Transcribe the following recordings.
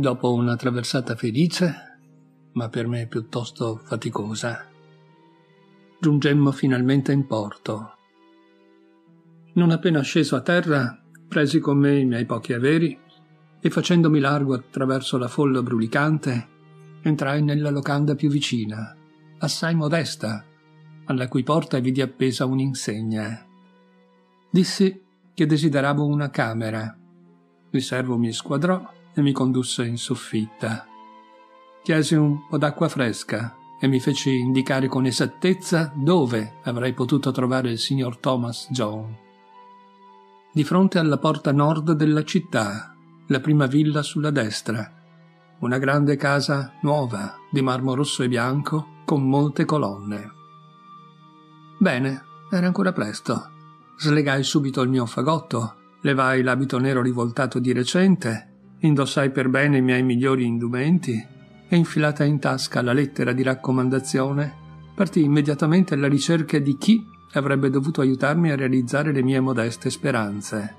Dopo una traversata felice, ma per me piuttosto faticosa, giungemmo finalmente in porto. Non appena sceso a terra, presi con me i miei pochi averi e facendomi largo attraverso la folla brulicante, entrai nella locanda più vicina, assai modesta, alla cui porta vidi appesa un'insegna. Dissi che desideravo una camera. Il servo mi squadrò e mi condusse in soffitta. Chiesi un po' d'acqua fresca e mi feci indicare con esattezza dove avrei potuto trovare il signor Thomas John. Di fronte alla porta nord della città, la prima villa sulla destra, una grande casa nuova di marmo rosso e bianco con molte colonne. Bene, era ancora presto. Slegai subito il mio fagotto, levai l'abito nero rivoltato di recente indossai per bene i miei migliori indumenti e infilata in tasca la lettera di raccomandazione, partì immediatamente alla ricerca di chi avrebbe dovuto aiutarmi a realizzare le mie modeste speranze.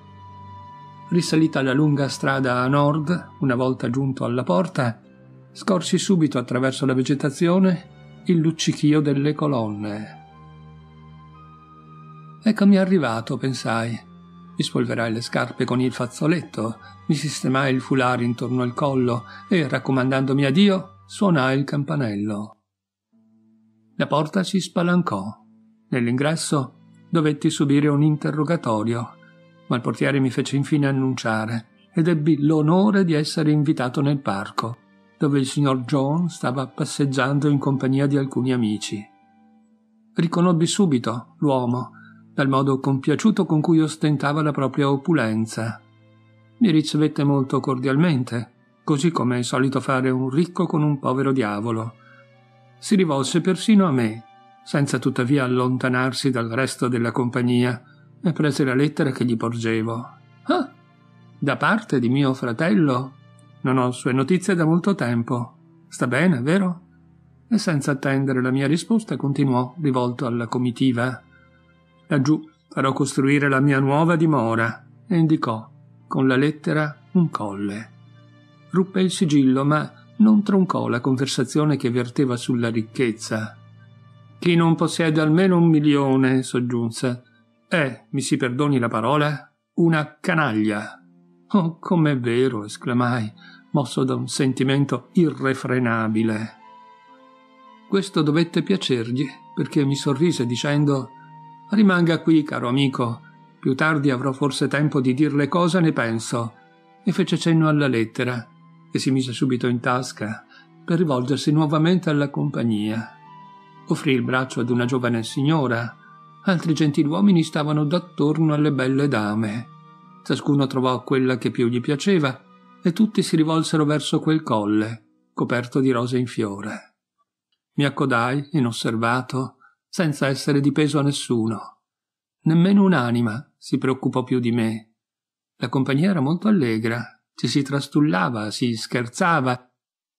Risalita la lunga strada a nord, una volta giunto alla porta, scorsi subito attraverso la vegetazione il luccichio delle colonne. Eccomi arrivato, pensai mi spolverai le scarpe con il fazzoletto, mi sistemai il foulard intorno al collo e, raccomandandomi a Dio, suonai il campanello. La porta si spalancò. Nell'ingresso dovetti subire un interrogatorio, ma il portiere mi fece infine annunciare ed ebbi l'onore di essere invitato nel parco, dove il signor John stava passeggiando in compagnia di alcuni amici. Riconobbi subito l'uomo dal modo compiaciuto con cui ostentava la propria opulenza. Mi ricevette molto cordialmente, così come è solito fare un ricco con un povero diavolo. Si rivolse persino a me, senza tuttavia allontanarsi dal resto della compagnia, e prese la lettera che gli porgevo. Ah, da parte di mio fratello? Non ho sue notizie da molto tempo. Sta bene, vero? E senza attendere la mia risposta continuò, rivolto alla comitiva. Laggiù farò costruire la mia nuova dimora, e indicò, con la lettera, un colle. Ruppe il sigillo, ma non troncò la conversazione che verteva sulla ricchezza. Chi non possiede almeno un milione, soggiunse, è, eh, mi si perdoni la parola, una canaglia. Oh, com'è vero, esclamai, mosso da un sentimento irrefrenabile. Questo dovette piacergli, perché mi sorrise dicendo Rimanga qui, caro amico. Più tardi avrò forse tempo di dirle cosa ne penso. E fece cenno alla lettera, che si mise subito in tasca, per rivolgersi nuovamente alla compagnia. Offrì il braccio ad una giovane signora. Altri gentiluomini stavano d'attorno alle belle dame. Ciascuno trovò quella che più gli piaceva e tutti si rivolsero verso quel colle, coperto di rose in fiore. Mi accodai, inosservato, senza essere di peso a nessuno. Nemmeno un'anima si preoccupò più di me. La compagnia era molto allegra, ci si trastullava, si scherzava,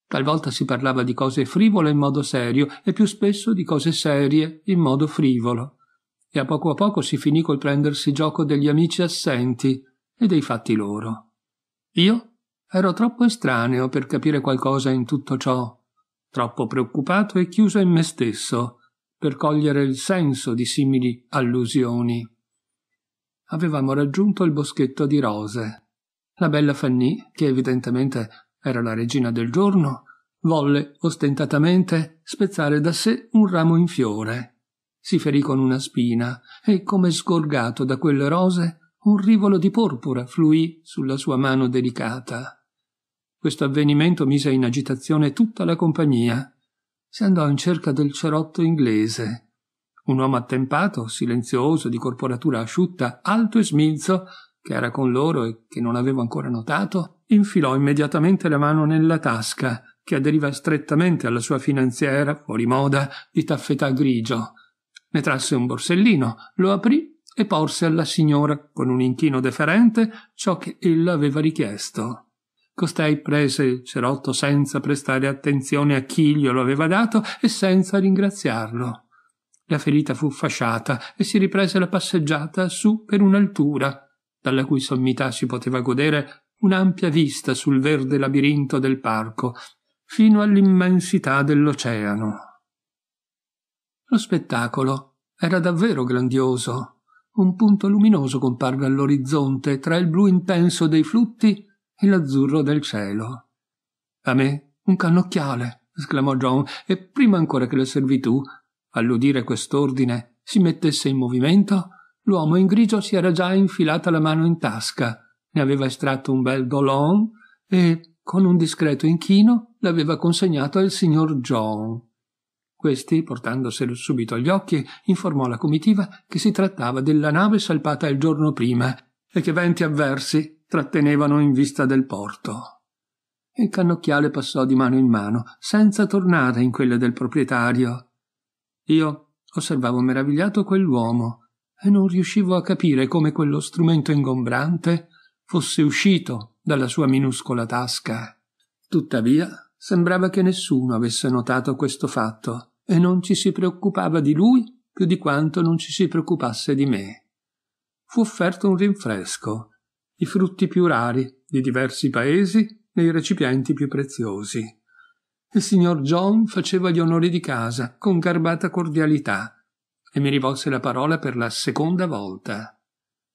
talvolta si parlava di cose frivole in modo serio e più spesso di cose serie in modo frivolo. E a poco a poco si finì col prendersi gioco degli amici assenti e dei fatti loro. Io ero troppo estraneo per capire qualcosa in tutto ciò, troppo preoccupato e chiuso in me stesso per cogliere il senso di simili allusioni. Avevamo raggiunto il boschetto di rose. La bella Fanny, che evidentemente era la regina del giorno, volle ostentatamente spezzare da sé un ramo in fiore. Si ferì con una spina e, come sgorgato da quelle rose, un rivolo di porpora fluì sulla sua mano delicata. Questo avvenimento mise in agitazione tutta la compagnia si andò in cerca del cerotto inglese. Un uomo attempato, silenzioso, di corporatura asciutta, alto e smilzo, che era con loro e che non avevo ancora notato, infilò immediatamente la mano nella tasca, che aderiva strettamente alla sua finanziera, fuori moda, di taffetà grigio. Ne trasse un borsellino, lo aprì e porse alla signora, con un inchino deferente, ciò che ella aveva richiesto. Costei prese il cerotto senza prestare attenzione a chi glielo aveva dato e senza ringraziarlo. La ferita fu fasciata e si riprese la passeggiata su per un'altura, dalla cui sommità si poteva godere un'ampia vista sul verde labirinto del parco, fino all'immensità dell'oceano. Lo spettacolo era davvero grandioso. Un punto luminoso comparve all'orizzonte tra il blu intenso dei flutti e l'azzurro del cielo. A me un cannocchiale, esclamò John, e prima ancora che la servitù, all'udire quest'ordine, si mettesse in movimento, l'uomo in grigio si era già infilata la mano in tasca, ne aveva estratto un bel dolon e, con un discreto inchino, l'aveva consegnato al signor John. Questi, portandoselo subito agli occhi, informò la comitiva che si trattava della nave salpata il giorno prima e che venti avversi trattenevano in vista del porto. Il cannocchiale passò di mano in mano, senza tornare in quelle del proprietario. Io osservavo meravigliato quell'uomo e non riuscivo a capire come quello strumento ingombrante fosse uscito dalla sua minuscola tasca. Tuttavia, sembrava che nessuno avesse notato questo fatto e non ci si preoccupava di lui più di quanto non ci si preoccupasse di me. Fu offerto un rinfresco i frutti più rari di diversi paesi nei recipienti più preziosi. Il signor John faceva gli onori di casa con garbata cordialità e mi rivolse la parola per la seconda volta.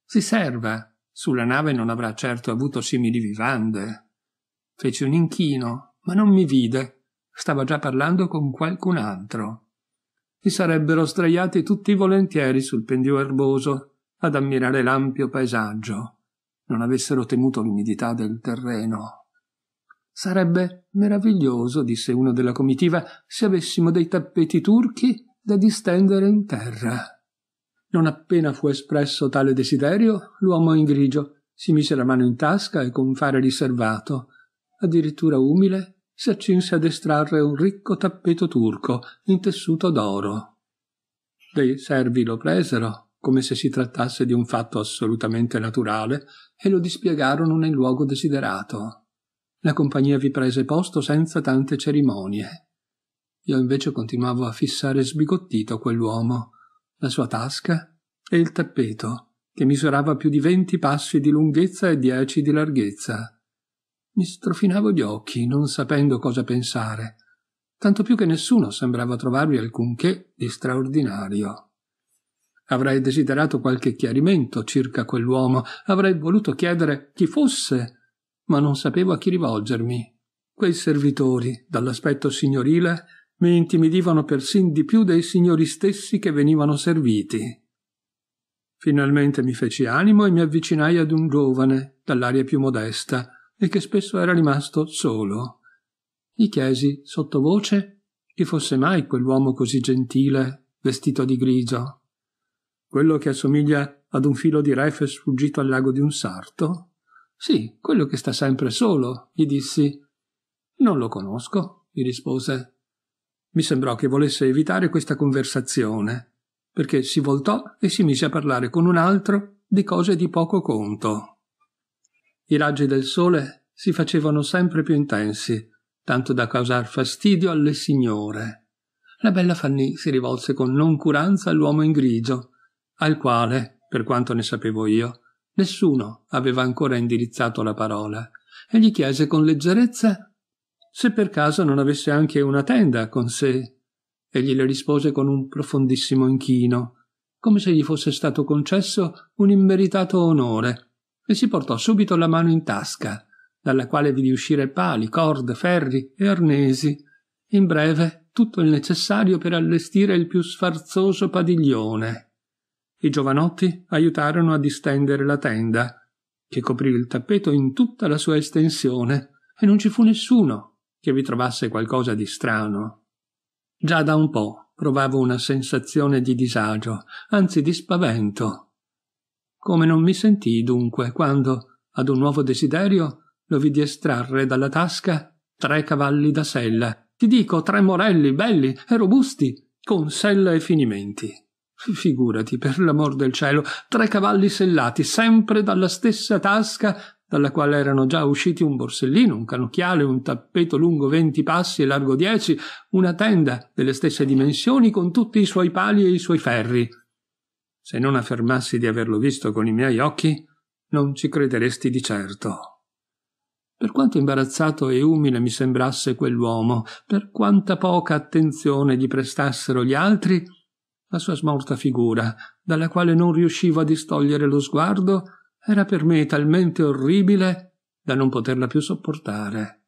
Si serva, sulla nave non avrà certo avuto simili vivande. Feci un inchino, ma non mi vide. Stava già parlando con qualcun altro si sarebbero sdraiati tutti volentieri sul pendio erboso ad ammirare l'ampio paesaggio non avessero temuto l'umidità del terreno. Sarebbe meraviglioso, disse uno della comitiva, se avessimo dei tappeti turchi da distendere in terra. Non appena fu espresso tale desiderio, l'uomo in grigio si mise la mano in tasca e con fare riservato, addirittura umile, si accinse ad estrarre un ricco tappeto turco intessuto d'oro. Dei servi lo presero, come se si trattasse di un fatto assolutamente naturale, e lo dispiegarono nel luogo desiderato. La compagnia vi prese posto senza tante cerimonie. Io invece continuavo a fissare sbigottito quell'uomo, la sua tasca e il tappeto, che misurava più di venti passi di lunghezza e dieci di larghezza. Mi strofinavo gli occhi, non sapendo cosa pensare, tanto più che nessuno sembrava trovarvi alcunché di straordinario. Avrei desiderato qualche chiarimento circa quell'uomo, avrei voluto chiedere chi fosse, ma non sapevo a chi rivolgermi. Quei servitori, dall'aspetto signorile, mi intimidivano persin di più dei signori stessi che venivano serviti. Finalmente mi feci animo e mi avvicinai ad un giovane, dall'aria più modesta, e che spesso era rimasto solo. Gli chiesi, sottovoce, chi fosse mai quell'uomo così gentile, vestito di grigio quello che assomiglia ad un filo di refe sfuggito al lago di un sarto? Sì, quello che sta sempre solo, gli dissi. Non lo conosco, mi rispose. Mi sembrò che volesse evitare questa conversazione, perché si voltò e si mise a parlare con un altro di cose di poco conto. I raggi del sole si facevano sempre più intensi, tanto da causar fastidio alle signore. La bella Fanny si rivolse con noncuranza all'uomo in grigio al quale, per quanto ne sapevo io, nessuno aveva ancora indirizzato la parola, e gli chiese con leggerezza se per caso non avesse anche una tenda con sé. Egli le rispose con un profondissimo inchino, come se gli fosse stato concesso un immeritato onore, e si portò subito la mano in tasca, dalla quale vidi uscire pali, corde, ferri e arnesi, in breve tutto il necessario per allestire il più sfarzoso padiglione. I giovanotti aiutarono a distendere la tenda, che coprì il tappeto in tutta la sua estensione, e non ci fu nessuno che vi trovasse qualcosa di strano. Già da un po' provavo una sensazione di disagio, anzi di spavento. Come non mi sentii dunque quando, ad un nuovo desiderio, lo vidi estrarre dalla tasca tre cavalli da sella, ti dico tre morelli belli e robusti, con sella e finimenti. Figurati, per l'amor del cielo, tre cavalli sellati, sempre dalla stessa tasca dalla quale erano già usciti un borsellino, un canocchiale, un tappeto lungo venti passi e largo dieci, una tenda delle stesse dimensioni con tutti i suoi pali e i suoi ferri. Se non affermassi di averlo visto con i miei occhi, non ci crederesti di certo. Per quanto imbarazzato e umile mi sembrasse quell'uomo, per quanta poca attenzione gli prestassero gli altri, la sua smorta figura, dalla quale non riuscivo a distogliere lo sguardo, era per me talmente orribile da non poterla più sopportare.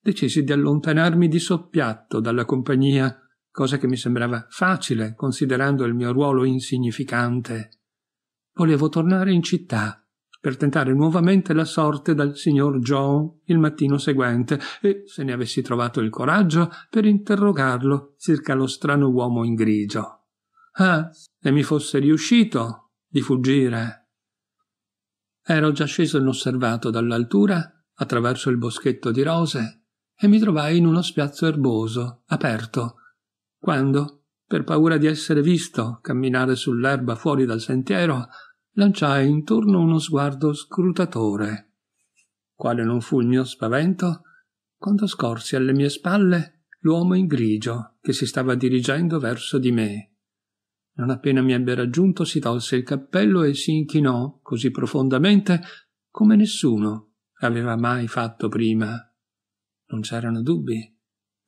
Decisi di allontanarmi di soppiatto dalla compagnia, cosa che mi sembrava facile considerando il mio ruolo insignificante. Volevo tornare in città per tentare nuovamente la sorte dal signor John il mattino seguente e, se ne avessi trovato il coraggio, per interrogarlo circa lo strano uomo in grigio. Ah, se mi fosse riuscito di fuggire. Ero già sceso inosservato dall'altura, attraverso il boschetto di rose, e mi trovai in uno spiazzo erboso, aperto, quando, per paura di essere visto camminare sull'erba fuori dal sentiero, lanciai intorno uno sguardo scrutatore, quale non fu il mio spavento quando scorsi alle mie spalle l'uomo in grigio che si stava dirigendo verso di me. Non appena mi ebbe raggiunto si tolse il cappello e si inchinò così profondamente come nessuno aveva mai fatto prima. Non c'erano dubbi.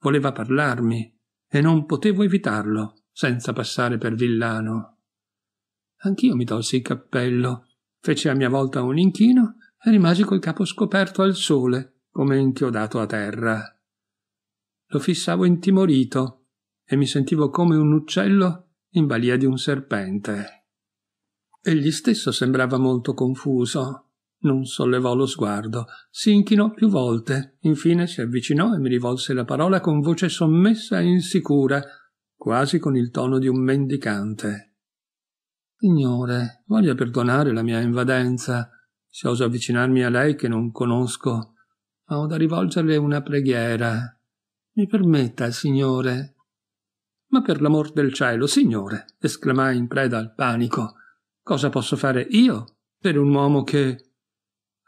Voleva parlarmi e non potevo evitarlo senza passare per villano. Anch'io mi tolsi il cappello, feci a mia volta un inchino e rimasi col capo scoperto al sole, come inchiodato a terra. Lo fissavo intimorito e mi sentivo come un uccello in balia di un serpente. Egli stesso sembrava molto confuso. Non sollevò lo sguardo, si inchinò più volte, infine si avvicinò e mi rivolse la parola con voce sommessa e insicura, quasi con il tono di un mendicante. Signore, voglia perdonare la mia invadenza, se oso avvicinarmi a lei che non conosco, ma ho da rivolgerle una preghiera. Mi permetta, Signore. Ma per l'amor del cielo, Signore, esclamai in preda al panico, cosa posso fare io per un uomo che...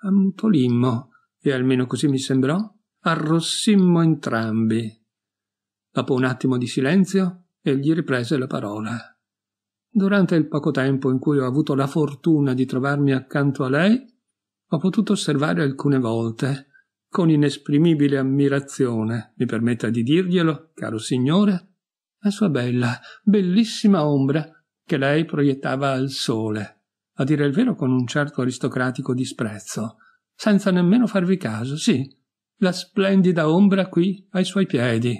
Ammutolimmo, e almeno così mi sembrò, arrossimmo entrambi. Dopo un attimo di silenzio, egli riprese la parola. Durante il poco tempo in cui ho avuto la fortuna di trovarmi accanto a lei, ho potuto osservare alcune volte, con inesprimibile ammirazione, mi permetta di dirglielo, caro signore, la sua bella, bellissima ombra che lei proiettava al sole, a dire il vero con un certo aristocratico disprezzo, senza nemmeno farvi caso, sì, la splendida ombra qui ai suoi piedi.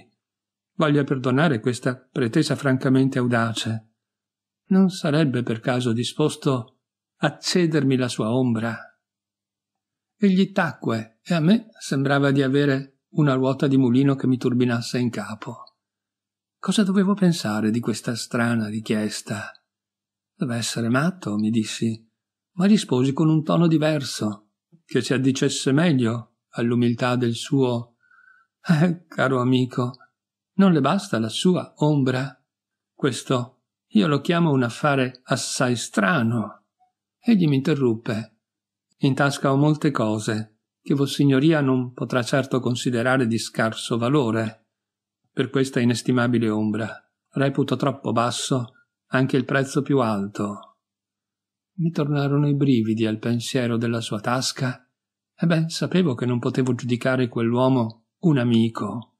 Voglia perdonare questa pretesa francamente audace, non sarebbe per caso disposto a cedermi la sua ombra? Egli tacque e a me sembrava di avere una ruota di mulino che mi turbinasse in capo. Cosa dovevo pensare di questa strana richiesta? Deve essere matto, mi dissi, ma risposi con un tono diverso, che si addicesse meglio all'umiltà del suo eh, caro amico, non le basta la sua ombra? Questo io lo chiamo un affare assai strano. Egli mi interruppe. In tasca ho molte cose che Vostra Signoria non potrà certo considerare di scarso valore. Per questa inestimabile ombra reputo troppo basso anche il prezzo più alto. Mi tornarono i brividi al pensiero della sua tasca. E ben sapevo che non potevo giudicare quell'uomo un amico.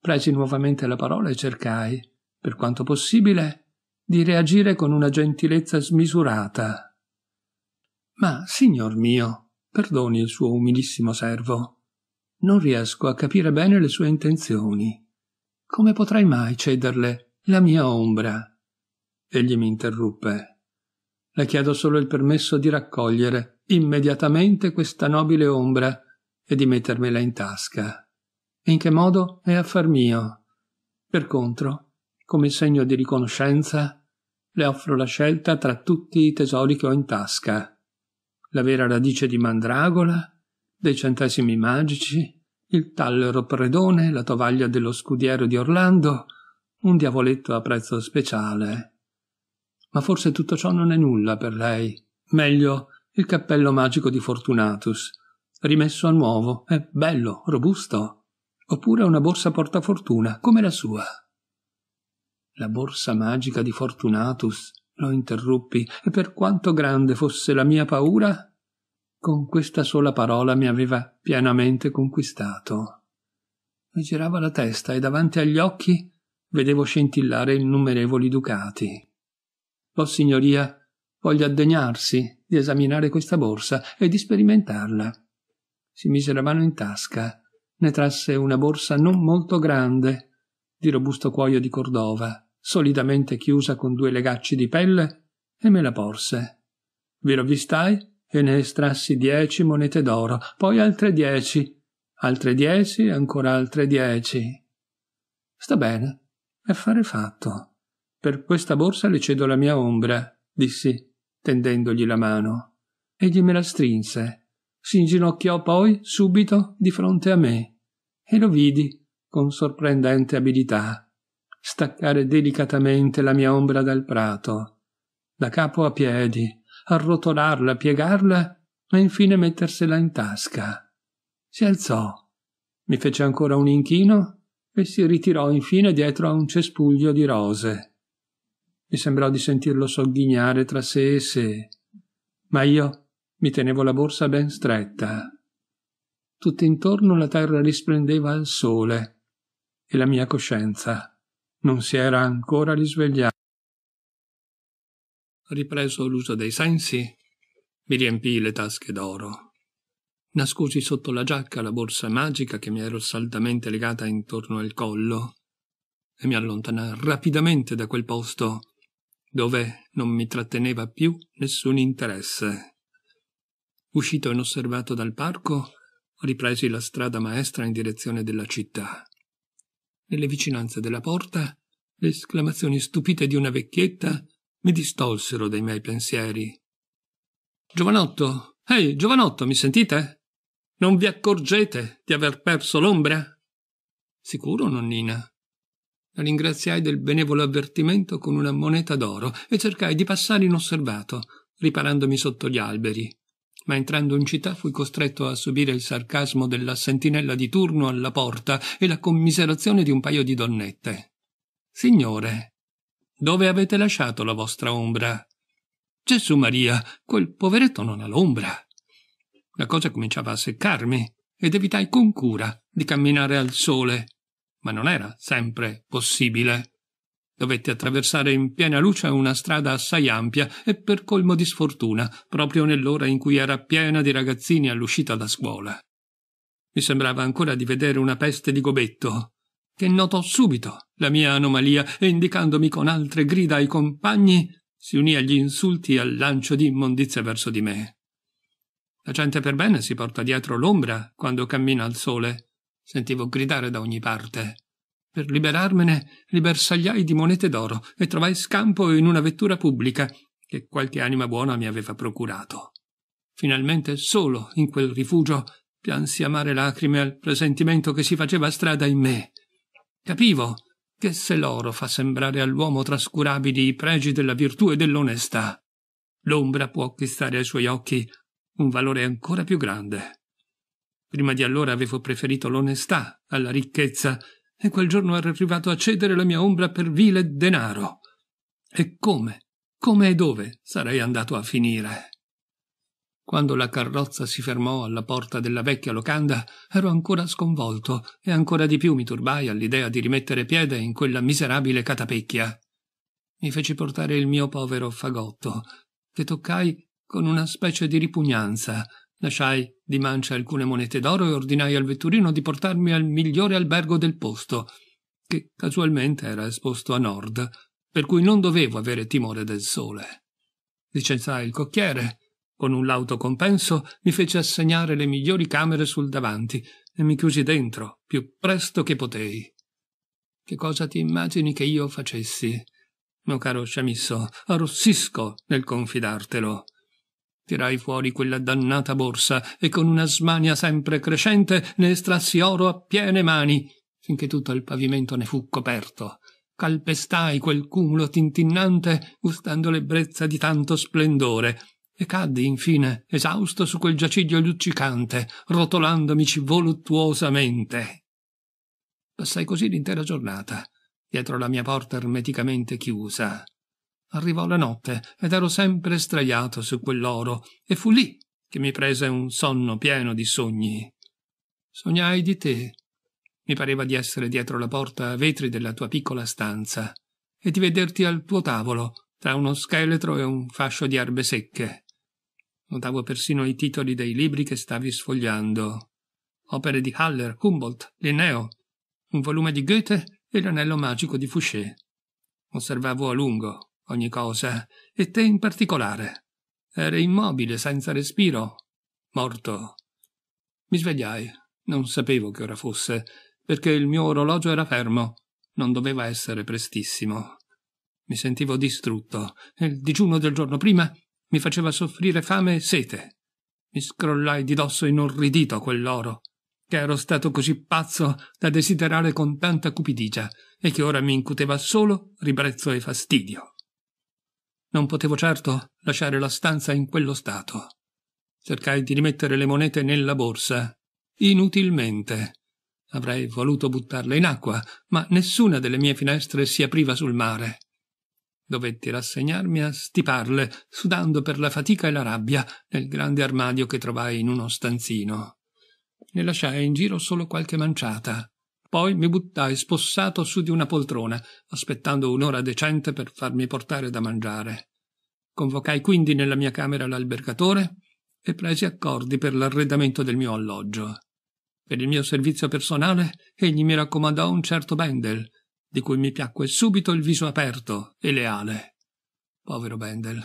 Presi nuovamente la parola e cercai, per quanto possibile, di reagire con una gentilezza smisurata. Ma, signor mio, perdoni il suo umilissimo servo, non riesco a capire bene le sue intenzioni. Come potrei mai cederle la mia ombra? Egli mi interruppe. Le chiedo solo il permesso di raccogliere immediatamente questa nobile ombra e di mettermela in tasca. In che modo è affar mio? Per contro, come segno di riconoscenza, le offro la scelta tra tutti i tesori che ho in tasca. La vera radice di mandragola, dei centesimi magici, il tallero predone, la tovaglia dello scudiero di Orlando, un diavoletto a prezzo speciale. Ma forse tutto ciò non è nulla per lei. Meglio il cappello magico di Fortunatus, rimesso a nuovo, è bello, robusto. Oppure una borsa portafortuna, come la sua la borsa magica di Fortunatus, lo interruppi, e per quanto grande fosse la mia paura, con questa sola parola mi aveva pienamente conquistato. Mi girava la testa e davanti agli occhi vedevo scintillare innumerevoli ducati. Vostra oh, signoria voglia addegnarsi di esaminare questa borsa e di sperimentarla. Si mise la mano in tasca, ne trasse una borsa non molto grande, di robusto cuoio di Cordova, solidamente chiusa con due legacci di pelle, e me la porse. Vi rovvistai e ne estrassi dieci monete d'oro, poi altre dieci, altre dieci, ancora altre dieci. Sta bene, è affare fatto. Per questa borsa le cedo la mia ombra, dissi, tendendogli la mano. Egli me la strinse, si inginocchiò poi subito di fronte a me, e lo vidi con sorprendente abilità staccare delicatamente la mia ombra dal prato, da capo a piedi, arrotolarla, piegarla e infine mettersela in tasca. Si alzò, mi fece ancora un inchino e si ritirò infine dietro a un cespuglio di rose. Mi sembrò di sentirlo sogghignare tra sé e sé, ma io mi tenevo la borsa ben stretta. Tutt'intorno la terra risplendeva al sole e la mia coscienza non si era ancora risvegliato. Ripreso l'uso dei sensi, mi riempii le tasche d'oro. Nascosi sotto la giacca la borsa magica che mi ero saldamente legata intorno al collo e mi allontanai rapidamente da quel posto dove non mi tratteneva più nessun interesse. Uscito inosservato dal parco, ripresi la strada maestra in direzione della città. Nelle vicinanze della porta, le esclamazioni stupite di una vecchietta mi distolsero dai miei pensieri. Giovanotto, ehi, hey, giovanotto, mi sentite? Non vi accorgete di aver perso l'ombra? Sicuro, nonnina. La ringraziai del benevolo avvertimento con una moneta d'oro e cercai di passare inosservato, riparandomi sotto gli alberi ma entrando in città fui costretto a subire il sarcasmo della sentinella di turno alla porta e la commiserazione di un paio di donnette. Signore, dove avete lasciato la vostra ombra? Gesù Maria, quel poveretto non ha l'ombra. La cosa cominciava a seccarmi ed evitai con cura di camminare al sole, ma non era sempre possibile. Dovetti attraversare in piena luce una strada assai ampia e per colmo di sfortuna, proprio nell'ora in cui era piena di ragazzini all'uscita da scuola. Mi sembrava ancora di vedere una peste di gobetto, che notò subito la mia anomalia e indicandomi con altre grida ai compagni, si unì agli insulti e al lancio di immondizie verso di me. La gente per bene si porta dietro l'ombra quando cammina al sole. Sentivo gridare da ogni parte. Per liberarmene li bersagliai di monete d'oro e trovai scampo in una vettura pubblica che qualche anima buona mi aveva procurato. Finalmente solo in quel rifugio piansi amare lacrime al presentimento che si faceva strada in me. Capivo che se l'oro fa sembrare all'uomo trascurabili i pregi della virtù e dell'onestà, l'ombra può acquistare ai suoi occhi un valore ancora più grande. Prima di allora avevo preferito l'onestà alla ricchezza e quel giorno era arrivato a cedere la mia ombra per vile denaro. E come, come e dove sarei andato a finire? Quando la carrozza si fermò alla porta della vecchia locanda, ero ancora sconvolto e ancora di più mi turbai all'idea di rimettere piede in quella miserabile catapecchia. Mi feci portare il mio povero fagotto, che toccai con una specie di ripugnanza, Lasciai di mancia alcune monete d'oro e ordinai al vetturino di portarmi al migliore albergo del posto, che casualmente era esposto a nord, per cui non dovevo avere timore del sole. Licenziai il cocchiere. Con un lauto compenso mi fece assegnare le migliori camere sul davanti e mi chiusi dentro più presto che potei. Che cosa ti immagini che io facessi? Mio caro sciamisso, arrossisco nel confidartelo. Tirai fuori quella dannata borsa e con una smania sempre crescente ne estrassi oro a piene mani, finché tutto il pavimento ne fu coperto. Calpestai quel cumulo tintinnante, gustando l'ebbrezza di tanto splendore, e caddi infine esausto su quel giaciglio luccicante, rotolandomici voluttuosamente. Passai così l'intera giornata, dietro la mia porta ermeticamente chiusa, Arrivò la notte ed ero sempre straiato su quell'oro e fu lì che mi prese un sonno pieno di sogni. Sognai di te. Mi pareva di essere dietro la porta a vetri della tua piccola stanza e di vederti al tuo tavolo tra uno scheletro e un fascio di erbe secche. Notavo persino i titoli dei libri che stavi sfogliando. Opere di Haller, Humboldt, Linneo, un volume di Goethe e l'anello magico di Fouché. Osservavo a lungo, ogni cosa, e te in particolare. Eri immobile, senza respiro, morto. Mi svegliai. Non sapevo che ora fosse, perché il mio orologio era fermo. Non doveva essere prestissimo. Mi sentivo distrutto. Il digiuno del giorno prima mi faceva soffrire fame e sete. Mi scrollai di dosso inorridito a quell'oro, che ero stato così pazzo da desiderare con tanta cupidigia e che ora mi incuteva solo ribrezzo e fastidio. Non potevo certo lasciare la stanza in quello stato. Cercai di rimettere le monete nella borsa. Inutilmente. Avrei voluto buttarle in acqua, ma nessuna delle mie finestre si apriva sul mare. Dovetti rassegnarmi a stiparle, sudando per la fatica e la rabbia, nel grande armadio che trovai in uno stanzino. Ne lasciai in giro solo qualche manciata. Poi mi buttai spossato su di una poltrona, aspettando un'ora decente per farmi portare da mangiare. Convocai quindi nella mia camera l'albergatore e presi accordi per l'arredamento del mio alloggio. Per il mio servizio personale egli mi raccomandò un certo Bendel, di cui mi piacque subito il viso aperto e leale. Povero Bendel.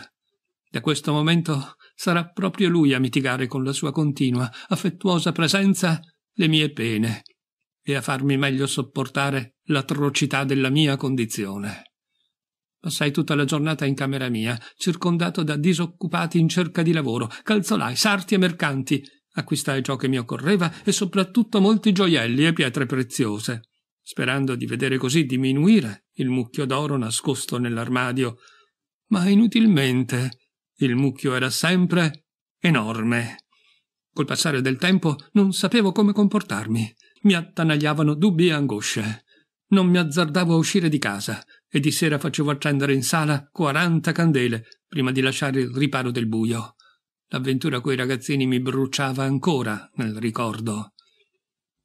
Da questo momento sarà proprio lui a mitigare con la sua continua, affettuosa presenza le mie pene e a farmi meglio sopportare l'atrocità della mia condizione. Passai tutta la giornata in camera mia, circondato da disoccupati in cerca di lavoro, calzolai, sarti e mercanti, acquistai ciò che mi occorreva e soprattutto molti gioielli e pietre preziose, sperando di vedere così diminuire il mucchio d'oro nascosto nell'armadio. Ma inutilmente il mucchio era sempre enorme. Col passare del tempo non sapevo come comportarmi mi attanagliavano dubbi e angosce. Non mi azzardavo a uscire di casa e di sera facevo accendere in sala quaranta candele prima di lasciare il riparo del buio. L'avventura coi ragazzini mi bruciava ancora nel ricordo.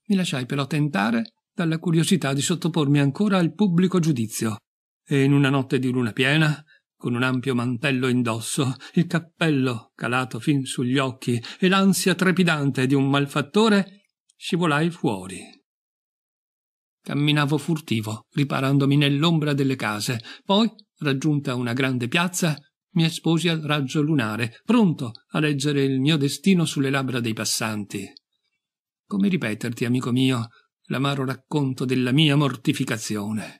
Mi lasciai però tentare dalla curiosità di sottopormi ancora al pubblico giudizio e in una notte di luna piena, con un ampio mantello indosso, il cappello calato fin sugli occhi e l'ansia trepidante di un malfattore, scivolai fuori. Camminavo furtivo, riparandomi nell'ombra delle case. Poi, raggiunta una grande piazza, mi esposi al raggio lunare, pronto a leggere il mio destino sulle labbra dei passanti. Come ripeterti, amico mio, l'amaro racconto della mia mortificazione.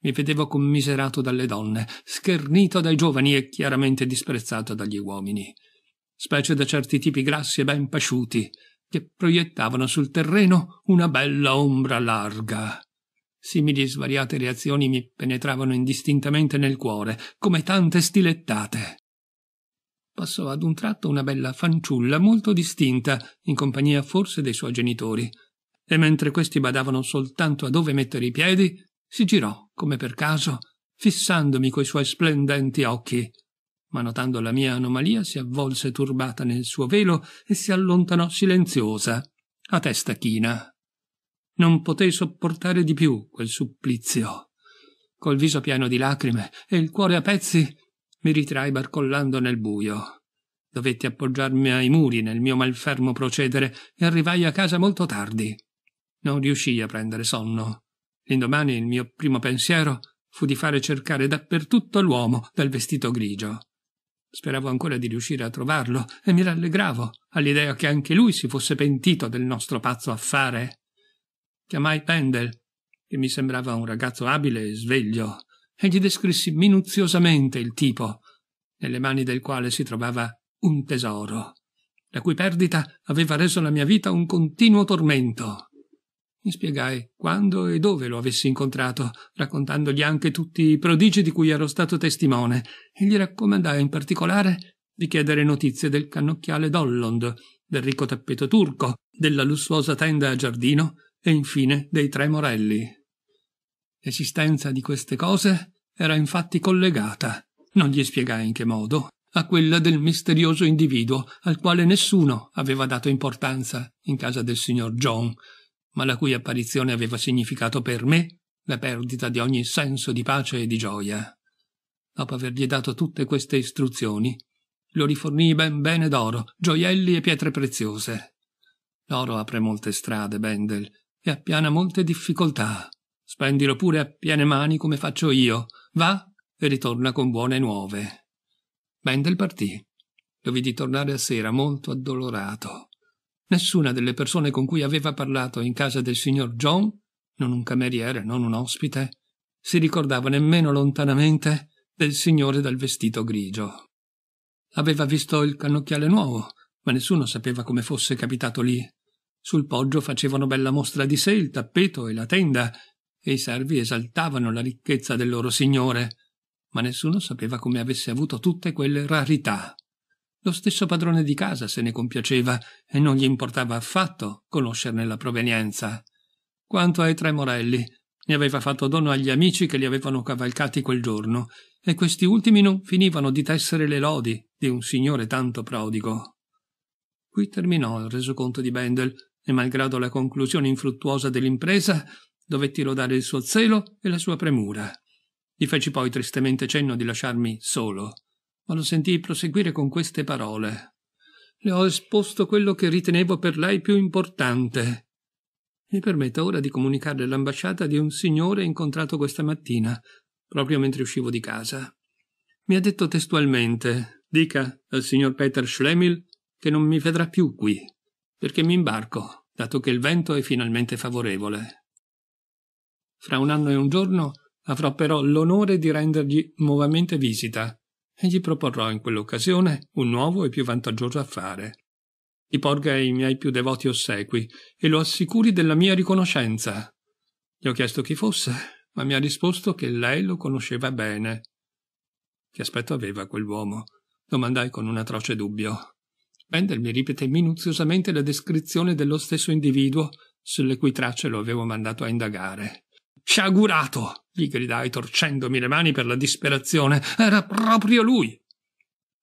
Mi vedevo commiserato dalle donne, schernito dai giovani e chiaramente disprezzato dagli uomini, specie da certi tipi grassi e ben pasciuti, che proiettavano sul terreno una bella ombra larga. Simili svariate reazioni mi penetravano indistintamente nel cuore, come tante stilettate. Passò ad un tratto una bella fanciulla molto distinta, in compagnia forse dei suoi genitori, e mentre questi badavano soltanto a dove mettere i piedi, si girò, come per caso, fissandomi coi suoi splendenti occhi, ma notando la mia anomalia si avvolse turbata nel suo velo e si allontanò silenziosa, a testa china. Non potei sopportare di più quel supplizio. Col viso pieno di lacrime e il cuore a pezzi, mi ritrai barcollando nel buio. Dovetti appoggiarmi ai muri nel mio malfermo procedere e arrivai a casa molto tardi. Non riuscii a prendere sonno. L'indomani il mio primo pensiero fu di fare cercare dappertutto l'uomo dal vestito grigio Speravo ancora di riuscire a trovarlo e mi rallegravo all'idea che anche lui si fosse pentito del nostro pazzo affare. Chiamai Pendel, che mi sembrava un ragazzo abile e sveglio, e gli descrissi minuziosamente il tipo, nelle mani del quale si trovava un tesoro, la cui perdita aveva reso la mia vita un continuo tormento. Mi spiegai quando e dove lo avessi incontrato, raccontandogli anche tutti i prodigi di cui ero stato testimone, e gli raccomandai in particolare di chiedere notizie del cannocchiale d'Holland, del ricco tappeto turco, della lussuosa tenda a giardino e infine dei tre morelli. L'esistenza di queste cose era infatti collegata, non gli spiegai in che modo, a quella del misterioso individuo al quale nessuno aveva dato importanza in casa del signor John, ma la cui apparizione aveva significato per me la perdita di ogni senso di pace e di gioia. Dopo avergli dato tutte queste istruzioni, lo rifornì ben bene d'oro, gioielli e pietre preziose. L'oro apre molte strade, Bendel, e appiana molte difficoltà. Spendilo pure a piene mani come faccio io. Va e ritorna con buone nuove. Bendel partì. Lo vidi tornare a sera molto addolorato. Nessuna delle persone con cui aveva parlato in casa del signor John, non un cameriere, non un ospite, si ricordava nemmeno lontanamente del signore dal vestito grigio. Aveva visto il cannocchiale nuovo, ma nessuno sapeva come fosse capitato lì. Sul poggio facevano bella mostra di sé il tappeto e la tenda, e i servi esaltavano la ricchezza del loro signore, ma nessuno sapeva come avesse avuto tutte quelle rarità. Lo stesso padrone di casa se ne compiaceva e non gli importava affatto conoscerne la provenienza. Quanto ai tre Morelli, ne aveva fatto dono agli amici che li avevano cavalcati quel giorno, e questi ultimi non finivano di tessere le lodi di un signore tanto prodigo. Qui terminò il resoconto di Bendel, e malgrado la conclusione infruttuosa dell'impresa, dovetti lodare il suo zelo e la sua premura. Gli feci poi tristemente cenno di lasciarmi solo ma lo sentii proseguire con queste parole. Le ho esposto quello che ritenevo per lei più importante. Mi permetta ora di comunicarle l'ambasciata di un signore incontrato questa mattina, proprio mentre uscivo di casa. Mi ha detto testualmente: Dica al signor Peter Schlemil che non mi vedrà più qui, perché mi imbarco, dato che il vento è finalmente favorevole. Fra un anno e un giorno avrò però l'onore di rendergli nuovamente visita e gli proporrò in quell'occasione un nuovo e più vantaggioso affare. Ti porga i miei più devoti ossequi e lo assicuri della mia riconoscenza. Gli ho chiesto chi fosse, ma mi ha risposto che lei lo conosceva bene. Che aspetto aveva quell'uomo? domandai con un atroce dubbio. Bender mi ripeté minuziosamente la descrizione dello stesso individuo sulle cui tracce lo avevo mandato a indagare. Sciagurato! gli gridai torcendomi le mani per la disperazione. Era proprio lui.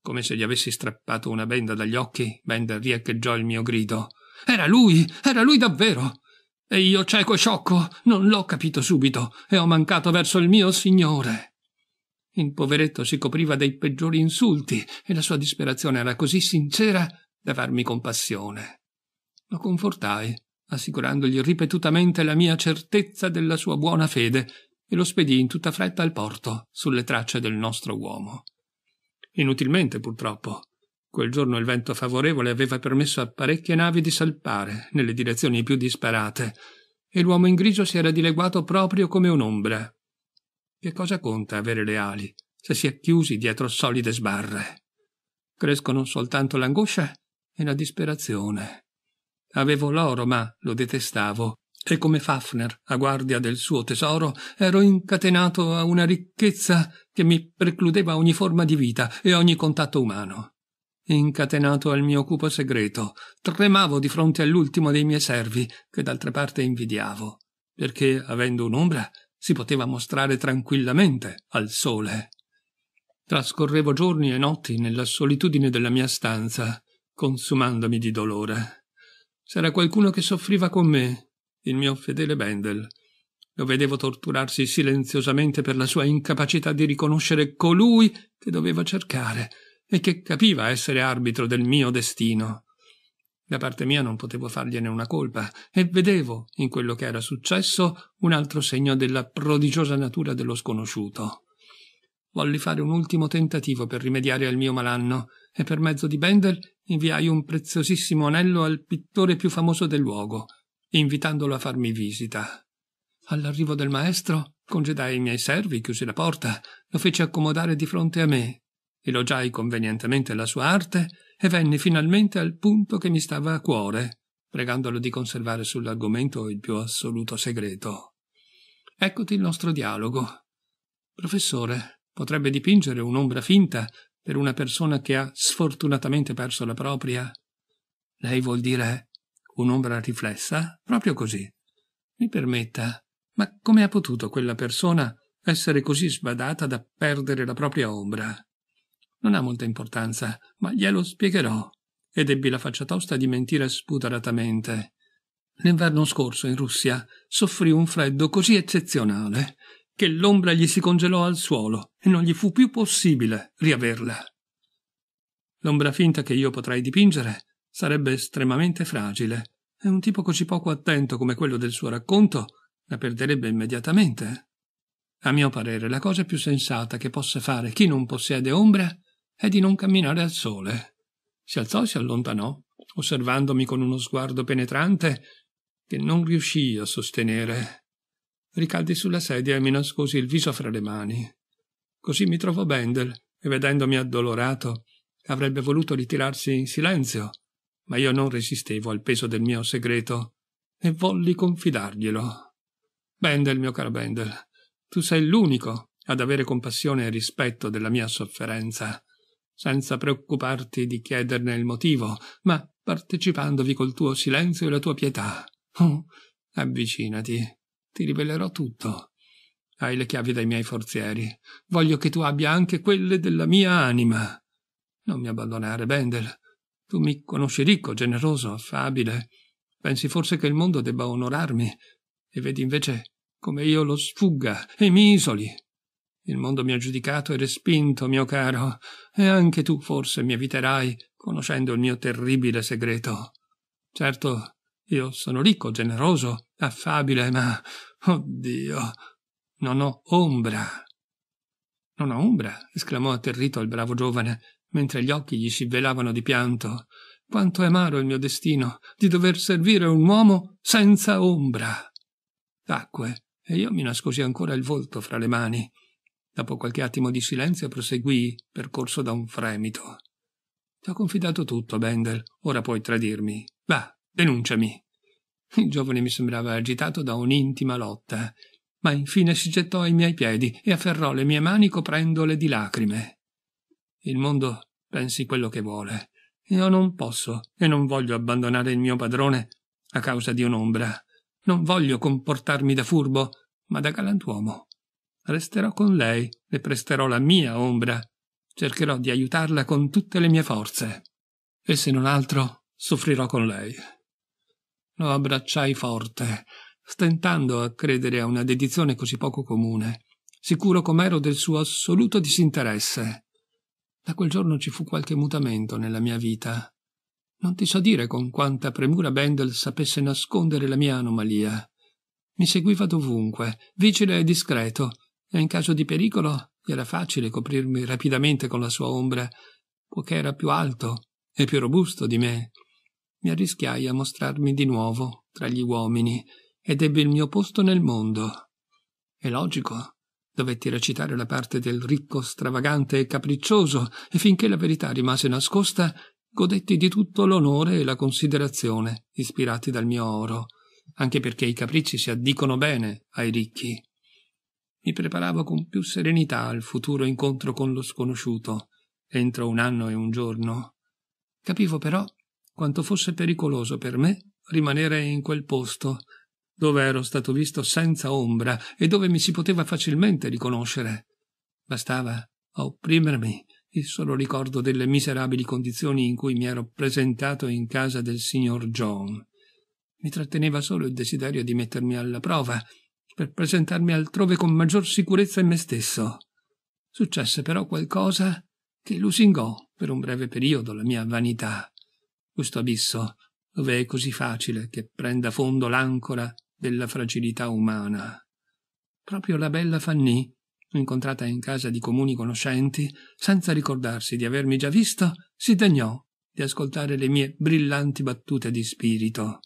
Come se gli avessi strappato una benda dagli occhi, Bender riecheggiò il mio grido. Era lui, era lui davvero. E io, cieco e sciocco, non l'ho capito subito e ho mancato verso il mio signore. Il poveretto si copriva dei peggiori insulti e la sua disperazione era così sincera da farmi compassione. Lo confortai, assicurandogli ripetutamente la mia certezza della sua buona fede e lo spedì in tutta fretta al porto, sulle tracce del nostro uomo. Inutilmente, purtroppo. Quel giorno il vento favorevole aveva permesso a parecchie navi di salpare nelle direzioni più disparate, e l'uomo in grigio si era dileguato proprio come un'ombra. Che cosa conta avere le ali, se si è chiusi dietro solide sbarre? Crescono soltanto l'angoscia e la disperazione. Avevo l'oro, ma lo detestavo, e come Fafner, a guardia del suo tesoro, ero incatenato a una ricchezza che mi precludeva ogni forma di vita e ogni contatto umano. Incatenato al mio cupo segreto, tremavo di fronte all'ultimo dei miei servi, che d'altra parte invidiavo, perché, avendo un'ombra, si poteva mostrare tranquillamente al sole. Trascorrevo giorni e notti nella solitudine della mia stanza, consumandomi di dolore. C'era qualcuno che soffriva con me, il mio fedele Bendel. Lo vedevo torturarsi silenziosamente per la sua incapacità di riconoscere colui che doveva cercare e che capiva essere arbitro del mio destino. Da parte mia non potevo fargliene una colpa e vedevo in quello che era successo un altro segno della prodigiosa natura dello sconosciuto. Volli fare un ultimo tentativo per rimediare al mio malanno e per mezzo di Bendel inviai un preziosissimo anello al pittore più famoso del luogo, invitandolo a farmi visita. All'arrivo del maestro congedai i miei servi, chiusi la porta, lo feci accomodare di fronte a me, elogiai convenientemente la sua arte e venni finalmente al punto che mi stava a cuore, pregandolo di conservare sull'argomento il più assoluto segreto. Eccoti il nostro dialogo. Professore, potrebbe dipingere un'ombra finta per una persona che ha sfortunatamente perso la propria? Lei vuol dire un'ombra riflessa, proprio così. Mi permetta, ma come ha potuto quella persona essere così sbadata da perdere la propria ombra? Non ha molta importanza, ma glielo spiegherò. Ed ebbi la faccia tosta di mentire sputaratamente. L'inverno scorso in Russia soffrì un freddo così eccezionale che l'ombra gli si congelò al suolo e non gli fu più possibile riaverla. L'ombra finta che io potrei dipingere sarebbe estremamente fragile e un tipo così poco attento come quello del suo racconto la perderebbe immediatamente. Eh. A mio parere, la cosa più sensata che possa fare chi non possiede ombra è di non camminare al sole. Si alzò e si allontanò, osservandomi con uno sguardo penetrante che non riuscii a sostenere. Ricaddi sulla sedia e mi nascosi il viso fra le mani. Così mi trovò Bendel e, vedendomi addolorato, avrebbe voluto ritirarsi in silenzio, ma io non resistevo al peso del mio segreto e volli confidarglielo. Bendel, mio caro Bendel, tu sei l'unico ad avere compassione e rispetto della mia sofferenza, senza preoccuparti di chiederne il motivo, ma partecipandovi col tuo silenzio e la tua pietà. Oh, avvicinati, ti rivelerò tutto. Hai le chiavi dai miei forzieri. Voglio che tu abbia anche quelle della mia anima. Non mi abbandonare, Bendel. Tu mi conosci ricco, generoso, affabile. Pensi forse che il mondo debba onorarmi e vedi invece come io lo sfugga e mi isoli. Il mondo mi ha giudicato e respinto, mio caro, e anche tu forse mi eviterai conoscendo il mio terribile segreto. Certo, io sono ricco, generoso, affabile, ma, oh Dio, non ho ombra. Non ho ombra, esclamò atterrito il bravo giovane, mentre gli occhi gli si velavano di pianto. Quanto è amaro il mio destino di dover servire un uomo senza ombra. Tacque, e io mi nascosi ancora il volto fra le mani. Dopo qualche attimo di silenzio proseguì, percorso da un fremito. Ti ho confidato tutto, Bendel. Ora puoi tradirmi. Va, denunciami. Il giovane mi sembrava agitato da un'intima lotta, ma infine si gettò ai miei piedi e afferrò le mie mani coprendole di lacrime. Il mondo pensi quello che vuole. Io non posso e non voglio abbandonare il mio padrone a causa di un'ombra. Non voglio comportarmi da furbo, ma da galantuomo. Resterò con lei, e presterò la mia ombra. Cercherò di aiutarla con tutte le mie forze. E se non altro, soffrirò con lei. Lo abbracciai forte, stentando a credere a una dedizione così poco comune, sicuro com'ero del suo assoluto disinteresse. Da quel giorno ci fu qualche mutamento nella mia vita. Non ti so dire con quanta premura Bendel sapesse nascondere la mia anomalia. Mi seguiva dovunque, vigile e discreto, e in caso di pericolo era facile coprirmi rapidamente con la sua ombra, poiché era più alto e più robusto di me. Mi arrischiai a mostrarmi di nuovo tra gli uomini ed ebbe il mio posto nel mondo. È logico Dovetti recitare la parte del ricco stravagante e capriccioso, e finché la verità rimase nascosta, godetti di tutto l'onore e la considerazione ispirati dal mio oro, anche perché i capricci si addicono bene ai ricchi. Mi preparavo con più serenità al futuro incontro con lo sconosciuto, entro un anno e un giorno. Capivo però quanto fosse pericoloso per me rimanere in quel posto, dove ero stato visto senza ombra e dove mi si poteva facilmente riconoscere. Bastava opprimermi il solo ricordo delle miserabili condizioni in cui mi ero presentato in casa del signor John. Mi tratteneva solo il desiderio di mettermi alla prova, per presentarmi altrove con maggior sicurezza in me stesso. Successe però qualcosa che lusingò per un breve periodo la mia vanità. Questo abisso, dove è così facile che prenda fondo l'ancora della fragilità umana. Proprio la bella Fanny, incontrata in casa di comuni conoscenti, senza ricordarsi di avermi già visto, si degnò di ascoltare le mie brillanti battute di spirito.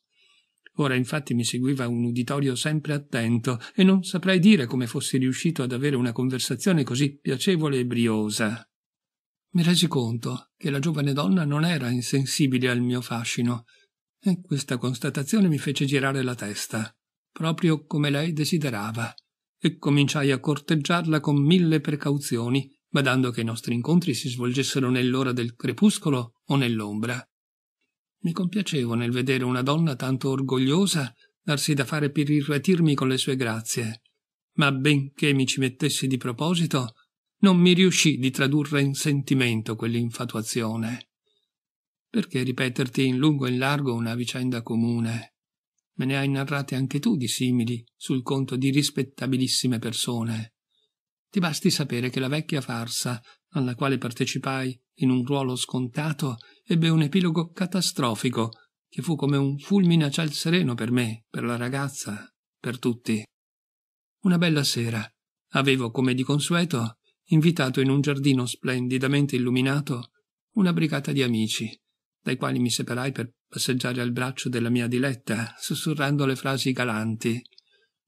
Ora infatti mi seguiva un uditorio sempre attento e non saprei dire come fossi riuscito ad avere una conversazione così piacevole e briosa. Mi resi conto che la giovane donna non era insensibile al mio fascino e questa constatazione mi fece girare la testa proprio come lei desiderava, e cominciai a corteggiarla con mille precauzioni, badando che i nostri incontri si svolgessero nell'ora del crepuscolo o nell'ombra. Mi compiacevo nel vedere una donna tanto orgogliosa darsi da fare per irretirmi con le sue grazie, ma benché mi ci mettessi di proposito, non mi riuscì di tradurre in sentimento quell'infatuazione. Perché ripeterti in lungo e in largo una vicenda comune? Me ne hai narrate anche tu di simili sul conto di rispettabilissime persone. Ti basti sapere che la vecchia farsa, alla quale partecipai in un ruolo scontato, ebbe un epilogo catastrofico, che fu come un fulmine a ciel sereno per me, per la ragazza, per tutti. Una bella sera avevo, come di consueto, invitato in un giardino splendidamente illuminato una brigata di amici, dai quali mi separai per passeggiare al braccio della mia diletta, sussurrando le frasi galanti.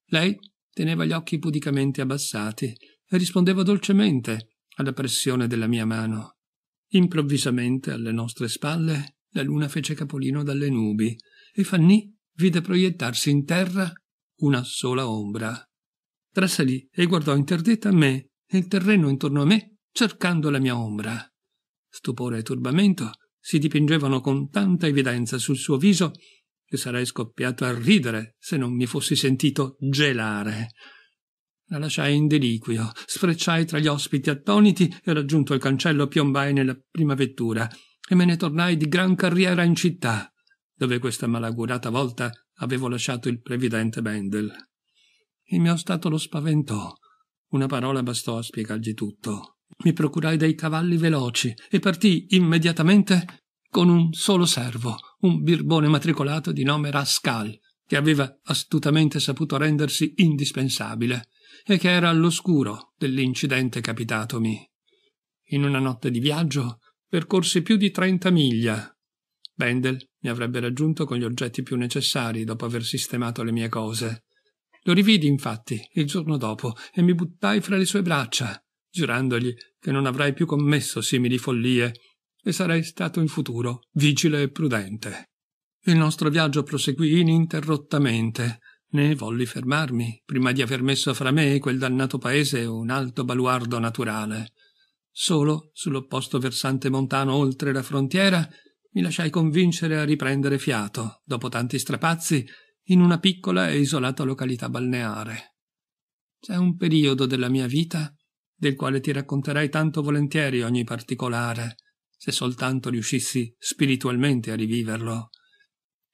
Lei teneva gli occhi pudicamente abbassati e rispondeva dolcemente alla pressione della mia mano. Improvvisamente, alle nostre spalle, la luna fece capolino dalle nubi e Fanny vide proiettarsi in terra una sola ombra. Trasalì e guardò interdetta me e il terreno intorno a me cercando la mia ombra. Stupore e turbamento si dipingevano con tanta evidenza sul suo viso che sarei scoppiato a ridere se non mi fossi sentito gelare. La lasciai in deliquio, sfrecciai tra gli ospiti attoniti e raggiunto il cancello piombai nella prima vettura e me ne tornai di gran carriera in città, dove questa malaugurata volta avevo lasciato il previdente Bendel. Il mio stato lo spaventò. Una parola bastò a spiegargli tutto. Mi procurai dei cavalli veloci e partii immediatamente con un solo servo, un birbone matricolato di nome Rascal, che aveva astutamente saputo rendersi indispensabile e che era all'oscuro dell'incidente capitatomi. In una notte di viaggio percorsi più di trenta miglia. Bendel mi avrebbe raggiunto con gli oggetti più necessari dopo aver sistemato le mie cose. Lo rividi infatti il giorno dopo e mi buttai fra le sue braccia giurandogli che non avrai più commesso simili follie e sarei stato in futuro vigile e prudente. Il nostro viaggio proseguì ininterrottamente, né volli fermarmi prima di aver messo fra me e quel dannato paese un alto baluardo naturale. Solo sull'opposto versante montano oltre la frontiera mi lasciai convincere a riprendere fiato, dopo tanti strapazzi, in una piccola e isolata località balneare. C'è un periodo della mia vita del quale ti racconterei tanto volentieri ogni particolare, se soltanto riuscissi spiritualmente a riviverlo.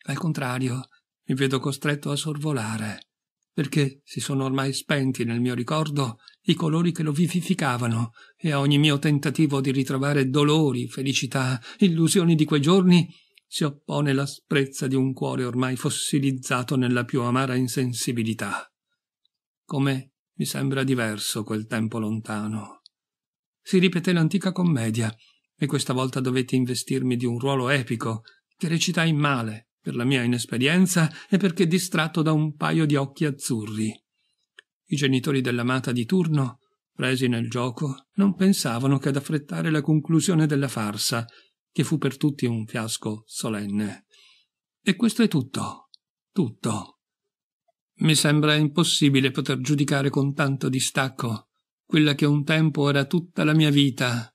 Al contrario, mi vedo costretto a sorvolare, perché si sono ormai spenti nel mio ricordo i colori che lo vivificavano, e a ogni mio tentativo di ritrovare dolori, felicità, illusioni di quei giorni, si oppone l'asprezza di un cuore ormai fossilizzato nella più amara insensibilità. Come mi sembra diverso quel tempo lontano. Si ripeté l'antica commedia, e questa volta dovetti investirmi di un ruolo epico, che recitai male, per la mia inesperienza e perché distratto da un paio di occhi azzurri. I genitori dell'amata di turno, presi nel gioco, non pensavano che ad affrettare la conclusione della farsa, che fu per tutti un fiasco solenne. E questo è tutto, tutto. Mi sembra impossibile poter giudicare con tanto distacco quella che un tempo era tutta la mia vita.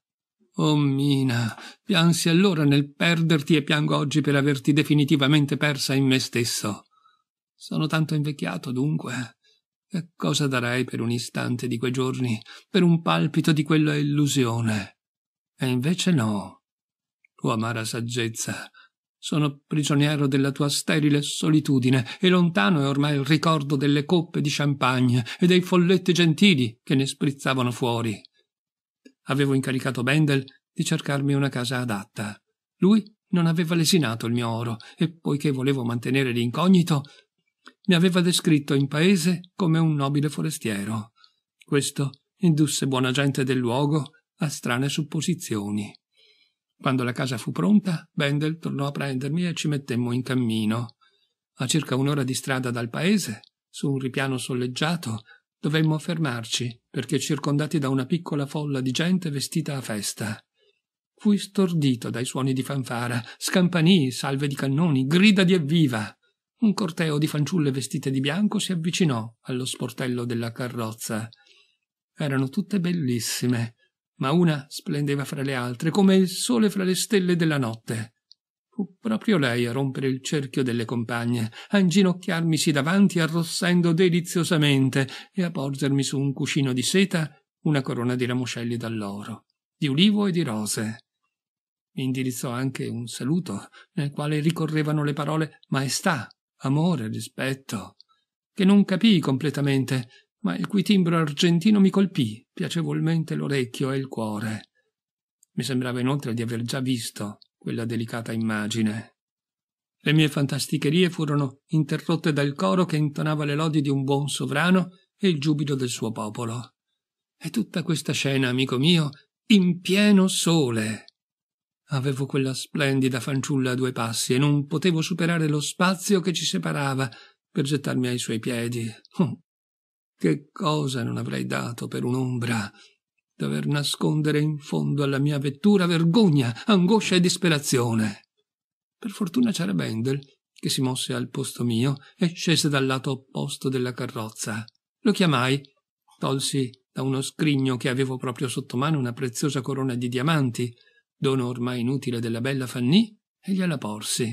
Oh Mina, piansi allora nel perderti e piango oggi per averti definitivamente persa in me stesso. Sono tanto invecchiato, dunque. E cosa darei per un istante di quei giorni, per un palpito di quella illusione? E invece no. Tua amara saggezza, sono prigioniero della tua sterile solitudine e lontano è ormai il ricordo delle coppe di champagne e dei folletti gentili che ne sprizzavano fuori. Avevo incaricato Bendel di cercarmi una casa adatta. Lui non aveva lesinato il mio oro e poiché volevo mantenere l'incognito, mi aveva descritto in paese come un nobile forestiero. Questo indusse buona gente del luogo a strane supposizioni. Quando la casa fu pronta, Bendel tornò a prendermi e ci mettemmo in cammino. A circa un'ora di strada dal paese, su un ripiano solleggiato, dovemmo fermarci perché circondati da una piccola folla di gente vestita a festa. Fui stordito dai suoni di fanfara, scampanii, salve di cannoni, grida di evviva. Un corteo di fanciulle vestite di bianco si avvicinò allo sportello della carrozza. Erano tutte bellissime, ma una splendeva fra le altre, come il sole fra le stelle della notte. Fu proprio lei a rompere il cerchio delle compagne, a inginocchiarmisi davanti arrossendo deliziosamente e a porgermi su un cuscino di seta una corona di ramoscelli d'alloro, di ulivo e di rose. Mi indirizzò anche un saluto, nel quale ricorrevano le parole maestà, amore, rispetto, che non capii completamente, ma il cui timbro argentino mi colpì piacevolmente l'orecchio e il cuore. Mi sembrava inoltre di aver già visto quella delicata immagine. Le mie fantasticherie furono interrotte dal coro che intonava le lodi di un buon sovrano e il giubilo del suo popolo. E tutta questa scena, amico mio, in pieno sole. Avevo quella splendida fanciulla a due passi e non potevo superare lo spazio che ci separava per gettarmi ai suoi piedi. Oh, che cosa non avrei dato per un'ombra? Dover nascondere in fondo alla mia vettura vergogna, angoscia e disperazione. Per fortuna c'era Bendel, che si mosse al posto mio e scese dal lato opposto della carrozza. Lo chiamai, tolsi da uno scrigno che avevo proprio sotto mano una preziosa corona di diamanti, dono ormai inutile della bella Fanny, e gliela porsi.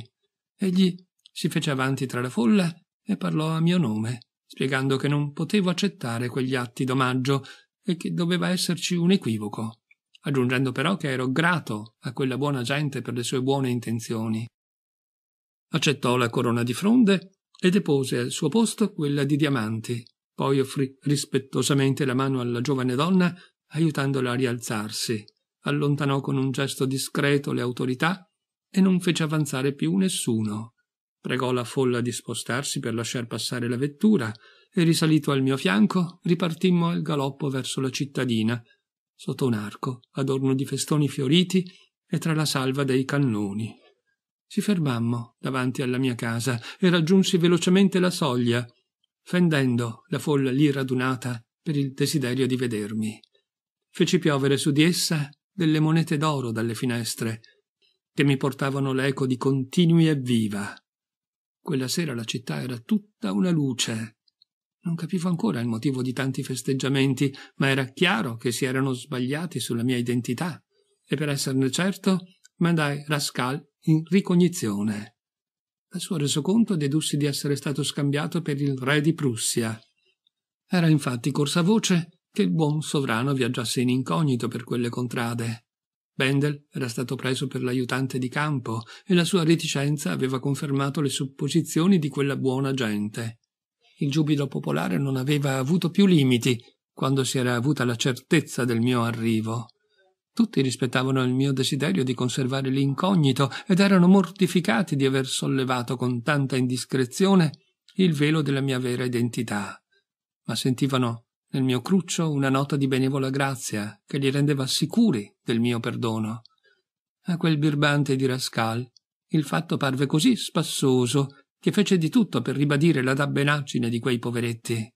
Egli si fece avanti tra la folla e parlò a mio nome spiegando che non potevo accettare quegli atti d'omaggio e che doveva esserci un equivoco, aggiungendo però che ero grato a quella buona gente per le sue buone intenzioni. Accettò la corona di fronde e depose al suo posto quella di diamanti, poi offrì rispettosamente la mano alla giovane donna, aiutandola a rialzarsi, allontanò con un gesto discreto le autorità e non fece avanzare più nessuno pregò la folla di spostarsi per lasciar passare la vettura e risalito al mio fianco ripartimmo al galoppo verso la cittadina sotto un arco adorno di festoni fioriti e tra la salva dei cannoni ci fermammo davanti alla mia casa e raggiunsi velocemente la soglia fendendo la folla lì radunata per il desiderio di vedermi feci piovere su di essa delle monete d'oro dalle finestre che mi portavano l'eco di continui e viva quella sera la città era tutta una luce. Non capivo ancora il motivo di tanti festeggiamenti, ma era chiaro che si erano sbagliati sulla mia identità. E per esserne certo, mandai Rascal in ricognizione. Dal suo resoconto dedussi di essere stato scambiato per il re di Prussia. Era infatti corsa voce che il buon sovrano viaggiasse in incognito per quelle contrade. Bendel era stato preso per l'aiutante di campo e la sua reticenza aveva confermato le supposizioni di quella buona gente. Il giubilo popolare non aveva avuto più limiti quando si era avuta la certezza del mio arrivo. Tutti rispettavano il mio desiderio di conservare l'incognito ed erano mortificati di aver sollevato con tanta indiscrezione il velo della mia vera identità, ma sentivano nel mio cruccio una nota di benevola grazia che li rendeva sicuri del mio perdono. A quel birbante di Rascal il fatto parve così spassoso che fece di tutto per ribadire la dabbenaggine di quei poveretti.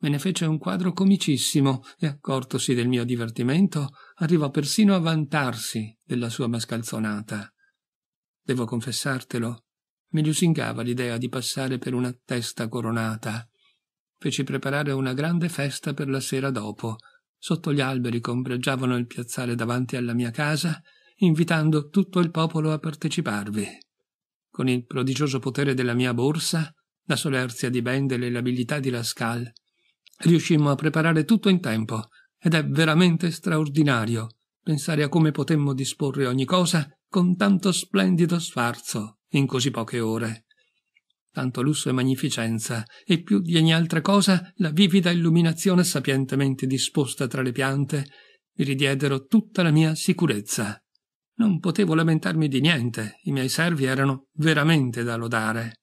Me ne fece un quadro comicissimo e, accortosi del mio divertimento, arrivò persino a vantarsi della sua mascalzonata. Devo confessartelo, mi lusingava l'idea di passare per una testa coronata feci preparare una grande festa per la sera dopo. Sotto gli alberi combreggiavano il piazzale davanti alla mia casa, invitando tutto il popolo a parteciparvi. Con il prodigioso potere della mia borsa, la solerzia di Bendel e l'abilità di Lascal, riuscimmo a preparare tutto in tempo, ed è veramente straordinario pensare a come potemmo disporre ogni cosa con tanto splendido sfarzo in così poche ore tanto lusso e magnificenza, e più di ogni altra cosa la vivida illuminazione sapientemente disposta tra le piante, mi ridiedero tutta la mia sicurezza. Non potevo lamentarmi di niente, i miei servi erano veramente da lodare.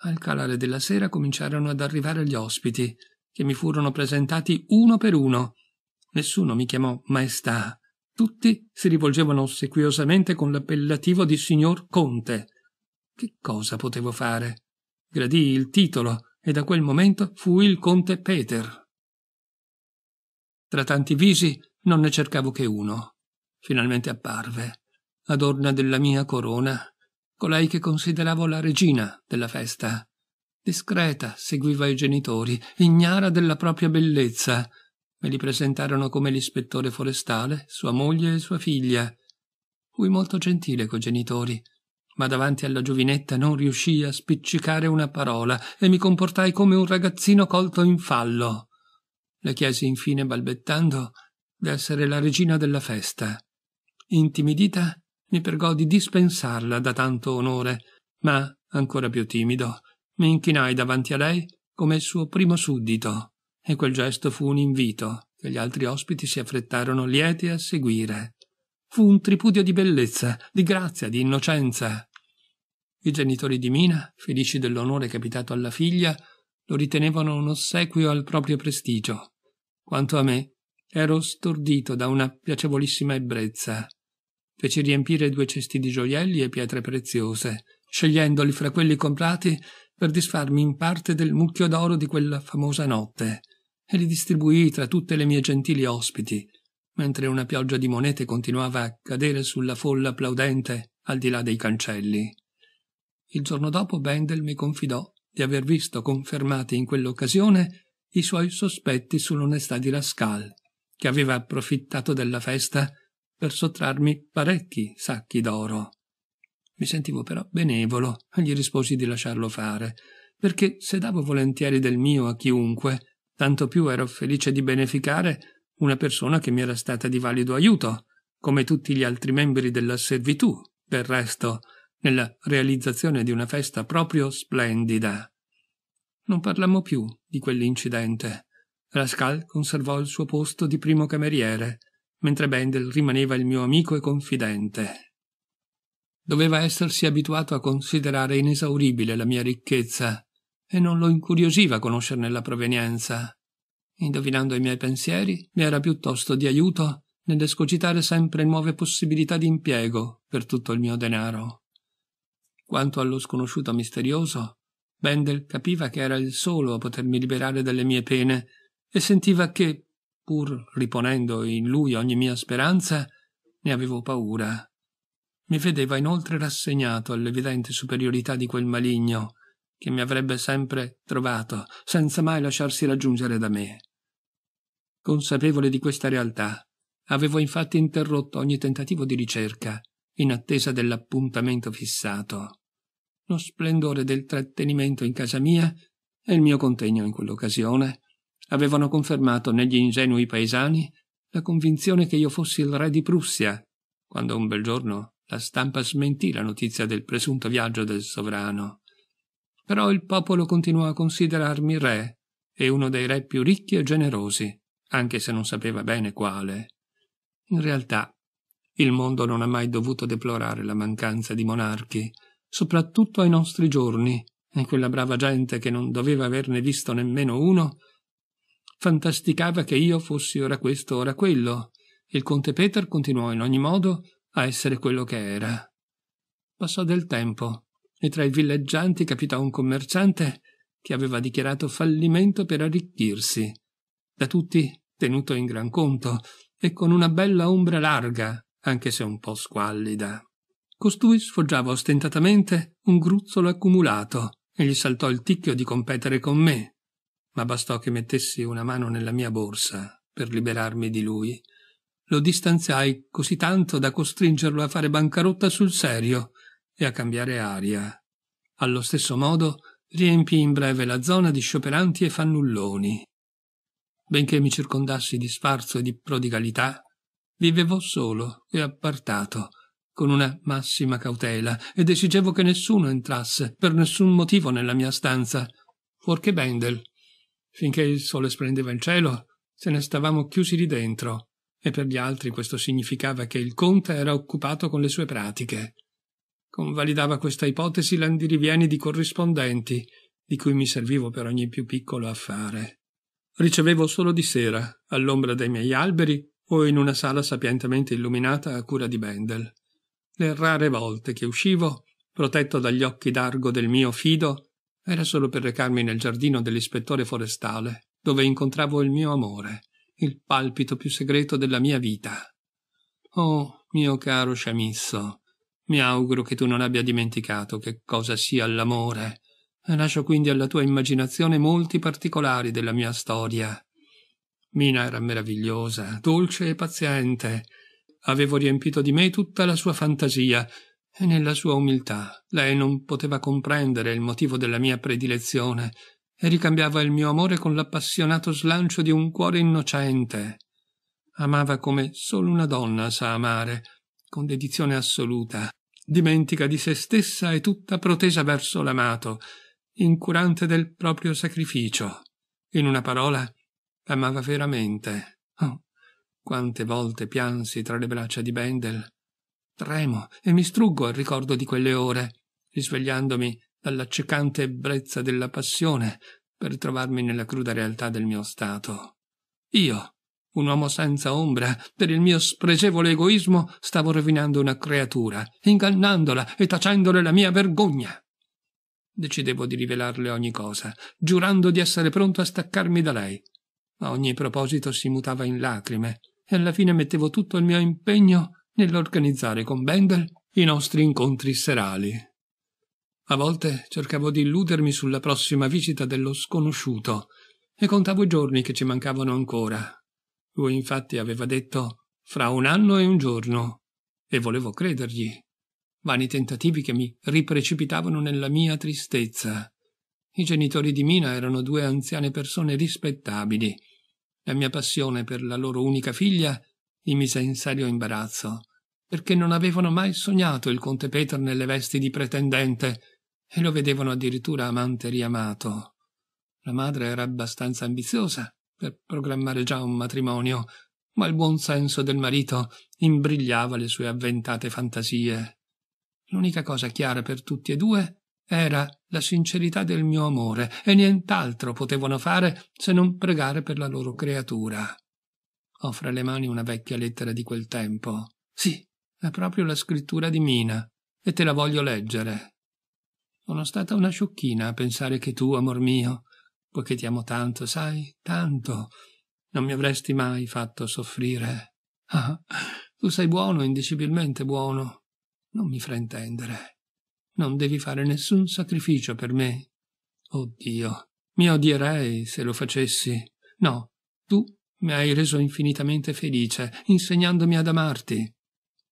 Al calare della sera cominciarono ad arrivare gli ospiti, che mi furono presentati uno per uno. Nessuno mi chiamò maestà. Tutti si rivolgevano ossequiosamente con l'appellativo di signor Conte. Che cosa potevo fare? gradì il titolo e da quel momento fu il conte Peter. Tra tanti visi non ne cercavo che uno. Finalmente apparve, adorna della mia corona, colei che consideravo la regina della festa. Discreta, seguiva i genitori, ignara della propria bellezza. Me li presentarono come l'ispettore forestale, sua moglie e sua figlia. Fui molto gentile coi genitori, ma davanti alla giovinetta non riuscii a spiccicare una parola e mi comportai come un ragazzino colto in fallo. Le chiesi infine balbettando d'essere la regina della festa. Intimidita, mi pregò di dispensarla da tanto onore, ma, ancora più timido, mi inchinai davanti a lei come il suo primo suddito, e quel gesto fu un invito che gli altri ospiti si affrettarono lieti a seguire fu un tripudio di bellezza, di grazia, di innocenza. I genitori di Mina, felici dell'onore capitato alla figlia, lo ritenevano un ossequio al proprio prestigio. Quanto a me, ero stordito da una piacevolissima ebbrezza. Feci riempire due cesti di gioielli e pietre preziose, scegliendoli fra quelli comprati per disfarmi in parte del mucchio d'oro di quella famosa notte, e li distribuii tra tutte le mie gentili ospiti, mentre una pioggia di monete continuava a cadere sulla folla applaudente al di là dei cancelli. Il giorno dopo Bendel mi confidò di aver visto confermati in quell'occasione i suoi sospetti sull'onestà di Rascal, che aveva approfittato della festa per sottrarmi parecchi sacchi d'oro. Mi sentivo però benevolo e gli risposi di lasciarlo fare, perché se davo volentieri del mio a chiunque, tanto più ero felice di beneficare una persona che mi era stata di valido aiuto, come tutti gli altri membri della servitù, del resto, nella realizzazione di una festa proprio splendida. Non parlammo più di quell'incidente. Rascal conservò il suo posto di primo cameriere, mentre Bendel rimaneva il mio amico e confidente. Doveva essersi abituato a considerare inesauribile la mia ricchezza, e non lo incuriosiva conoscerne la provenienza indovinando i miei pensieri, mi era piuttosto di aiuto nell'escogitare sempre nuove possibilità di impiego per tutto il mio denaro. Quanto allo sconosciuto misterioso, Bendel capiva che era il solo a potermi liberare dalle mie pene e sentiva che, pur riponendo in lui ogni mia speranza, ne avevo paura. Mi vedeva inoltre rassegnato all'evidente superiorità di quel maligno che mi avrebbe sempre trovato senza mai lasciarsi raggiungere da me. Consapevole di questa realtà, avevo infatti interrotto ogni tentativo di ricerca, in attesa dell'appuntamento fissato. Lo splendore del trattenimento in casa mia e il mio contegno in quell'occasione avevano confermato negli ingenui paesani la convinzione che io fossi il re di Prussia, quando un bel giorno la stampa smentì la notizia del presunto viaggio del sovrano. Però il popolo continuò a considerarmi re e uno dei re più ricchi e generosi anche se non sapeva bene quale. In realtà, il mondo non ha mai dovuto deplorare la mancanza di monarchi, soprattutto ai nostri giorni, e quella brava gente che non doveva averne visto nemmeno uno, fantasticava che io fossi ora questo, ora quello. Il conte Peter continuò in ogni modo a essere quello che era. Passò del tempo, e tra i villeggianti capitò un commerciante che aveva dichiarato fallimento per arricchirsi da tutti tenuto in gran conto e con una bella ombra larga, anche se un po' squallida. Costui sfoggiava ostentatamente un gruzzolo accumulato e gli saltò il ticchio di competere con me, ma bastò che mettessi una mano nella mia borsa per liberarmi di lui. Lo distanziai così tanto da costringerlo a fare bancarotta sul serio e a cambiare aria. Allo stesso modo riempì in breve la zona di scioperanti e fannulloni benché mi circondassi di sfarzo e di prodigalità, vivevo solo e appartato, con una massima cautela, ed esigevo che nessuno entrasse per nessun motivo nella mia stanza, fuorché Bendel. Finché il sole splendeva in cielo, se ne stavamo chiusi lì dentro, e per gli altri questo significava che il conte era occupato con le sue pratiche. Convalidava questa ipotesi l'andirivieni di corrispondenti, di cui mi servivo per ogni più piccolo affare ricevevo solo di sera, all'ombra dei miei alberi o in una sala sapientemente illuminata a cura di Bendel. Le rare volte che uscivo, protetto dagli occhi d'argo del mio fido, era solo per recarmi nel giardino dell'ispettore forestale, dove incontravo il mio amore, il palpito più segreto della mia vita. Oh, mio caro sciamisso, mi auguro che tu non abbia dimenticato che cosa sia l'amore Lascio quindi alla tua immaginazione molti particolari della mia storia. Mina era meravigliosa, dolce e paziente. Avevo riempito di me tutta la sua fantasia e nella sua umiltà lei non poteva comprendere il motivo della mia predilezione e ricambiava il mio amore con l'appassionato slancio di un cuore innocente. Amava come solo una donna sa amare, con dedizione assoluta, dimentica di se stessa e tutta protesa verso l'amato, incurante del proprio sacrificio. In una parola, amava veramente. Oh, quante volte piansi tra le braccia di Bendel. Tremo e mi struggo al ricordo di quelle ore, risvegliandomi dall'accecante ebbrezza della passione per trovarmi nella cruda realtà del mio stato. Io, un uomo senza ombra, per il mio spregevole egoismo stavo rovinando una creatura, ingannandola e tacendole la mia vergogna. Decidevo di rivelarle ogni cosa, giurando di essere pronto a staccarmi da lei. Ma ogni proposito si mutava in lacrime e alla fine mettevo tutto il mio impegno nell'organizzare con Bengel i nostri incontri serali. A volte cercavo di illudermi sulla prossima visita dello sconosciuto e contavo i giorni che ci mancavano ancora. Lui infatti aveva detto fra un anno e un giorno e volevo credergli vani tentativi che mi riprecipitavano nella mia tristezza. I genitori di Mina erano due anziane persone rispettabili. La mia passione per la loro unica figlia li mise in serio imbarazzo, perché non avevano mai sognato il conte Peter nelle vesti di pretendente e lo vedevano addirittura amante riamato. La madre era abbastanza ambiziosa per programmare già un matrimonio, ma il buon senso del marito imbrigliava le sue avventate fantasie. L'unica cosa chiara per tutti e due era la sincerità del mio amore e nient'altro potevano fare se non pregare per la loro creatura. Ho fra le mani una vecchia lettera di quel tempo. Sì, è proprio la scrittura di Mina e te la voglio leggere. Sono stata una sciocchina a pensare che tu, amor mio, poiché ti amo tanto, sai, tanto, non mi avresti mai fatto soffrire. Ah, tu sei buono, indicibilmente buono. Non mi fraintendere. Non devi fare nessun sacrificio per me. Oh Dio, mi odierei se lo facessi. No, tu mi hai reso infinitamente felice, insegnandomi ad amarti.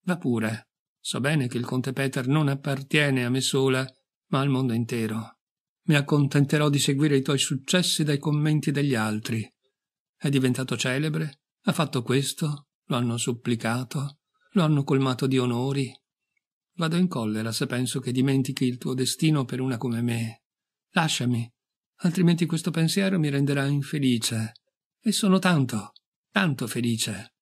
Va pure. So bene che il conte Peter non appartiene a me sola, ma al mondo intero. Mi accontenterò di seguire i tuoi successi dai commenti degli altri. È diventato celebre, ha fatto questo, lo hanno supplicato, lo hanno colmato di onori, Vado in collera se penso che dimentichi il tuo destino per una come me. Lasciami, altrimenti questo pensiero mi renderà infelice. E sono tanto, tanto felice.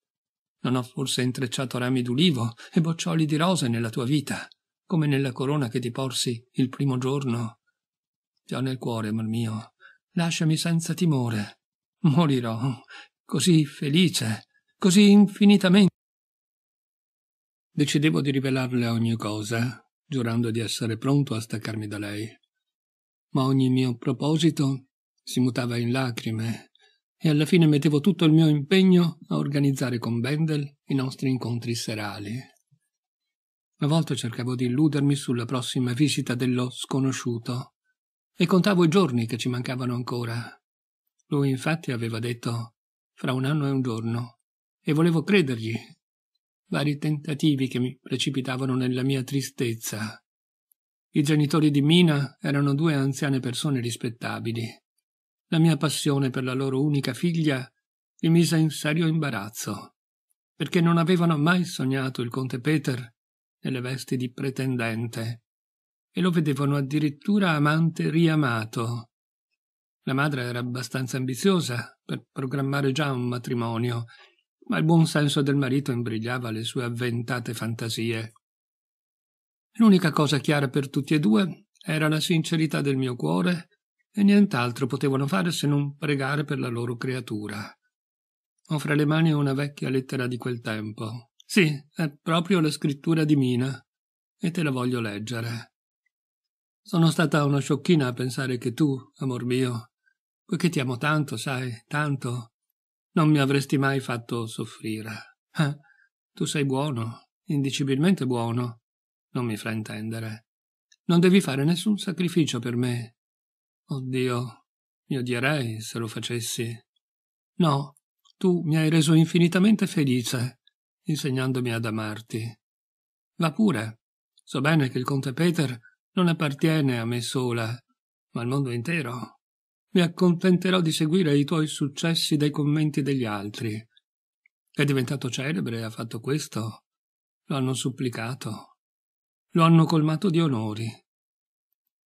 Non ho forse intrecciato rami d'ulivo e boccioli di rose nella tua vita, come nella corona che ti porsi il primo giorno. Ti ho nel cuore, amor mio. Lasciami senza timore. Morirò così felice, così infinitamente. Decidevo di rivelarle ogni cosa, giurando di essere pronto a staccarmi da lei. Ma ogni mio proposito si mutava in lacrime e alla fine mettevo tutto il mio impegno a organizzare con Bendel i nostri incontri serali. A volte cercavo di illudermi sulla prossima visita dello sconosciuto e contavo i giorni che ci mancavano ancora. Lui infatti aveva detto fra un anno e un giorno e volevo credergli vari tentativi che mi precipitavano nella mia tristezza. I genitori di Mina erano due anziane persone rispettabili. La mia passione per la loro unica figlia mi mise in serio imbarazzo, perché non avevano mai sognato il conte Peter nelle vesti di pretendente e lo vedevano addirittura amante riamato. La madre era abbastanza ambiziosa per programmare già un matrimonio ma il buon senso del marito imbrigliava le sue avventate fantasie. L'unica cosa chiara per tutti e due era la sincerità del mio cuore e nient'altro potevano fare se non pregare per la loro creatura. Ho fra le mani una vecchia lettera di quel tempo. Sì, è proprio la scrittura di Mina, e te la voglio leggere. Sono stata una sciocchina a pensare che tu, amor mio, poiché ti amo tanto, sai, tanto, non mi avresti mai fatto soffrire. Eh, tu sei buono, indicibilmente buono. Non mi fraintendere. Non devi fare nessun sacrificio per me. Oddio, mi odierei se lo facessi. No, tu mi hai reso infinitamente felice, insegnandomi ad amarti. Va pure. So bene che il conte Peter non appartiene a me sola, ma al mondo intero mi accontenterò di seguire i tuoi successi dai commenti degli altri. È diventato celebre e ha fatto questo. Lo hanno supplicato. Lo hanno colmato di onori.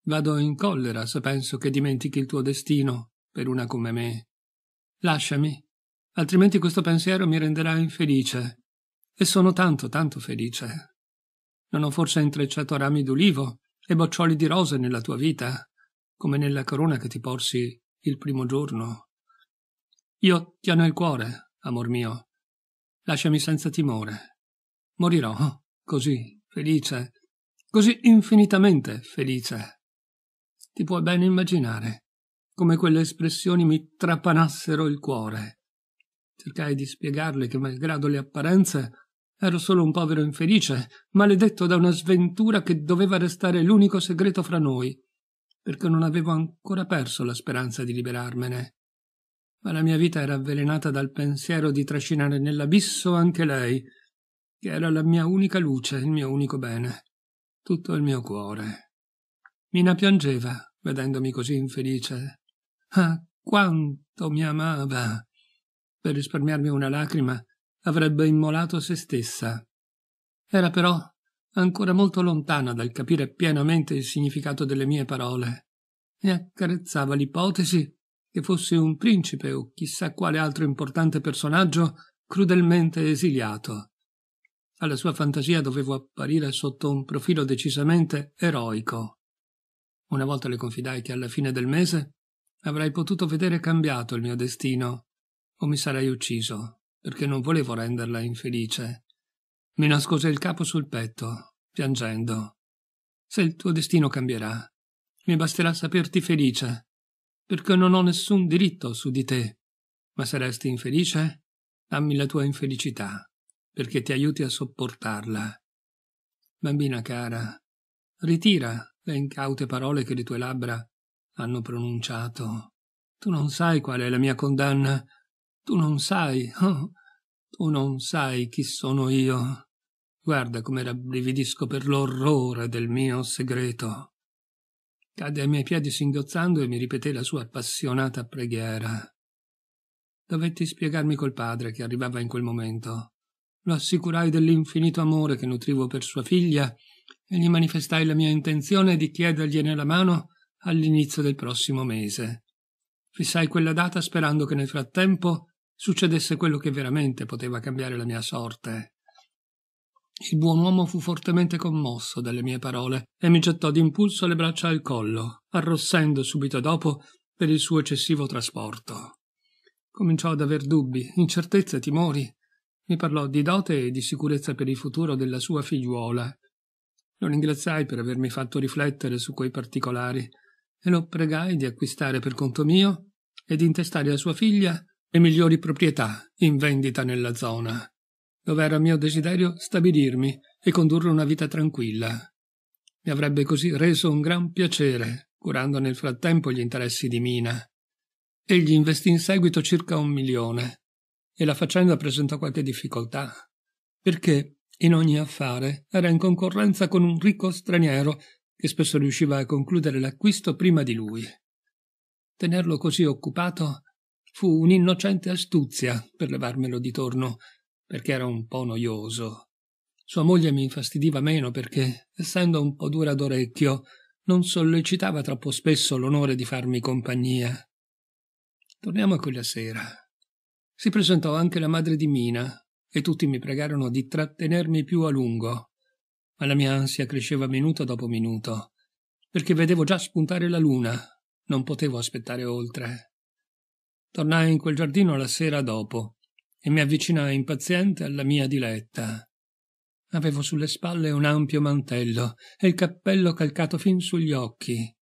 Vado in collera se penso che dimentichi il tuo destino per una come me. Lasciami, altrimenti questo pensiero mi renderà infelice. E sono tanto, tanto felice. Non ho forse intrecciato rami d'ulivo e boccioli di rose nella tua vita? come nella corona che ti porsi il primo giorno. Io ti ho nel cuore, amor mio. Lasciami senza timore. Morirò oh, così, felice, così infinitamente felice. Ti puoi ben immaginare come quelle espressioni mi trapanassero il cuore. Cercai di spiegarle che, malgrado le apparenze, Ero solo un povero infelice, maledetto da una sventura che doveva restare l'unico segreto fra noi perché non avevo ancora perso la speranza di liberarmene. Ma la mia vita era avvelenata dal pensiero di trascinare nell'abisso anche lei, che era la mia unica luce, il mio unico bene, tutto il mio cuore. Mina piangeva, vedendomi così infelice. Ah, quanto mi amava! Per risparmiarmi una lacrima, avrebbe immolato se stessa. Era però ancora molto lontana dal capire pienamente il significato delle mie parole, e accarezzava l'ipotesi che fosse un principe o chissà quale altro importante personaggio crudelmente esiliato. Alla sua fantasia dovevo apparire sotto un profilo decisamente eroico. Una volta le confidai che alla fine del mese avrei potuto vedere cambiato il mio destino o mi sarei ucciso perché non volevo renderla infelice. Mi nascose il capo sul petto, piangendo. Se il tuo destino cambierà, mi basterà saperti felice, perché non ho nessun diritto su di te. Ma saresti infelice, dammi la tua infelicità, perché ti aiuti a sopportarla. Bambina cara, ritira le incaute parole che le tue labbra hanno pronunciato. Tu non sai qual è la mia condanna. Tu non sai, oh, tu non sai chi sono io. Guarda come rabbrividisco per l'orrore del mio segreto. Cadde ai miei piedi singhiozzando e mi ripeté la sua appassionata preghiera. Dovetti spiegarmi col padre che arrivava in quel momento. Lo assicurai dell'infinito amore che nutrivo per sua figlia e gli manifestai la mia intenzione di chiedergliene la mano all'inizio del prossimo mese. Fissai quella data sperando che nel frattempo succedesse quello che veramente poteva cambiare la mia sorte. Il buon uomo fu fortemente commosso dalle mie parole e mi gettò d'impulso le braccia al collo, arrossendo subito dopo per il suo eccessivo trasporto. Cominciò ad aver dubbi, incertezze e timori. Mi parlò di dote e di sicurezza per il futuro della sua figliuola. Lo ringraziai per avermi fatto riflettere su quei particolari e lo pregai di acquistare per conto mio e di intestare a sua figlia le migliori proprietà in vendita nella zona dove era mio desiderio stabilirmi e condurre una vita tranquilla. Mi avrebbe così reso un gran piacere, curando nel frattempo gli interessi di Mina. Egli investì in seguito circa un milione e la faccenda presentò qualche difficoltà, perché in ogni affare era in concorrenza con un ricco straniero che spesso riusciva a concludere l'acquisto prima di lui. Tenerlo così occupato fu un'innocente astuzia per levarmelo di torno perché era un po' noioso. Sua moglie mi infastidiva meno perché, essendo un po' dura d'orecchio, non sollecitava troppo spesso l'onore di farmi compagnia. Torniamo a quella sera. Si presentò anche la madre di Mina e tutti mi pregarono di trattenermi più a lungo, ma la mia ansia cresceva minuto dopo minuto, perché vedevo già spuntare la luna, non potevo aspettare oltre. Tornai in quel giardino la sera dopo e mi avvicinai impaziente alla mia diletta. Avevo sulle spalle un ampio mantello e il cappello calcato fin sugli occhi.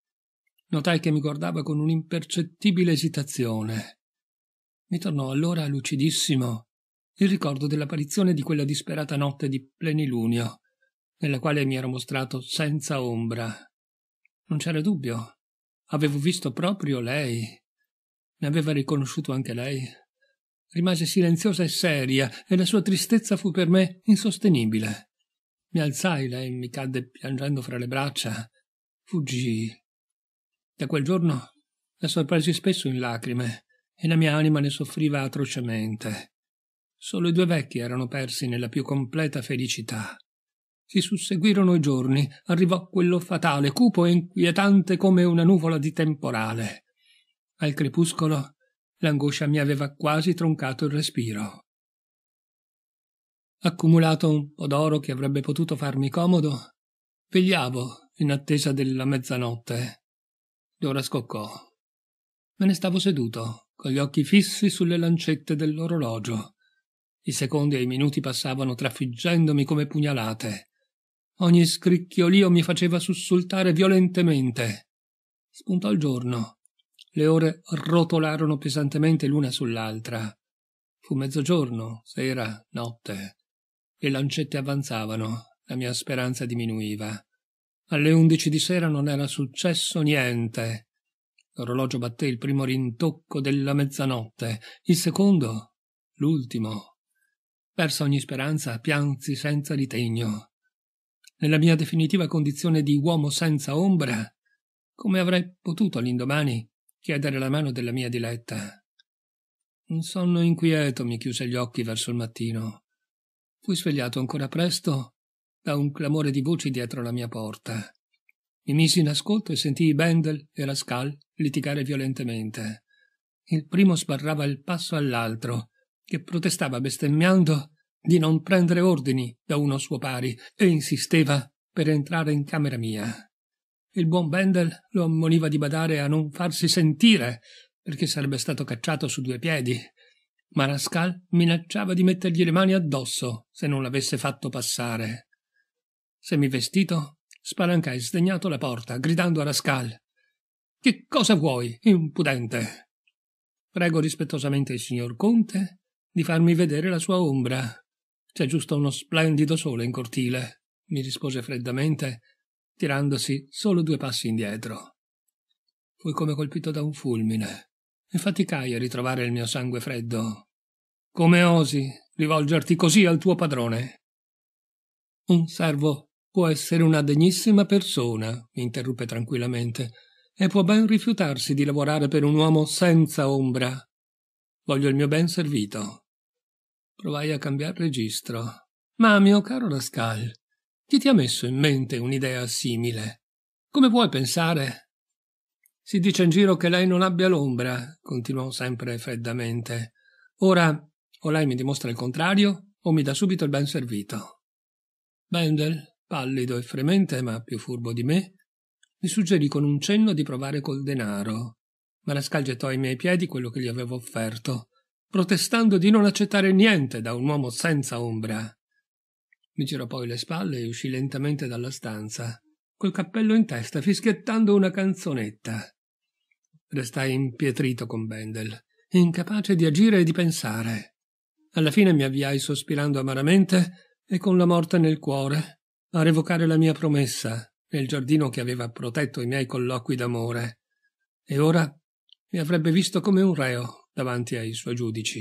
Notai che mi guardava con un'impercettibile esitazione. Mi tornò allora lucidissimo il ricordo dell'apparizione di quella disperata notte di plenilunio, nella quale mi ero mostrato senza ombra. Non c'era dubbio. Avevo visto proprio lei. Ne aveva riconosciuto anche lei. Rimase silenziosa e seria, e la sua tristezza fu per me insostenibile. Mi alzai, lei mi cadde piangendo fra le braccia. Fuggii. Da quel giorno la sorpresi spesso in lacrime, e la mia anima ne soffriva atrocemente. Solo i due vecchi erano persi nella più completa felicità. Si susseguirono i giorni, arrivò quello fatale, cupo e inquietante come una nuvola di temporale. Al crepuscolo L'angoscia mi aveva quasi troncato il respiro. Accumulato un po' d'oro che avrebbe potuto farmi comodo, vegliavo in attesa della mezzanotte. L'ora scoccò. Me ne stavo seduto, con gli occhi fissi sulle lancette dell'orologio. I secondi e i minuti passavano trafiggendomi come pugnalate. Ogni scricchiolio mi faceva sussultare violentemente. Spuntò il giorno. Le ore rotolarono pesantemente l'una sull'altra. Fu mezzogiorno, sera, notte. Le lancette avanzavano, la mia speranza diminuiva. Alle undici di sera non era successo niente. L'orologio batté il primo rintocco della mezzanotte, il secondo, l'ultimo. Persa ogni speranza, piansi senza ritegno. Nella mia definitiva condizione di uomo senza ombra, come avrei potuto all'indomani chiedere la mano della mia diletta. Un sonno inquieto mi chiuse gli occhi verso il mattino. Fui svegliato ancora presto da un clamore di voci dietro la mia porta. Mi misi in ascolto e sentii Bendel e Rascal litigare violentemente. Il primo sbarrava il passo all'altro, che protestava bestemmiando di non prendere ordini da uno suo pari e insisteva per entrare in camera mia. Il buon Bendel lo ammoniva di badare a non farsi sentire, perché sarebbe stato cacciato su due piedi. Marascal minacciava di mettergli le mani addosso se non l'avesse fatto passare. Semivestito, spalancai sdegnato la porta, gridando a Rascal. Che cosa vuoi, impudente? Prego rispettosamente il signor Conte di farmi vedere la sua ombra. C'è giusto uno splendido sole in cortile, mi rispose freddamente tirandosi solo due passi indietro. Fui come colpito da un fulmine e faticai a ritrovare il mio sangue freddo. Come osi rivolgerti così al tuo padrone? Un servo può essere una degnissima persona, mi interruppe tranquillamente, e può ben rifiutarsi di lavorare per un uomo senza ombra. Voglio il mio ben servito. Provai a cambiare registro. Ma, mio caro Rascal, chi ti ha messo in mente un'idea simile? Come puoi pensare? Si dice in giro che lei non abbia l'ombra, continuò sempre freddamente. Ora o lei mi dimostra il contrario o mi dà subito il ben servito. Bendel, pallido e fremente, ma più furbo di me, mi suggerì con un cenno di provare col denaro. ma la gettò ai miei piedi quello che gli avevo offerto, protestando di non accettare niente da un uomo senza ombra. Mi girò poi le spalle e uscì lentamente dalla stanza, col cappello in testa, fischiettando una canzonetta. Restai impietrito con Bendel, incapace di agire e di pensare. Alla fine mi avviai sospirando amaramente e con la morte nel cuore a revocare la mia promessa nel giardino che aveva protetto i miei colloqui d'amore. E ora mi avrebbe visto come un reo davanti ai suoi giudici.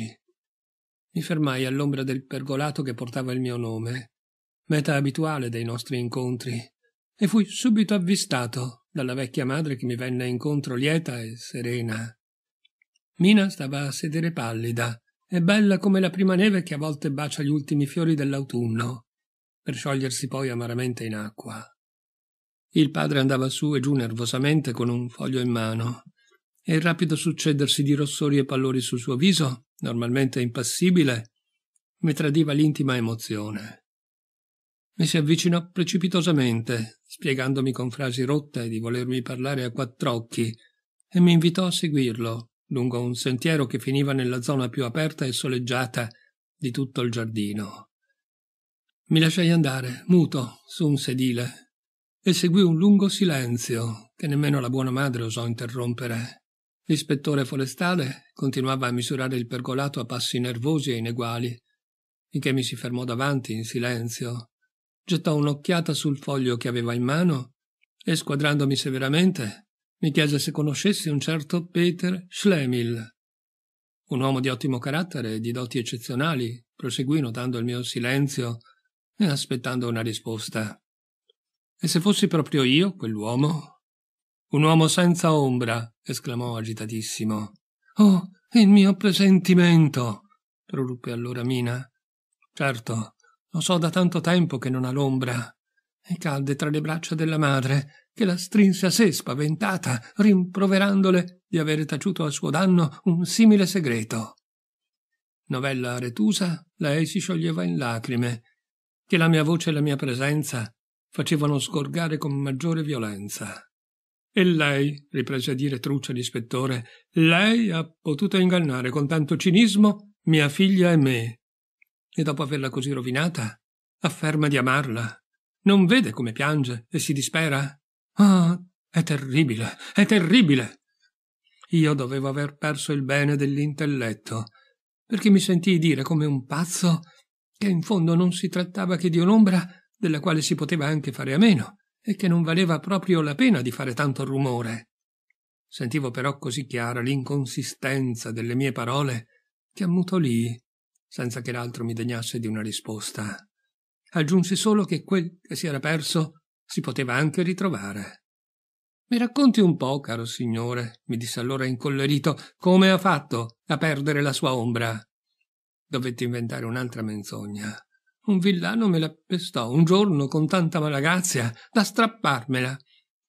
Mi fermai all'ombra del pergolato che portava il mio nome meta abituale dei nostri incontri, e fui subito avvistato dalla vecchia madre che mi venne incontro lieta e serena. Mina stava a sedere pallida e bella come la prima neve che a volte bacia gli ultimi fiori dell'autunno, per sciogliersi poi amaramente in acqua. Il padre andava su e giù nervosamente con un foglio in mano, e il rapido succedersi di rossori e pallori sul suo viso, normalmente impassibile, mi tradiva l'intima emozione. Mi si avvicinò precipitosamente, spiegandomi con frasi rotte di volermi parlare a quattr'occhi, e mi invitò a seguirlo lungo un sentiero che finiva nella zona più aperta e soleggiata di tutto il giardino. Mi lasciai andare, muto, su un sedile, e seguì un lungo silenzio che nemmeno la buona madre osò interrompere. L'ispettore forestale continuava a misurare il pergolato a passi nervosi e ineguali, finché mi si fermò davanti in silenzio, gettò un'occhiata sul foglio che aveva in mano e, squadrandomi severamente, mi chiese se conoscessi un certo Peter Schlemil. Un uomo di ottimo carattere e di doti eccezionali, proseguì notando il mio silenzio e aspettando una risposta. E se fossi proprio io, quell'uomo? Un uomo senza ombra, esclamò agitatissimo. Oh, il mio presentimento! proruppe allora Mina. Certo, lo so da tanto tempo che non ha l'ombra. E cadde tra le braccia della madre, che la strinse a sé spaventata, rimproverandole di avere taciuto a suo danno un simile segreto. Novella retusa, lei si scioglieva in lacrime, che la mia voce e la mia presenza facevano sgorgare con maggiore violenza. E lei, riprese a dire truce l'ispettore, lei ha potuto ingannare con tanto cinismo mia figlia e me e dopo averla così rovinata, afferma di amarla. Non vede come piange e si dispera? Ah, è terribile, è terribile! Io dovevo aver perso il bene dell'intelletto, perché mi sentii dire come un pazzo che in fondo non si trattava che di un'ombra della quale si poteva anche fare a meno e che non valeva proprio la pena di fare tanto rumore. Sentivo però così chiara l'inconsistenza delle mie parole che ammutolii senza che l'altro mi degnasse di una risposta. Aggiunsi solo che quel che si era perso si poteva anche ritrovare. Mi racconti un po', caro signore, mi disse allora incollerito, come ha fatto a perdere la sua ombra. Dovetti inventare un'altra menzogna. Un villano me l'appestò un giorno con tanta malagrazia da strapparmela.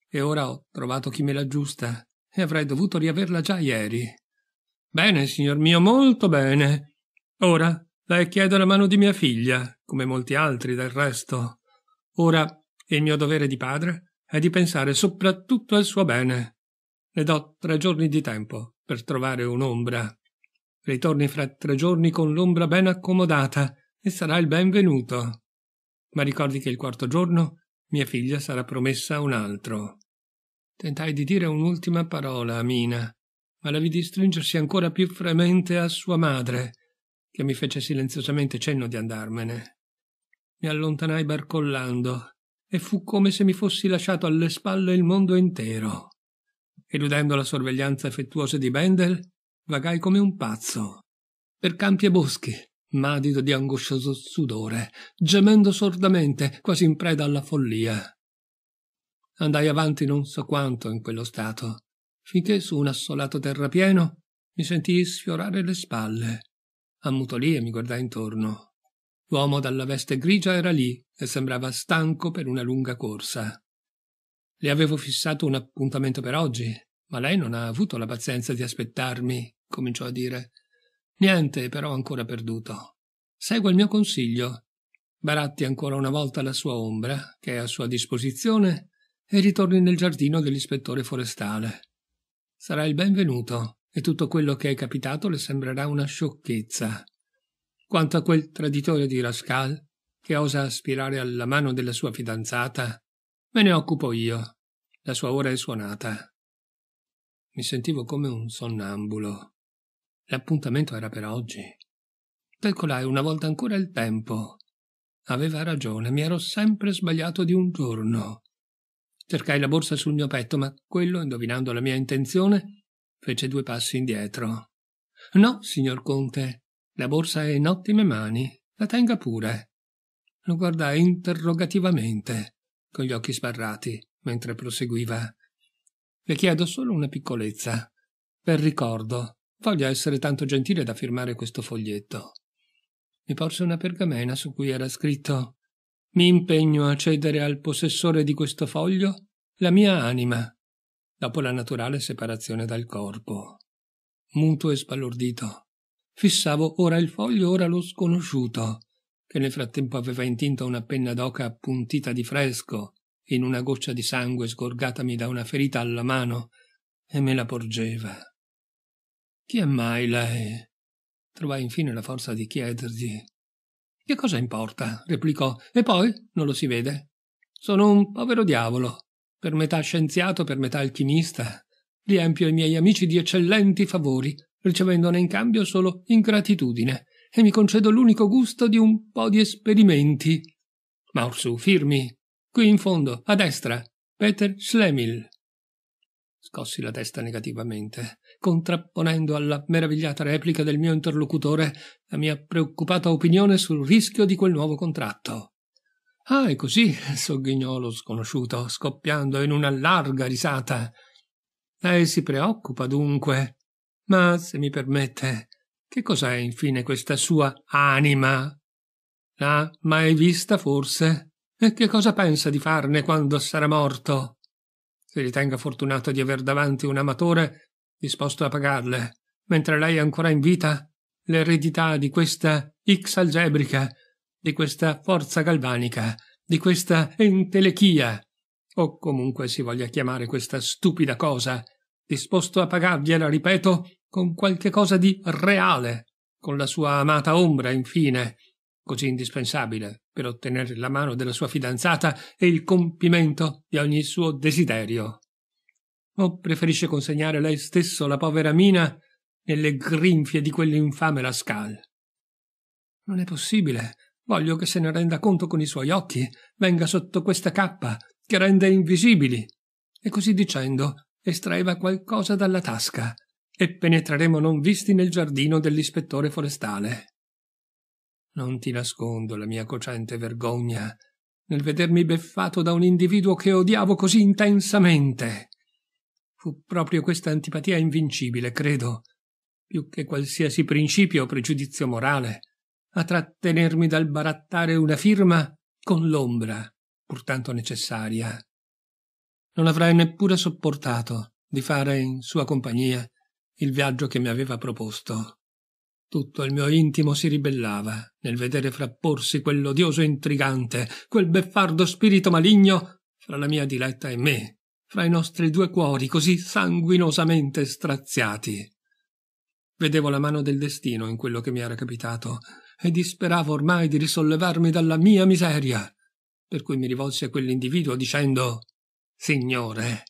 E ora ho trovato chi me l'aggiusta e avrei dovuto riaverla già ieri. Bene, signor mio, molto bene, Ora la chiedo la mano di mia figlia, come molti altri del resto. Ora il mio dovere di padre è di pensare soprattutto al suo bene. Le do tre giorni di tempo per trovare un'ombra. Ritorni fra tre giorni con l'ombra ben accomodata e sarà il benvenuto. Ma ricordi che il quarto giorno mia figlia sarà promessa a un altro. Tentai di dire un'ultima parola a Mina, ma la vidi stringersi ancora più fremente a sua madre che mi fece silenziosamente cenno di andarmene. Mi allontanai barcollando e fu come se mi fossi lasciato alle spalle il mondo intero. Eludendo la sorveglianza effettuosa di Bendel, vagai come un pazzo, per campi e boschi, madido di angoscioso sudore, gemendo sordamente, quasi in preda alla follia. Andai avanti non so quanto in quello stato, finché su un assolato terrapieno mi sentii sfiorare le spalle Ammuto lì e mi guardai intorno. L'uomo dalla veste grigia era lì e sembrava stanco per una lunga corsa. Le avevo fissato un appuntamento per oggi, ma lei non ha avuto la pazienza di aspettarmi, cominciò a dire. Niente, però ancora perduto. Segua il mio consiglio. Baratti ancora una volta la sua ombra, che è a sua disposizione, e ritorni nel giardino dell'ispettore forestale. Sarà il benvenuto e tutto quello che è capitato le sembrerà una sciocchezza. Quanto a quel traditore di Rascal, che osa aspirare alla mano della sua fidanzata, me ne occupo io. La sua ora è suonata. Mi sentivo come un sonnambulo. L'appuntamento era per oggi. Calcolai una volta ancora il tempo. Aveva ragione, mi ero sempre sbagliato di un giorno. Cercai la borsa sul mio petto, ma quello, indovinando la mia intenzione, fece due passi indietro. No, signor Conte, la borsa è in ottime mani, la tenga pure. Lo guardai interrogativamente, con gli occhi sbarrati, mentre proseguiva. Le chiedo solo una piccolezza. Per ricordo, voglio essere tanto gentile da firmare questo foglietto. Mi porse una pergamena su cui era scritto Mi impegno a cedere al possessore di questo foglio la mia anima dopo la naturale separazione dal corpo. Muto e sbalordito, fissavo ora il foglio, ora lo sconosciuto, che nel frattempo aveva intinta una penna d'oca appuntita di fresco in una goccia di sangue sgorgatami da una ferita alla mano e me la porgeva. Chi è mai lei? Trovai infine la forza di chiedergli. Che cosa importa? replicò. E poi non lo si vede. Sono un povero diavolo per metà scienziato, per metà alchimista. Riempio i miei amici di eccellenti favori, ricevendone in cambio solo ingratitudine, e mi concedo l'unico gusto di un po' di esperimenti. Ma orsù, firmi. Qui in fondo, a destra. Peter Schlemil. Scossi la testa negativamente, contrapponendo alla meravigliata replica del mio interlocutore la mia preoccupata opinione sul rischio di quel nuovo contratto. Ah, è così, sogghignò lo sconosciuto, scoppiando in una larga risata. Lei si preoccupa dunque. Ma, se mi permette, che cos'è infine questa sua anima? L'ha mai vista forse? E che cosa pensa di farne quando sarà morto? Si ritenga fortunato di aver davanti un amatore disposto a pagarle, mentre lei è ancora in vita, l'eredità di questa X algebrica di questa forza galvanica, di questa entelechia, o comunque si voglia chiamare questa stupida cosa, disposto a pagargliela, ripeto, con qualche cosa di reale, con la sua amata ombra, infine, così indispensabile per ottenere la mano della sua fidanzata e il compimento di ogni suo desiderio. O preferisce consegnare lei stesso la povera Mina nelle grinfie di quell'infame Lascal. Non è possibile, Voglio che se ne renda conto con i suoi occhi, venga sotto questa cappa, che rende invisibili. E così dicendo, estraeva qualcosa dalla tasca, e penetreremo non visti nel giardino dell'ispettore forestale. Non ti nascondo la mia cocente vergogna nel vedermi beffato da un individuo che odiavo così intensamente. Fu proprio questa antipatia invincibile, credo, più che qualsiasi principio o pregiudizio morale, a trattenermi dal barattare una firma con l'ombra, pur tanto necessaria. Non avrei neppure sopportato di fare in sua compagnia il viaggio che mi aveva proposto. Tutto il mio intimo si ribellava nel vedere frapporsi quell'odioso intrigante, quel beffardo spirito maligno fra la mia diletta e me, fra i nostri due cuori così sanguinosamente straziati. Vedevo la mano del destino in quello che mi era capitato e disperavo ormai di risollevarmi dalla mia miseria, per cui mi rivolsi a quell'individuo dicendo Signore,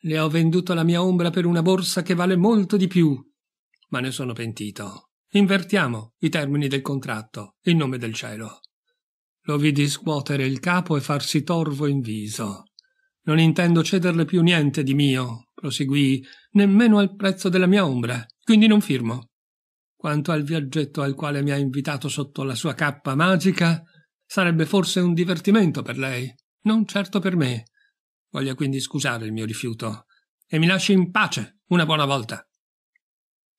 le ho venduto la mia ombra per una borsa che vale molto di più, ma ne sono pentito. Invertiamo i termini del contratto, in nome del cielo. Lo vidi scuotere il capo e farsi torvo in viso. Non intendo cederle più niente di mio, proseguì, nemmeno al prezzo della mia ombra, quindi non firmo. Quanto al viaggetto al quale mi ha invitato sotto la sua cappa magica, sarebbe forse un divertimento per lei, non certo per me. Voglia quindi scusare il mio rifiuto e mi lasci in pace una buona volta.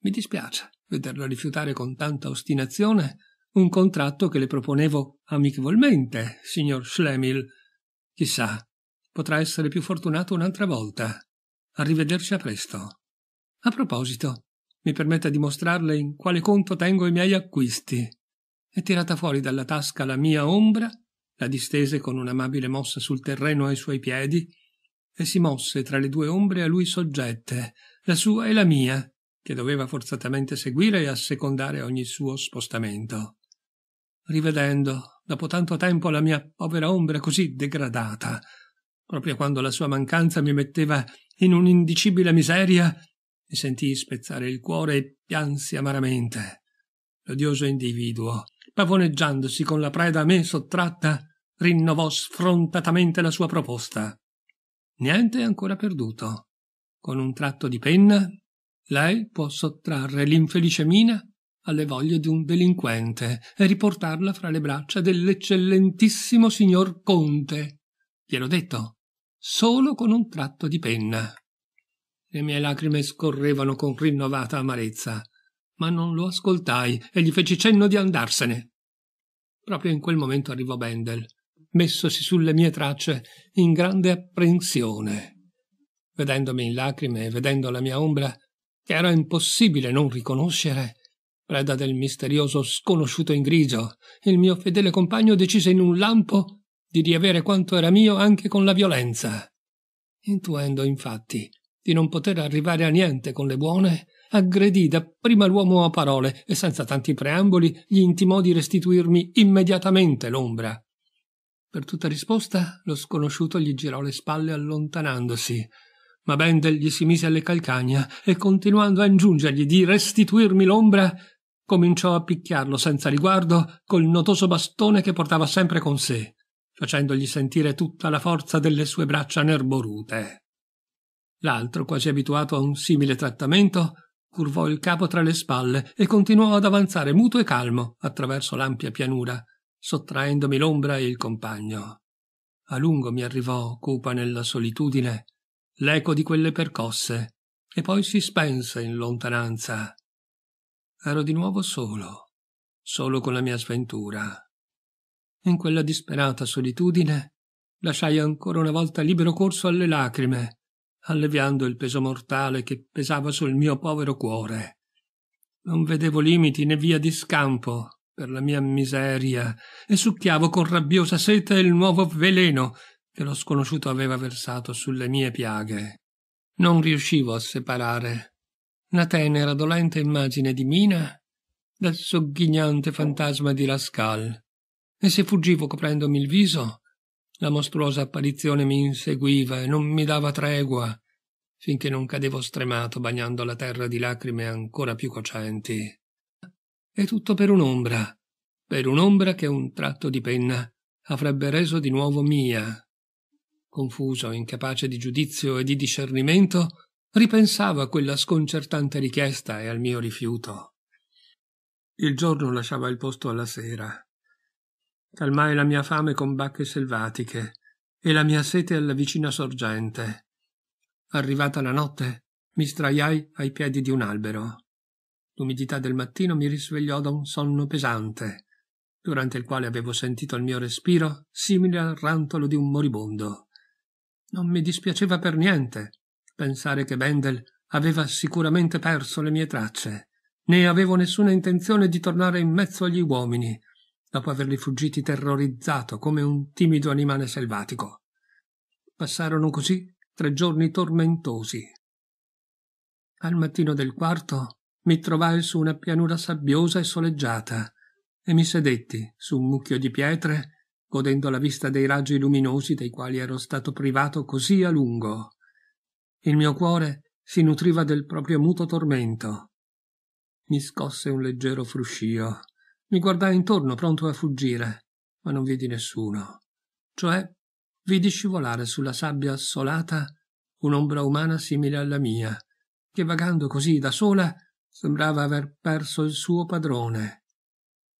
Mi dispiace vederla rifiutare con tanta ostinazione un contratto che le proponevo amichevolmente, signor Schlemil. Chissà, potrà essere più fortunato un'altra volta. Arrivederci a presto. A proposito, mi permetta di mostrarle in quale conto tengo i miei acquisti. E tirata fuori dalla tasca la mia ombra, la distese con un'amabile mossa sul terreno ai suoi piedi, e si mosse tra le due ombre a lui soggette, la sua e la mia, che doveva forzatamente seguire e assecondare ogni suo spostamento. Rivedendo, dopo tanto tempo, la mia povera ombra così degradata, proprio quando la sua mancanza mi metteva in un'indicibile miseria, mi sentii spezzare il cuore e piansi amaramente. L'odioso individuo, pavoneggiandosi con la preda a me sottratta, rinnovò sfrontatamente la sua proposta. Niente è ancora perduto. Con un tratto di penna, lei può sottrarre l'infelice mina alle voglie di un delinquente e riportarla fra le braccia dell'eccellentissimo signor Conte. Gliel'ho detto, solo con un tratto di penna. Le mie lacrime scorrevano con rinnovata amarezza, ma non lo ascoltai e gli feci cenno di andarsene. Proprio in quel momento arrivò Bendel, messosi sulle mie tracce in grande apprensione. Vedendomi in lacrime e vedendo la mia ombra, che era impossibile non riconoscere, preda del misterioso sconosciuto in grigio, il mio fedele compagno decise in un lampo di riavere quanto era mio anche con la violenza. Intuendo, infatti, di non poter arrivare a niente con le buone, aggredì dapprima l'uomo a parole e senza tanti preamboli gli intimò di restituirmi immediatamente l'ombra. Per tutta risposta lo sconosciuto gli girò le spalle allontanandosi, ma Bendel gli si mise alle calcagna e continuando a ingiungergli di restituirmi l'ombra, cominciò a picchiarlo senza riguardo col notoso bastone che portava sempre con sé, facendogli sentire tutta la forza delle sue braccia nerborute. L'altro, quasi abituato a un simile trattamento, curvò il capo tra le spalle e continuò ad avanzare muto e calmo attraverso l'ampia pianura, sottraendomi l'ombra e il compagno. A lungo mi arrivò, cupa nella solitudine, l'eco di quelle percosse, e poi si spense in lontananza. Ero di nuovo solo, solo con la mia sventura. In quella disperata solitudine lasciai ancora una volta libero corso alle lacrime alleviando il peso mortale che pesava sul mio povero cuore. Non vedevo limiti né via di scampo per la mia miseria e succhiavo con rabbiosa sete il nuovo veleno che lo sconosciuto aveva versato sulle mie piaghe. Non riuscivo a separare la tenera dolente immagine di Mina dal sogghignante fantasma di Lascal e se fuggivo coprendomi il viso la mostruosa apparizione mi inseguiva e non mi dava tregua, finché non cadevo stremato bagnando la terra di lacrime ancora più cocenti. E tutto per un'ombra, per un'ombra che un tratto di penna avrebbe reso di nuovo mia. Confuso, incapace di giudizio e di discernimento, ripensavo a quella sconcertante richiesta e al mio rifiuto. Il giorno lasciava il posto alla sera calmai la mia fame con bacche selvatiche e la mia sete alla vicina sorgente. Arrivata la notte, mi straiai ai piedi di un albero. L'umidità del mattino mi risvegliò da un sonno pesante, durante il quale avevo sentito il mio respiro simile al rantolo di un moribondo. Non mi dispiaceva per niente pensare che Bendel aveva sicuramente perso le mie tracce, né avevo nessuna intenzione di tornare in mezzo agli uomini, dopo averli fuggiti terrorizzato come un timido animale selvatico. Passarono così tre giorni tormentosi. Al mattino del quarto mi trovai su una pianura sabbiosa e soleggiata e mi sedetti su un mucchio di pietre, godendo la vista dei raggi luminosi dei quali ero stato privato così a lungo. Il mio cuore si nutriva del proprio muto tormento. Mi scosse un leggero fruscio mi guardai intorno, pronto a fuggire, ma non vidi nessuno. Cioè, vidi scivolare sulla sabbia assolata un'ombra umana simile alla mia, che vagando così da sola sembrava aver perso il suo padrone.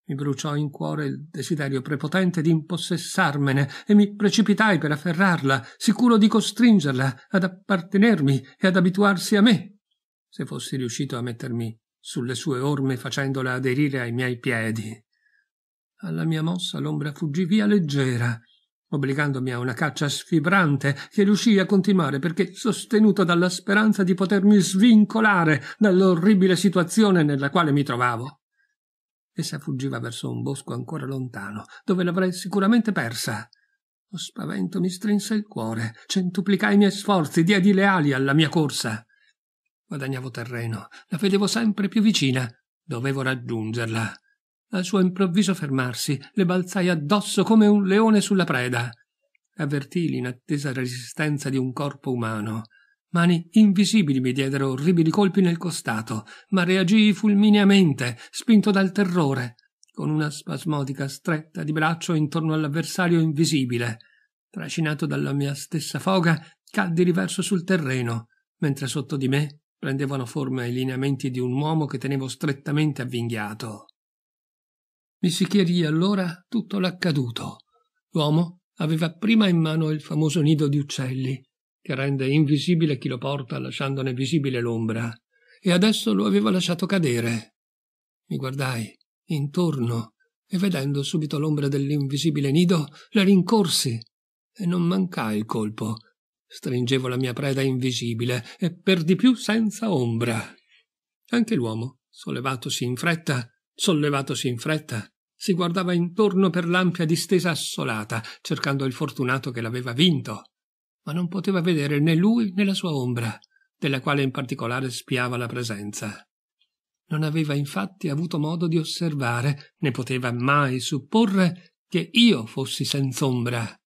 Mi bruciò in cuore il desiderio prepotente di impossessarmene e mi precipitai per afferrarla, sicuro di costringerla ad appartenermi e ad abituarsi a me, se fossi riuscito a mettermi sulle sue orme facendola aderire ai miei piedi. Alla mia mossa l'ombra fuggì via leggera, obbligandomi a una caccia sfibrante che riuscii a continuare perché sostenuto dalla speranza di potermi svincolare dall'orribile situazione nella quale mi trovavo. Essa fuggiva verso un bosco ancora lontano, dove l'avrei sicuramente persa. Lo spavento mi strinse il cuore, centuplicai i miei sforzi, diedi le ali alla mia corsa. Guadagnavo terreno, la vedevo sempre più vicina. Dovevo raggiungerla. Al suo improvviso fermarsi, le balzai addosso come un leone sulla preda. Avvertii l'inattesa resistenza di un corpo umano. Mani invisibili mi diedero orribili colpi nel costato, ma reagii fulmineamente, spinto dal terrore, con una spasmodica stretta di braccio intorno all'avversario invisibile. Trascinato dalla mia stessa foga, caddi riverso sul terreno, mentre sotto di me prendevano forma i lineamenti di un uomo che tenevo strettamente avvinghiato. Mi si chiarì allora tutto l'accaduto. L'uomo aveva prima in mano il famoso nido di uccelli, che rende invisibile chi lo porta lasciandone visibile l'ombra, e adesso lo aveva lasciato cadere. Mi guardai intorno e vedendo subito l'ombra dell'invisibile nido, la rincorsi e non mancai il colpo Stringevo la mia preda invisibile e per di più senza ombra. Anche l'uomo, sollevatosi in fretta, sollevatosi in fretta, si guardava intorno per l'ampia distesa assolata, cercando il fortunato che l'aveva vinto, ma non poteva vedere né lui né la sua ombra, della quale in particolare spiava la presenza. Non aveva infatti avuto modo di osservare, né poteva mai supporre che io fossi senz'ombra.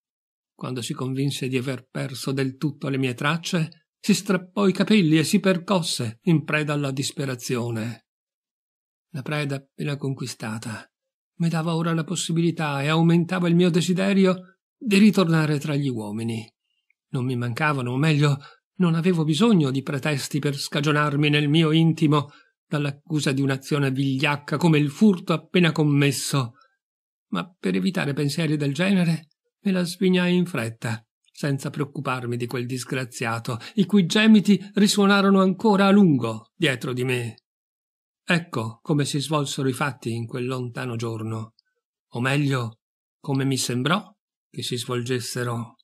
Quando si convinse di aver perso del tutto le mie tracce, si strappò i capelli e si percosse in preda alla disperazione. La preda appena conquistata mi dava ora la possibilità e aumentava il mio desiderio di ritornare tra gli uomini. Non mi mancavano, o meglio, non avevo bisogno di pretesti per scagionarmi nel mio intimo dall'accusa di un'azione vigliacca come il furto appena commesso, ma per evitare pensieri del genere Me la svignai in fretta, senza preoccuparmi di quel disgraziato, i cui gemiti risuonarono ancora a lungo dietro di me. Ecco come si svolsero i fatti in quel lontano giorno, o meglio, come mi sembrò che si svolgessero.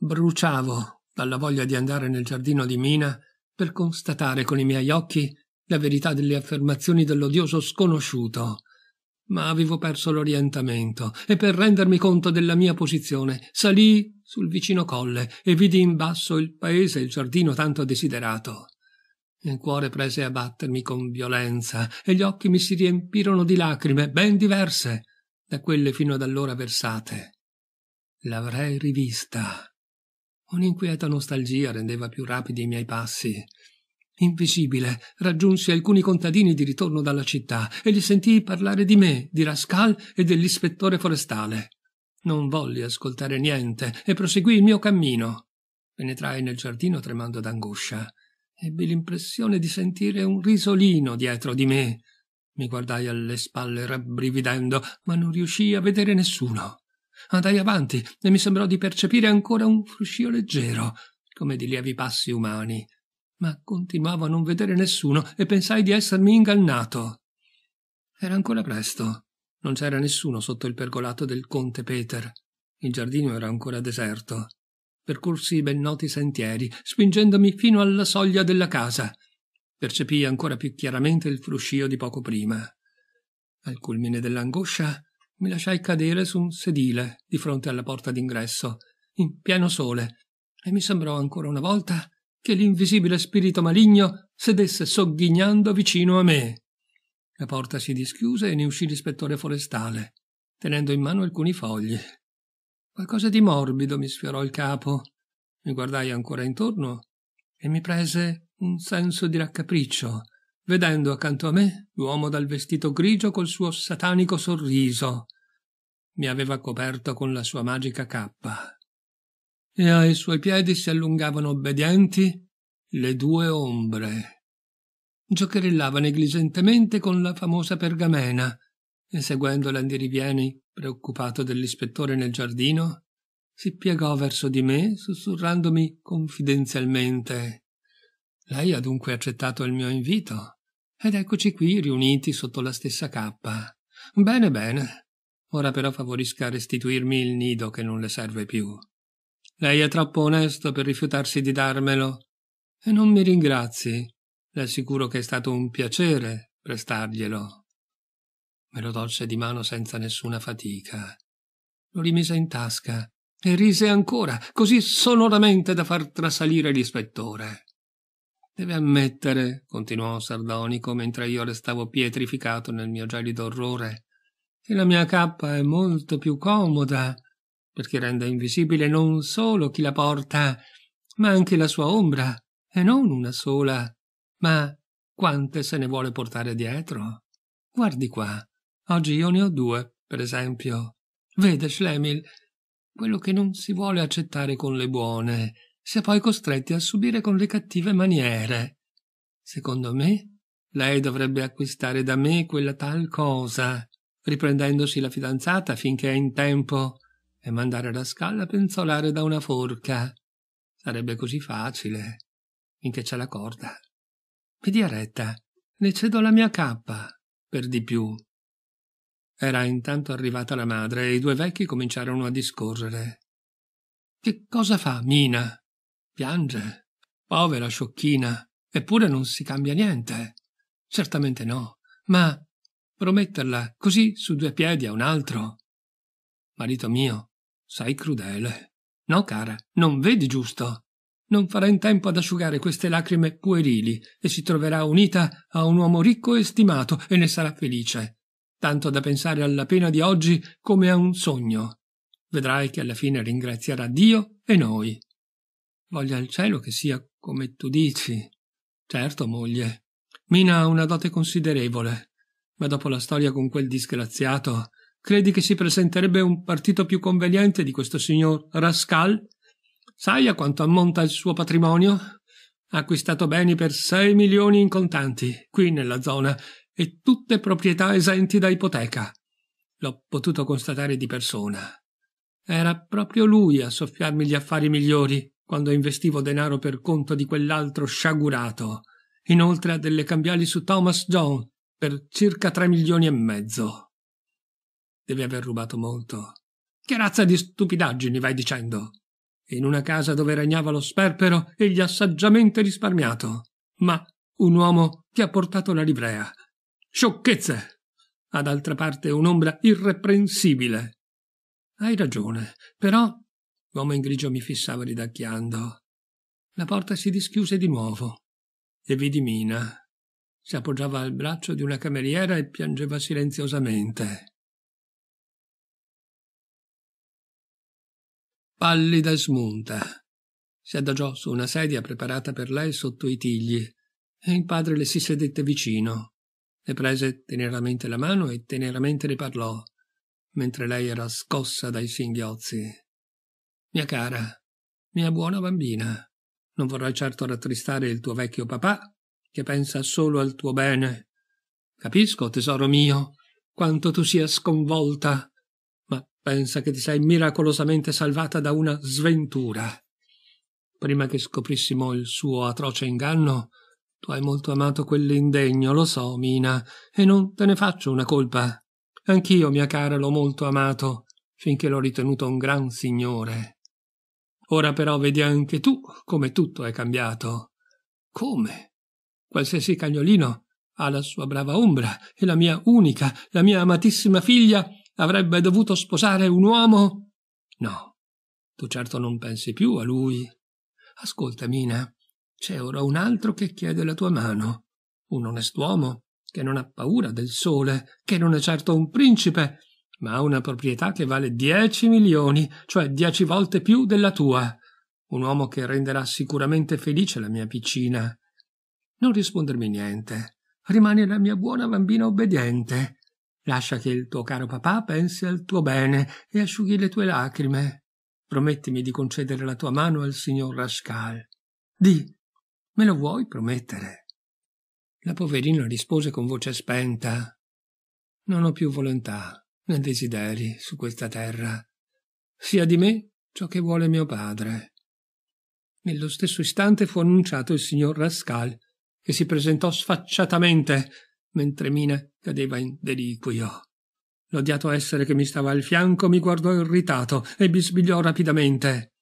Bruciavo dalla voglia di andare nel giardino di Mina per constatare con i miei occhi la verità delle affermazioni dell'odioso sconosciuto ma avevo perso l'orientamento e per rendermi conto della mia posizione salì sul vicino colle e vidi in basso il paese e il giardino tanto desiderato. Il cuore prese a battermi con violenza e gli occhi mi si riempirono di lacrime ben diverse da quelle fino ad allora versate. L'avrei rivista. Un'inquieta nostalgia rendeva più rapidi i miei passi Invisibile, raggiunsi alcuni contadini di ritorno dalla città e li sentii parlare di me, di Rascal e dell'ispettore forestale. Non volli ascoltare niente e proseguì il mio cammino. Penetrai nel giardino tremando d'angoscia. Ebbi l'impressione di sentire un risolino dietro di me. Mi guardai alle spalle rabbrividendo, ma non riuscii a vedere nessuno. Andai avanti e mi sembrò di percepire ancora un fruscio leggero, come di lievi passi umani ma continuavo a non vedere nessuno e pensai di essermi ingannato. Era ancora presto. Non c'era nessuno sotto il pergolato del conte Peter. Il giardino era ancora deserto. Percorsi i ben noti sentieri, spingendomi fino alla soglia della casa. Percepii ancora più chiaramente il fruscio di poco prima. Al culmine dell'angoscia mi lasciai cadere su un sedile di fronte alla porta d'ingresso, in pieno sole, e mi sembrò ancora una volta che l'invisibile spirito maligno sedesse sogghignando vicino a me. La porta si dischiuse e ne uscì l'ispettore forestale, tenendo in mano alcuni fogli. Qualcosa di morbido mi sfiorò il capo. Mi guardai ancora intorno e mi prese un senso di raccapriccio, vedendo accanto a me l'uomo dal vestito grigio col suo satanico sorriso. Mi aveva coperto con la sua magica cappa e ai suoi piedi si allungavano obbedienti le due ombre. Giocherellava negligentemente con la famosa pergamena, inseguendo l'andirivieni preoccupato dell'ispettore nel giardino, si piegò verso di me, sussurrandomi confidenzialmente. Lei ha dunque accettato il mio invito, ed eccoci qui riuniti sotto la stessa cappa. Bene, bene. Ora però favorisca restituirmi il nido che non le serve più. Lei è troppo onesto per rifiutarsi di darmelo. E non mi ringrazi. Le assicuro che è stato un piacere prestarglielo. Me lo tolse di mano senza nessuna fatica. Lo rimise in tasca e rise ancora, così sonoramente da far trasalire l'ispettore. Deve ammettere, continuò sardonico mentre io restavo pietrificato nel mio gelido orrore, che la mia cappa è molto più comoda perché renda invisibile non solo chi la porta, ma anche la sua ombra, e non una sola, ma quante se ne vuole portare dietro. Guardi qua, oggi io ne ho due, per esempio. Vede, Schlemil, quello che non si vuole accettare con le buone, si è poi costretti a subire con le cattive maniere. Secondo me, lei dovrebbe acquistare da me quella tal cosa, riprendendosi la fidanzata finché è in tempo e mandare la scala a penzolare da una forca. Sarebbe così facile, finché c'è la corda. Mi dia retta, le cedo la mia cappa, per di più. Era intanto arrivata la madre e i due vecchi cominciarono a discorrere. Che cosa fa Mina? Piange. Povera sciocchina. Eppure non si cambia niente. Certamente no. Ma prometterla così su due piedi a un altro. Marito mio, sei crudele. No, cara, non vedi giusto. Non farà in tempo ad asciugare queste lacrime puerili e si troverà unita a un uomo ricco e stimato e ne sarà felice. Tanto da pensare alla pena di oggi come a un sogno. Vedrai che alla fine ringrazierà Dio e noi. Voglia il cielo che sia come tu dici. Certo, moglie. Mina ha una dote considerevole, ma dopo la storia con quel disgraziato Credi che si presenterebbe un partito più conveniente di questo signor Rascal? Sai a quanto ammonta il suo patrimonio? Ha acquistato beni per 6 milioni in contanti, qui nella zona, e tutte proprietà esenti da ipoteca. L'ho potuto constatare di persona. Era proprio lui a soffiarmi gli affari migliori quando investivo denaro per conto di quell'altro sciagurato. Inoltre ha delle cambiali su Thomas John per circa tre milioni e mezzo. Devi aver rubato molto. Che razza di stupidaggini vai dicendo? In una casa dove regnava lo sperpero, egli ha saggiamente risparmiato. Ma un uomo ti ha portato la livrea. Sciocchezze! Ad altra parte un'ombra irreprensibile. Hai ragione, però... L'uomo in grigio mi fissava ridacchiando. La porta si dischiuse di nuovo e vidi Mina. Si appoggiava al braccio di una cameriera e piangeva silenziosamente. pallida e smunta. Si adagiò su una sedia preparata per lei sotto i tigli e il padre le si sedette vicino. Le prese teneramente la mano e teneramente le parlò, mentre lei era scossa dai singhiozzi. Mia cara, mia buona bambina, non vorrai certo rattristare il tuo vecchio papà, che pensa solo al tuo bene. Capisco, tesoro mio, quanto tu sia sconvolta Pensa che ti sei miracolosamente salvata da una sventura. Prima che scoprissimo il suo atroce inganno, tu hai molto amato quell'indegno, lo so, Mina, e non te ne faccio una colpa. Anch'io, mia cara, l'ho molto amato, finché l'ho ritenuto un gran signore. Ora però vedi anche tu come tutto è cambiato. Come? Qualsiasi cagnolino ha la sua brava ombra e la mia unica, la mia amatissima figlia avrebbe dovuto sposare un uomo? No, tu certo non pensi più a lui. Ascolta, Mina, c'è ora un altro che chiede la tua mano, un onest'uomo che non ha paura del sole, che non è certo un principe, ma ha una proprietà che vale dieci milioni, cioè dieci volte più della tua. Un uomo che renderà sicuramente felice la mia piccina. Non rispondermi niente. Rimani la mia buona bambina obbediente. Lascia che il tuo caro papà pensi al tuo bene e asciughi le tue lacrime. Promettimi di concedere la tua mano al signor Rascal. Di, me lo vuoi promettere? La poverina rispose con voce spenta. Non ho più volontà né desideri su questa terra. Sia di me ciò che vuole mio padre. Nello stesso istante fu annunciato il signor Rascal, che si presentò sfacciatamente mentre Mina cadeva in deliquio. L'odiato essere che mi stava al fianco mi guardò irritato e bisbigliò rapidamente.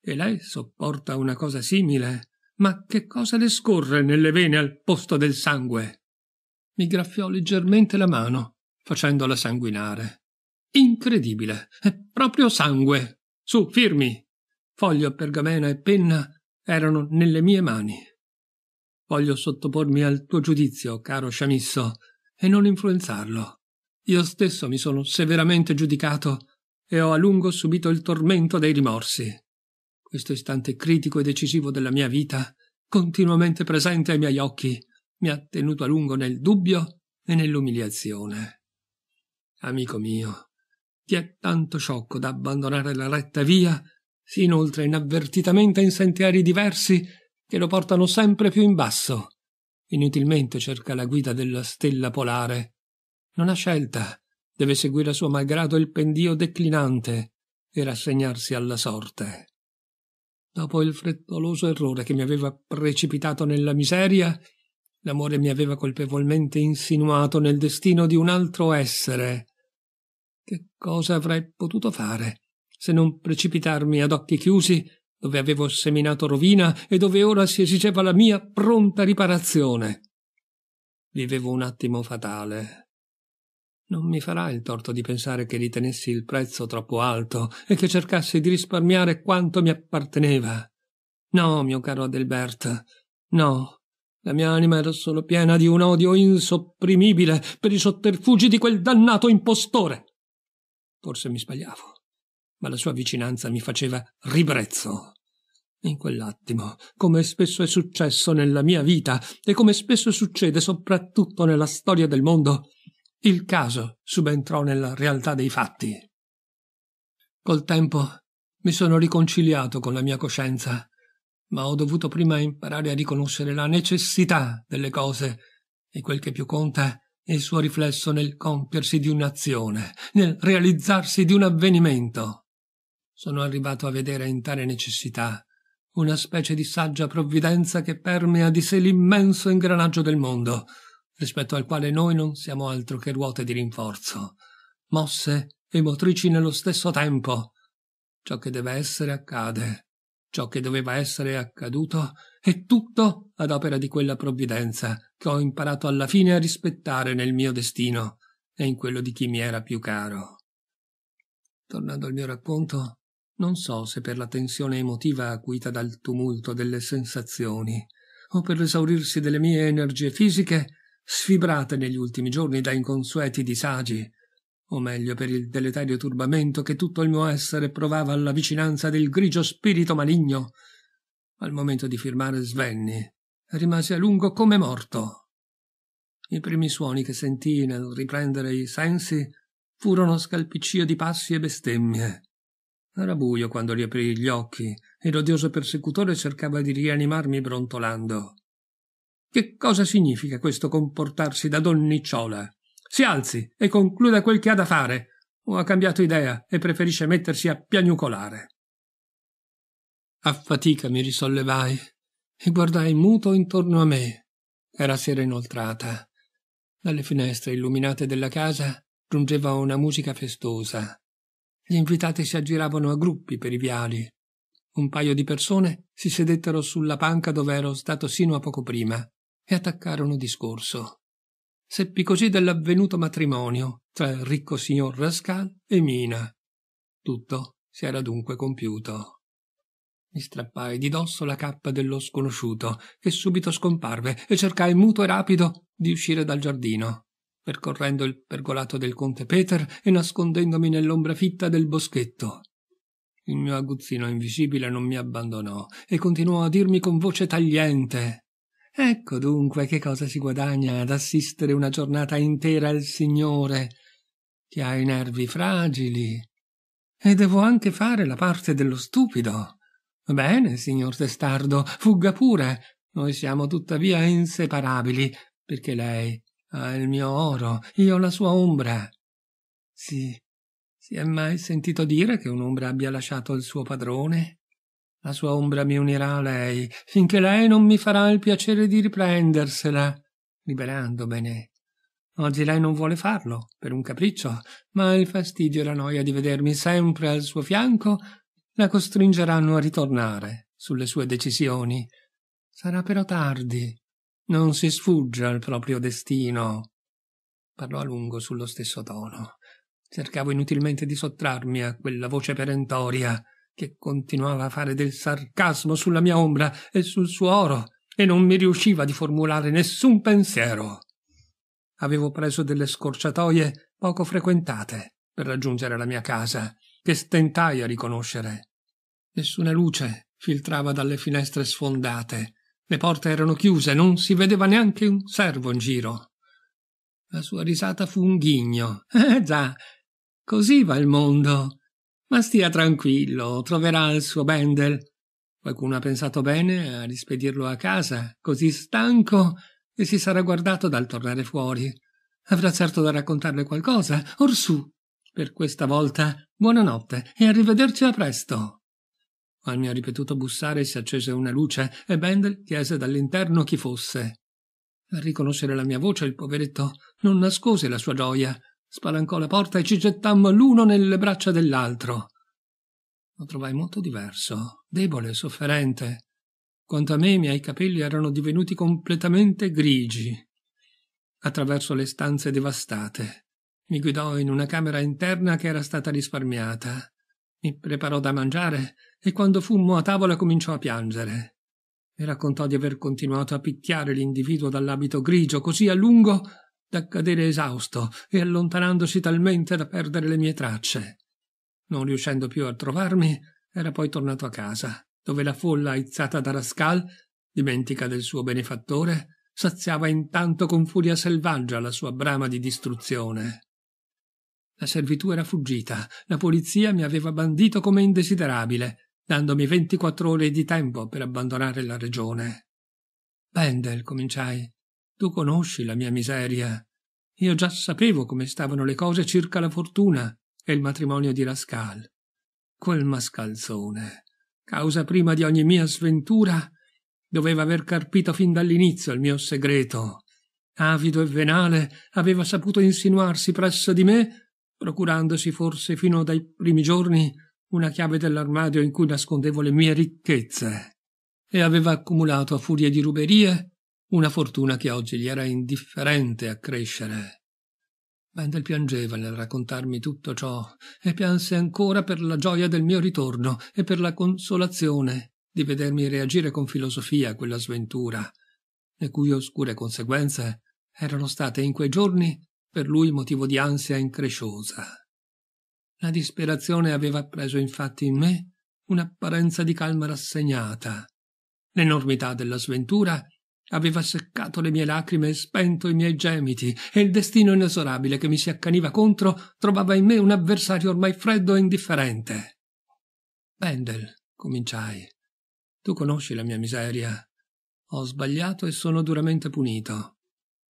E lei sopporta una cosa simile? Ma che cosa le scorre nelle vene al posto del sangue? Mi graffiò leggermente la mano, facendola sanguinare. Incredibile! È proprio sangue! Su, firmi! Foglio, pergamena e penna erano nelle mie mani. Voglio sottopormi al tuo giudizio, caro sciamisso, e non influenzarlo. Io stesso mi sono severamente giudicato e ho a lungo subito il tormento dei rimorsi. Questo istante critico e decisivo della mia vita, continuamente presente ai miei occhi, mi ha tenuto a lungo nel dubbio e nell'umiliazione. Amico mio, ti è tanto sciocco da abbandonare la retta via, inoltre inavvertitamente in sentieri diversi che lo portano sempre più in basso. Inutilmente cerca la guida della stella polare. Non ha scelta, deve seguire a suo malgrado il pendio declinante e rassegnarsi alla sorte. Dopo il frettoloso errore che mi aveva precipitato nella miseria, l'amore mi aveva colpevolmente insinuato nel destino di un altro essere. Che cosa avrei potuto fare se non precipitarmi ad occhi chiusi dove avevo seminato rovina e dove ora si esigeva la mia pronta riparazione. Vivevo un attimo fatale. Non mi farà il torto di pensare che ritenessi il prezzo troppo alto e che cercassi di risparmiare quanto mi apparteneva. No, mio caro Adelbert, no. La mia anima era solo piena di un odio insopprimibile per i sotterfugi di quel dannato impostore. Forse mi sbagliavo ma la sua vicinanza mi faceva ribrezzo. In quell'attimo, come spesso è successo nella mia vita e come spesso succede soprattutto nella storia del mondo, il caso subentrò nella realtà dei fatti. Col tempo mi sono riconciliato con la mia coscienza, ma ho dovuto prima imparare a riconoscere la necessità delle cose e quel che più conta è il suo riflesso nel compiersi di un'azione, nel realizzarsi di un avvenimento sono arrivato a vedere in tale necessità una specie di saggia provvidenza che permea di sé l'immenso ingranaggio del mondo, rispetto al quale noi non siamo altro che ruote di rinforzo, mosse e motrici nello stesso tempo. Ciò che deve essere accade, ciò che doveva essere accaduto è tutto ad opera di quella provvidenza che ho imparato alla fine a rispettare nel mio destino e in quello di chi mi era più caro. Tornando al mio racconto, non so se per la tensione emotiva acuita dal tumulto delle sensazioni o per l'esaurirsi delle mie energie fisiche, sfibrate negli ultimi giorni da inconsueti disagi, o meglio per il deleterio turbamento che tutto il mio essere provava alla vicinanza del grigio spirito maligno. Al momento di firmare Svenni, rimasi a lungo come morto. I primi suoni che sentii nel riprendere i sensi furono scalpiccio di passi e bestemmie era buio quando riaprii gli occhi e l'odioso persecutore cercava di rianimarmi brontolando. Che cosa significa questo comportarsi da donnicciola? Si alzi e concluda quel che ha da fare, o ha cambiato idea e preferisce mettersi a piagnucolare. A fatica mi risollevai e guardai muto intorno a me. Era sera inoltrata. Dalle finestre illuminate della casa giungeva una musica festosa. Gli invitati si aggiravano a gruppi per i viali. Un paio di persone si sedettero sulla panca dove ero stato sino a poco prima e attaccarono discorso. Seppi così dell'avvenuto matrimonio tra il ricco signor Rascal e Mina. Tutto si era dunque compiuto. Mi strappai di dosso la cappa dello sconosciuto, che subito scomparve, e cercai muto e rapido di uscire dal giardino percorrendo il pergolato del conte Peter e nascondendomi nell'ombra fitta del boschetto. Il mio aguzzino invisibile non mi abbandonò e continuò a dirmi con voce tagliente Ecco dunque che cosa si guadagna ad assistere una giornata intera al Signore. che ha i nervi fragili. E devo anche fare la parte dello stupido. Bene, signor testardo, fugga pure. Noi siamo tuttavia inseparabili, perché lei ha ah, il mio oro, io la sua ombra. Si, si è mai sentito dire che un'ombra abbia lasciato il suo padrone? La sua ombra mi unirà a lei, finché lei non mi farà il piacere di riprendersela, liberandomene. Oggi lei non vuole farlo, per un capriccio, ma il fastidio e la noia di vedermi sempre al suo fianco la costringeranno a ritornare sulle sue decisioni. Sarà però tardi. Non si sfugge al proprio destino. Parlò a lungo sullo stesso tono. Cercavo inutilmente di sottrarmi a quella voce perentoria che continuava a fare del sarcasmo sulla mia ombra e sul suo oro, e non mi riusciva di formulare nessun pensiero. Avevo preso delle scorciatoie poco frequentate per raggiungere la mia casa, che stentai a riconoscere. Nessuna luce filtrava dalle finestre sfondate, le porte erano chiuse, non si vedeva neanche un servo in giro. La sua risata fu un ghigno. Eh già, così va il mondo. Ma stia tranquillo, troverà il suo Bendel. Qualcuno ha pensato bene a rispedirlo a casa, così stanco e si sarà guardato dal tornare fuori. Avrà certo da raccontarle qualcosa. Orsù, per questa volta, buonanotte e arrivederci a presto ma mi ha ripetuto bussare e si accese una luce e Bendel chiese dall'interno chi fosse. Al riconoscere la mia voce, il poveretto non nascose la sua gioia, spalancò la porta e ci gettammo l'uno nelle braccia dell'altro. Lo trovai molto diverso, debole, sofferente. Quanto a me, i miei capelli erano divenuti completamente grigi. Attraverso le stanze devastate, mi guidò in una camera interna che era stata risparmiata. Mi preparò da mangiare e quando fummo a tavola cominciò a piangere. Mi raccontò di aver continuato a picchiare l'individuo dall'abito grigio così a lungo da cadere esausto e allontanandosi talmente da perdere le mie tracce. Non riuscendo più a trovarmi, era poi tornato a casa, dove la folla aizzata da Rascal, dimentica del suo benefattore, saziava intanto con furia selvaggia la sua brama di distruzione. La servitù era fuggita, la polizia mi aveva bandito come indesiderabile, dandomi 24 ore di tempo per abbandonare la regione. Bendel, cominciai, tu conosci la mia miseria. Io già sapevo come stavano le cose circa la fortuna e il matrimonio di Rascal. Quel mascalzone, causa prima di ogni mia sventura, doveva aver carpito fin dall'inizio il mio segreto. Avido e venale, aveva saputo insinuarsi presso di me procurandosi forse fino dai primi giorni una chiave dell'armadio in cui nascondevo le mie ricchezze e aveva accumulato a furia di ruberie una fortuna che oggi gli era indifferente a crescere. Mendel piangeva nel raccontarmi tutto ciò e pianse ancora per la gioia del mio ritorno e per la consolazione di vedermi reagire con filosofia a quella sventura, le cui oscure conseguenze erano state in quei giorni per lui motivo di ansia incresciosa. La disperazione aveva preso infatti in me un'apparenza di calma rassegnata. L'enormità della sventura aveva seccato le mie lacrime e spento i miei gemiti, e il destino inesorabile che mi si accaniva contro trovava in me un avversario ormai freddo e indifferente. Pendel, cominciai. Tu conosci la mia miseria. Ho sbagliato e sono duramente punito.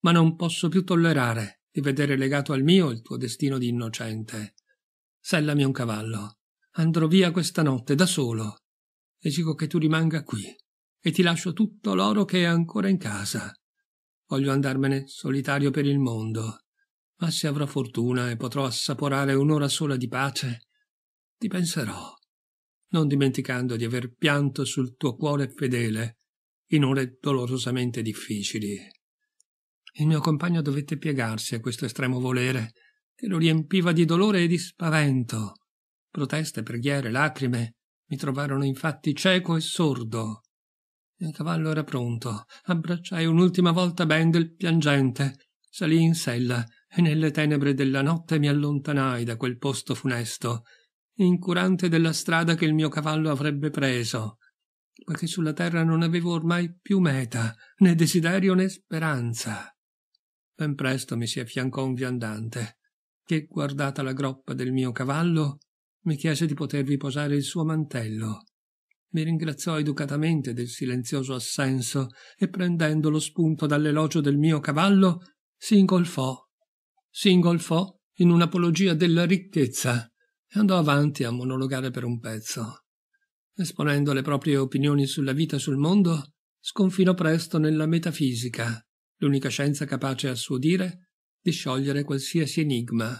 Ma non posso più tollerare di vedere legato al mio il tuo destino di innocente. Sellami un cavallo. Andrò via questa notte da solo. E dico che tu rimanga qui e ti lascio tutto l'oro che è ancora in casa. Voglio andarmene solitario per il mondo, ma se avrò fortuna e potrò assaporare un'ora sola di pace, ti penserò, non dimenticando di aver pianto sul tuo cuore fedele in ore dolorosamente difficili. Il mio compagno dovette piegarsi a questo estremo volere, che lo riempiva di dolore e di spavento. Proteste, preghiere, lacrime mi trovarono infatti cieco e sordo. Il cavallo era pronto. Abbracciai un'ultima volta Bendel piangente. Salì in sella e nelle tenebre della notte mi allontanai da quel posto funesto, incurante della strada che il mio cavallo avrebbe preso, poiché sulla terra non avevo ormai più meta, né desiderio né speranza ben presto mi si affiancò un viandante, che, guardata la groppa del mio cavallo, mi chiese di potervi posare il suo mantello. Mi ringraziò educatamente del silenzioso assenso e prendendo lo spunto dall'elogio del mio cavallo, si ingolfò. Si ingolfò in un'apologia della ricchezza e andò avanti a monologare per un pezzo. Esponendo le proprie opinioni sulla vita e sul mondo, sconfinò presto nella metafisica, l'unica scienza capace a suo dire di sciogliere qualsiasi enigma.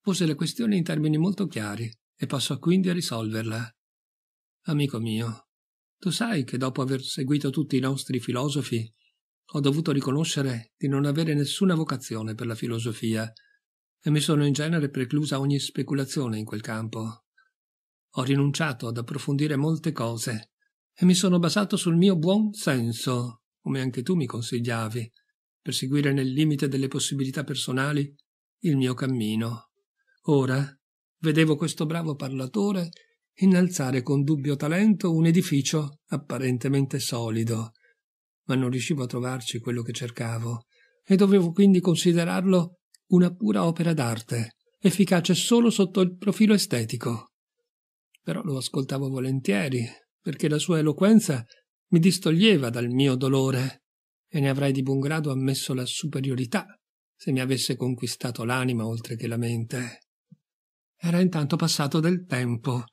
Pose le questioni in termini molto chiari e passò quindi a risolverla. Amico mio, tu sai che dopo aver seguito tutti i nostri filosofi ho dovuto riconoscere di non avere nessuna vocazione per la filosofia e mi sono in genere preclusa ogni speculazione in quel campo. Ho rinunciato ad approfondire molte cose e mi sono basato sul mio buon senso come anche tu mi consigliavi, per seguire nel limite delle possibilità personali il mio cammino. Ora vedevo questo bravo parlatore innalzare con dubbio talento un edificio apparentemente solido, ma non riuscivo a trovarci quello che cercavo e dovevo quindi considerarlo una pura opera d'arte, efficace solo sotto il profilo estetico. Però lo ascoltavo volentieri, perché la sua eloquenza mi distoglieva dal mio dolore e ne avrei di buon grado ammesso la superiorità se mi avesse conquistato l'anima oltre che la mente. Era intanto passato del tempo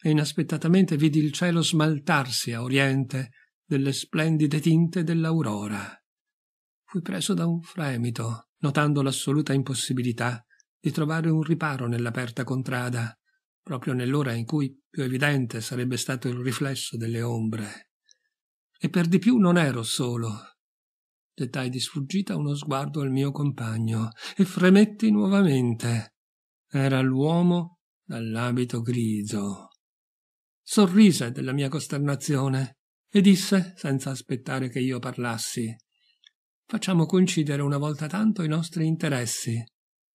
e inaspettatamente vidi il cielo smaltarsi a oriente delle splendide tinte dell'aurora. Fui preso da un fremito, notando l'assoluta impossibilità di trovare un riparo nell'aperta contrada, proprio nell'ora in cui più evidente sarebbe stato il riflesso delle ombre. E per di più non ero solo. Dettai di sfuggita uno sguardo al mio compagno e fremetti nuovamente. Era l'uomo dall'abito grigio. Sorrise della mia costernazione e disse, senza aspettare che io parlassi, Facciamo coincidere una volta tanto i nostri interessi.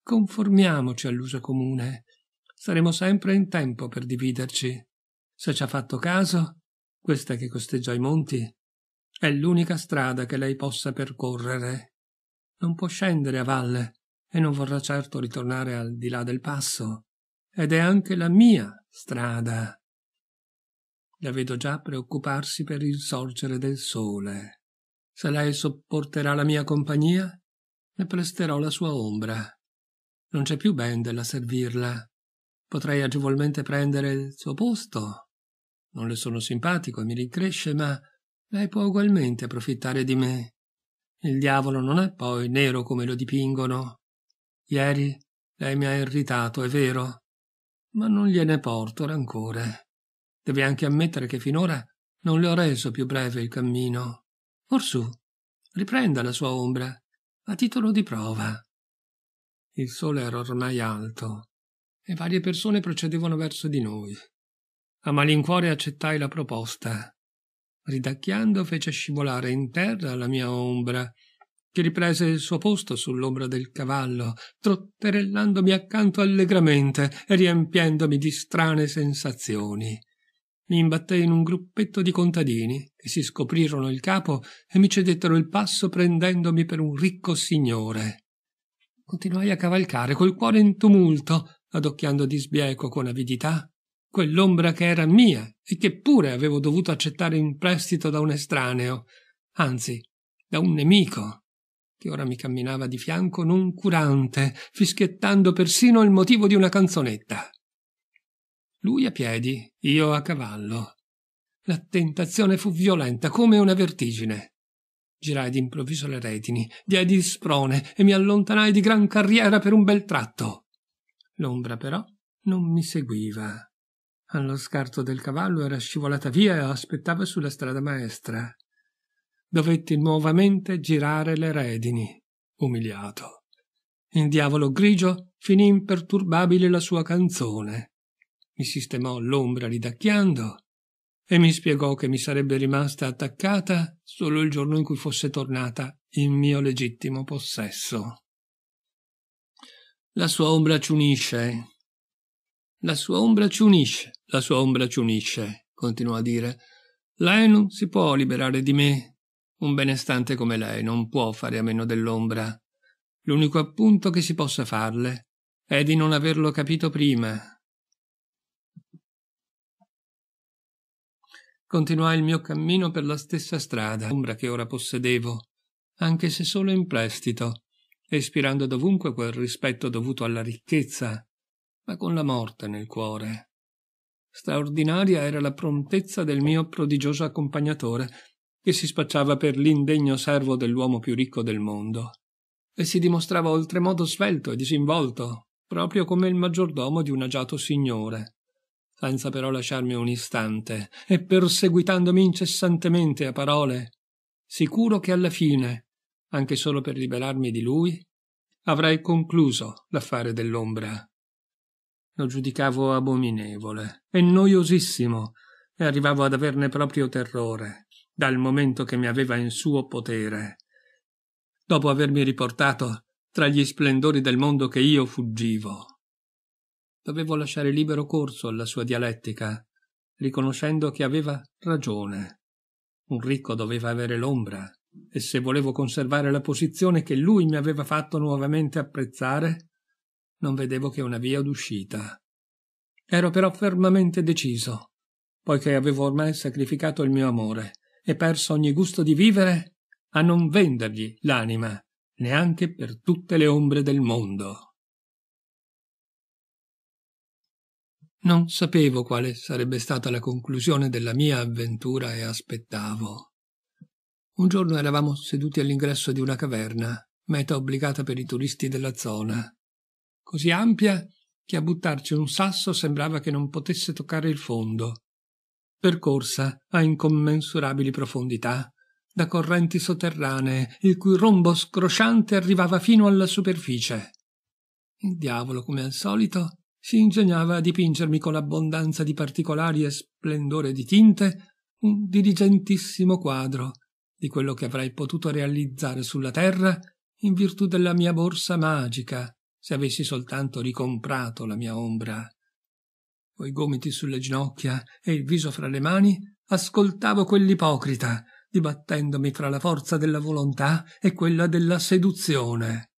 Conformiamoci all'uso comune. Saremo sempre in tempo per dividerci. Se ci ha fatto caso, questa che costeggia i monti è l'unica strada che lei possa percorrere. Non può scendere a valle e non vorrà certo ritornare al di là del passo. Ed è anche la mia strada. La vedo già preoccuparsi per il sorgere del sole. Se lei sopporterà la mia compagnia, le presterò la sua ombra. Non c'è più Bendel a servirla. Potrei agevolmente prendere il suo posto. Non le sono simpatico e mi rincresce, ma lei può ugualmente approfittare di me. Il diavolo non è poi nero come lo dipingono. Ieri lei mi ha irritato, è vero, ma non gliene porto rancore. Devi anche ammettere che finora non le ho reso più breve il cammino. Orsù, riprenda la sua ombra, a titolo di prova. Il sole era ormai alto e varie persone procedevano verso di noi. A malincuore accettai la proposta ridacchiando fece scivolare in terra la mia ombra che riprese il suo posto sull'ombra del cavallo, trotterellandomi accanto allegramente e riempiendomi di strane sensazioni. Mi imbattei in un gruppetto di contadini che si scoprirono il capo e mi cedettero il passo prendendomi per un ricco signore. Continuai a cavalcare col cuore in tumulto, adocchiando di sbieco con avidità quell'ombra che era mia e che pure avevo dovuto accettare in prestito da un estraneo, anzi, da un nemico, che ora mi camminava di fianco noncurante, fischiettando persino il motivo di una canzonetta. Lui a piedi, io a cavallo. La tentazione fu violenta come una vertigine. Girai d'improvviso le retini, diedi sprone e mi allontanai di gran carriera per un bel tratto. L'ombra però non mi seguiva. Allo scarto del cavallo era scivolata via e aspettava sulla strada maestra. Dovetti nuovamente girare le redini, umiliato. Il diavolo grigio finì imperturbabile la sua canzone. Mi sistemò l'ombra ridacchiando e mi spiegò che mi sarebbe rimasta attaccata solo il giorno in cui fosse tornata in mio legittimo possesso. La sua ombra ci unisce, la sua ombra ci unisce, la sua ombra ci unisce, continuò a dire. Lei non si può liberare di me. Un benestante come lei non può fare a meno dell'ombra. L'unico appunto che si possa farle è di non averlo capito prima. Continuai il mio cammino per la stessa strada, ombra che ora possedevo, anche se solo in prestito, ispirando dovunque quel rispetto dovuto alla ricchezza ma con la morte nel cuore. Straordinaria era la prontezza del mio prodigioso accompagnatore, che si spacciava per l'indegno servo dell'uomo più ricco del mondo, e si dimostrava oltremodo svelto e disinvolto, proprio come il maggiordomo di un agiato signore senza però lasciarmi un istante, e perseguitandomi incessantemente a parole, sicuro che alla fine, anche solo per liberarmi di lui, avrei concluso l'affare dell'ombra lo giudicavo abominevole e noiosissimo e arrivavo ad averne proprio terrore dal momento che mi aveva in suo potere dopo avermi riportato tra gli splendori del mondo che io fuggivo dovevo lasciare libero corso alla sua dialettica riconoscendo che aveva ragione un ricco doveva avere l'ombra e se volevo conservare la posizione che lui mi aveva fatto nuovamente apprezzare non vedevo che una via d'uscita. Ero però fermamente deciso, poiché avevo ormai sacrificato il mio amore e perso ogni gusto di vivere, a non vendergli l'anima, neanche per tutte le ombre del mondo. Non sapevo quale sarebbe stata la conclusione della mia avventura e aspettavo. Un giorno eravamo seduti all'ingresso di una caverna, meta obbligata per i turisti della zona così ampia che a buttarci un sasso sembrava che non potesse toccare il fondo, percorsa a incommensurabili profondità da correnti sotterranee il cui rombo scrosciante arrivava fino alla superficie. Il diavolo, come al solito, si ingegnava a dipingermi con abbondanza di particolari e splendore di tinte un diligentissimo quadro di quello che avrei potuto realizzare sulla terra in virtù della mia borsa magica, se avessi soltanto ricomprato la mia ombra. Coi gomiti sulle ginocchia e il viso fra le mani, ascoltavo quell'ipocrita, dibattendomi fra la forza della volontà e quella della seduzione.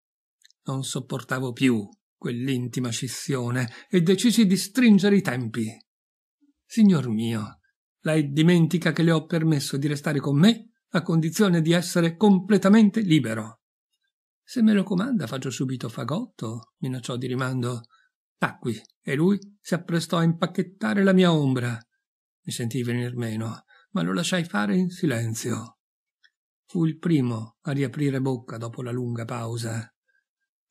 Non sopportavo più quell'intima scissione e decisi di stringere i tempi. Signor mio, lei dimentica che le ho permesso di restare con me a condizione di essere completamente libero. Se me lo comanda faccio subito fagotto, minacciò di rimando. Tacqui, e lui si apprestò a impacchettare la mia ombra. Mi sentii venir meno, ma lo lasciai fare in silenzio. Fu il primo a riaprire bocca dopo la lunga pausa.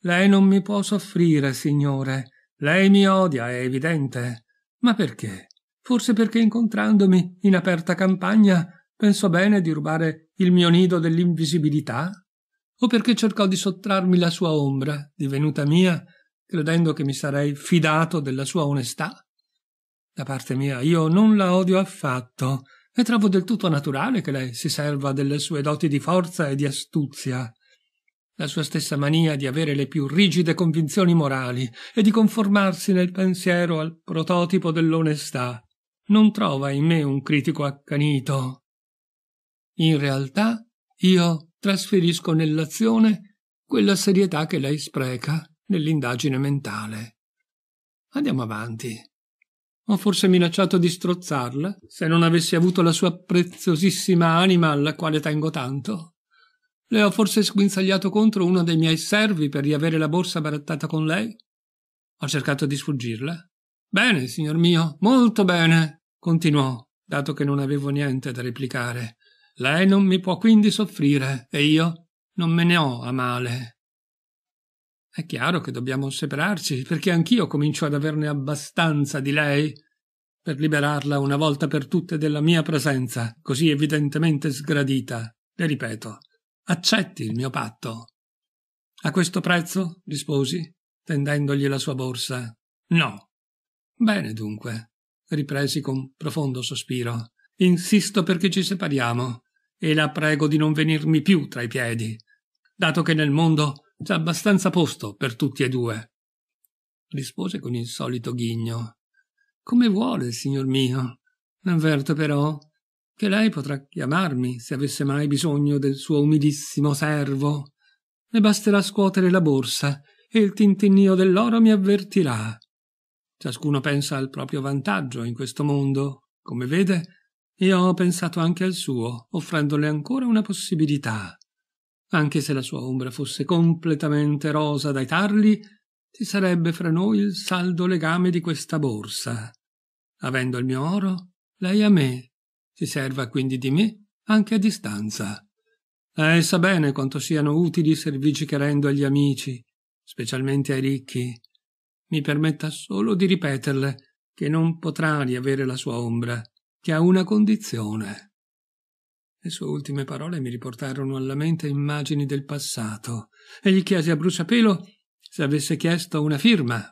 Lei non mi può soffrire, signore. Lei mi odia, è evidente. Ma perché? Forse perché incontrandomi in aperta campagna pensò bene di rubare il mio nido dell'invisibilità? o perché cercò di sottrarmi la sua ombra, divenuta mia, credendo che mi sarei fidato della sua onestà? Da parte mia io non la odio affatto e trovo del tutto naturale che lei si serva delle sue doti di forza e di astuzia. La sua stessa mania di avere le più rigide convinzioni morali e di conformarsi nel pensiero al prototipo dell'onestà non trova in me un critico accanito. In realtà io trasferisco nell'azione quella serietà che lei spreca nell'indagine mentale. Andiamo avanti. Ho forse minacciato di strozzarla se non avessi avuto la sua preziosissima anima alla quale tengo tanto. Le ho forse sguinzagliato contro uno dei miei servi per riavere la borsa barattata con lei? Ho cercato di sfuggirla? Bene, signor mio, molto bene, continuò, dato che non avevo niente da replicare. Lei non mi può quindi soffrire e io non me ne ho a male. È chiaro che dobbiamo separarci, perché anch'io comincio ad averne abbastanza di lei per liberarla una volta per tutte della mia presenza, così evidentemente sgradita. Le ripeto, accetti il mio patto. A questo prezzo? risposi, tendendogli la sua borsa. No. Bene dunque, ripresi con profondo sospiro. Insisto perché ci separiamo e la prego di non venirmi più tra i piedi, dato che nel mondo c'è abbastanza posto per tutti e due. Rispose con il solito ghigno. Come vuole, signor mio. Avverto però che lei potrà chiamarmi se avesse mai bisogno del suo umilissimo servo. Le basterà scuotere la borsa e il tintinnio dell'oro mi avvertirà. Ciascuno pensa al proprio vantaggio in questo mondo. Come vede, e ho pensato anche al suo, offrendole ancora una possibilità. Anche se la sua ombra fosse completamente rosa dai tarli, ci sarebbe fra noi il saldo legame di questa borsa. Avendo il mio oro, lei a me. Si serva quindi di me anche a distanza. Lei sa bene quanto siano utili i servigi che rendo agli amici, specialmente ai ricchi. Mi permetta solo di ripeterle che non potrà riavere la sua ombra, che ha una condizione. Le sue ultime parole mi riportarono alla mente immagini del passato e gli chiesi a bruciapelo se avesse chiesto una firma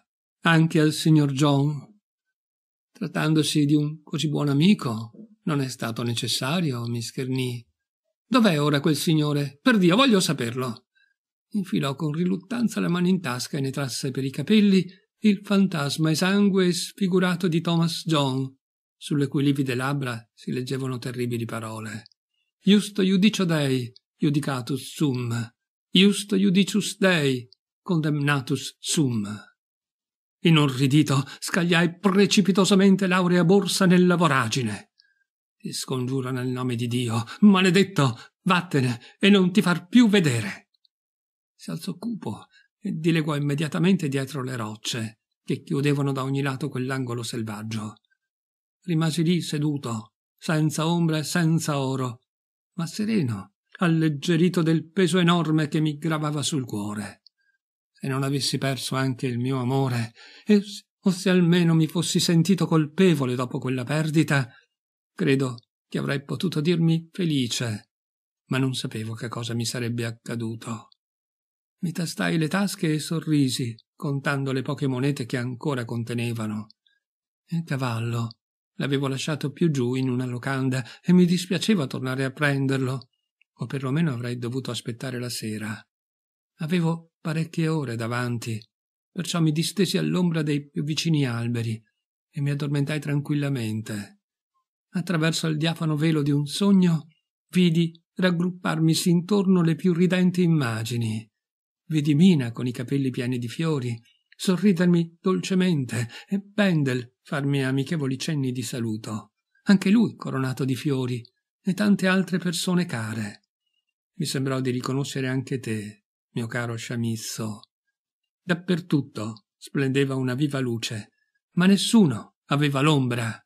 anche al signor John. Trattandosi di un così buon amico, non è stato necessario, mi schernì. Dov'è ora quel signore? Per Dio, voglio saperlo. Infilò con riluttanza la mano in tasca e ne trasse per i capelli il fantasma esangue e sfigurato di Thomas John, sulle cui livide labbra si leggevano terribili parole. Justo iudicio Dei, iudicatus sum. Justo iudicius Dei, condemnatus sum. Inorridito, scagliai precipitosamente l'aurea borsa nella voragine. Ti scongiuro nel nome di Dio, maledetto, vattene e non ti far più vedere. Si alzò cupo e dileguò immediatamente dietro le rocce che chiudevano da ogni lato quell'angolo selvaggio rimasi lì seduto, senza ombra e senza oro, ma sereno, alleggerito del peso enorme che mi gravava sul cuore. Se non avessi perso anche il mio amore, e, o se almeno mi fossi sentito colpevole dopo quella perdita, credo che avrei potuto dirmi felice, ma non sapevo che cosa mi sarebbe accaduto. Mi tastai le tasche e sorrisi, contando le poche monete che ancora contenevano. Il cavallo L'avevo lasciato più giù in una locanda e mi dispiaceva tornare a prenderlo, o perlomeno avrei dovuto aspettare la sera. Avevo parecchie ore davanti, perciò mi distesi all'ombra dei più vicini alberi e mi addormentai tranquillamente. Attraverso il diafano velo di un sogno vidi raggrupparmisi intorno le più ridenti immagini. Vidi Mina con i capelli pieni di fiori sorridermi dolcemente e Pendel farmi amichevoli cenni di saluto, anche lui coronato di fiori, e tante altre persone care. Mi sembrò di riconoscere anche te, mio caro sciamisso. Dappertutto splendeva una viva luce, ma nessuno aveva l'ombra.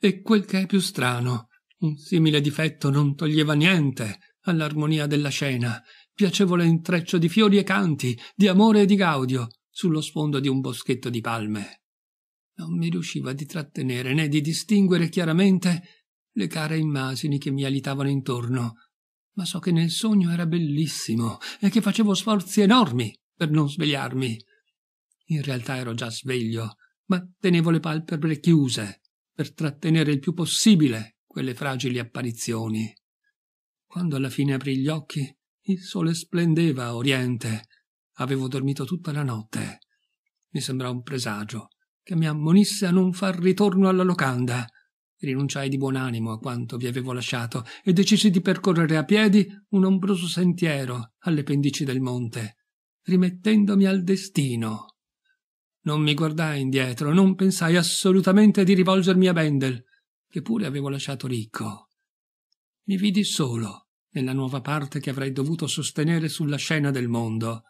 E quel che è più strano, un simile difetto non toglieva niente all'armonia della scena, piacevole intreccio di fiori e canti, di amore e di gaudio, sullo sfondo di un boschetto di palme non mi riusciva di trattenere né di distinguere chiaramente le care immagini che mi alitavano intorno, ma so che nel sogno era bellissimo e che facevo sforzi enormi per non svegliarmi. In realtà ero già sveglio, ma tenevo le palpebre chiuse per trattenere il più possibile quelle fragili apparizioni. Quando alla fine aprì gli occhi, il sole splendeva a oriente. Avevo dormito tutta la notte. Mi sembrò un presagio che mi ammonisse a non far ritorno alla locanda. Rinunciai di buon animo a quanto vi avevo lasciato e decisi di percorrere a piedi un ombroso sentiero alle pendici del monte, rimettendomi al destino. Non mi guardai indietro, non pensai assolutamente di rivolgermi a Bendel, che pure avevo lasciato ricco. Mi vidi solo nella nuova parte che avrei dovuto sostenere sulla scena del mondo.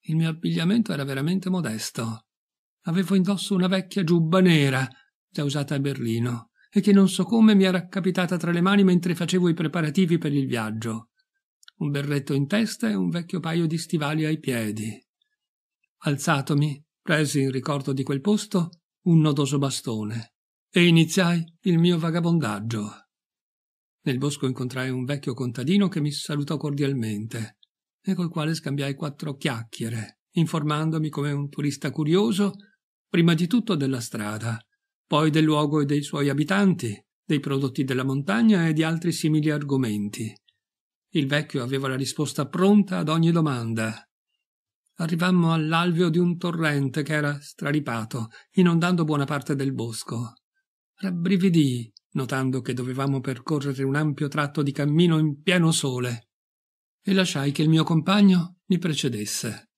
Il mio abbigliamento era veramente modesto avevo indosso una vecchia giubba nera, già usata a Berlino, e che non so come mi era capitata tra le mani mentre facevo i preparativi per il viaggio. Un berretto in testa e un vecchio paio di stivali ai piedi. Alzatomi, presi in ricordo di quel posto un nodoso bastone e iniziai il mio vagabondaggio. Nel bosco incontrai un vecchio contadino che mi salutò cordialmente e col quale scambiai quattro chiacchiere, informandomi come un turista curioso prima di tutto della strada, poi del luogo e dei suoi abitanti, dei prodotti della montagna e di altri simili argomenti. Il vecchio aveva la risposta pronta ad ogni domanda. Arrivammo all'alveo di un torrente che era straripato, inondando buona parte del bosco. Rabbrividii, notando che dovevamo percorrere un ampio tratto di cammino in pieno sole, e lasciai che il mio compagno mi precedesse.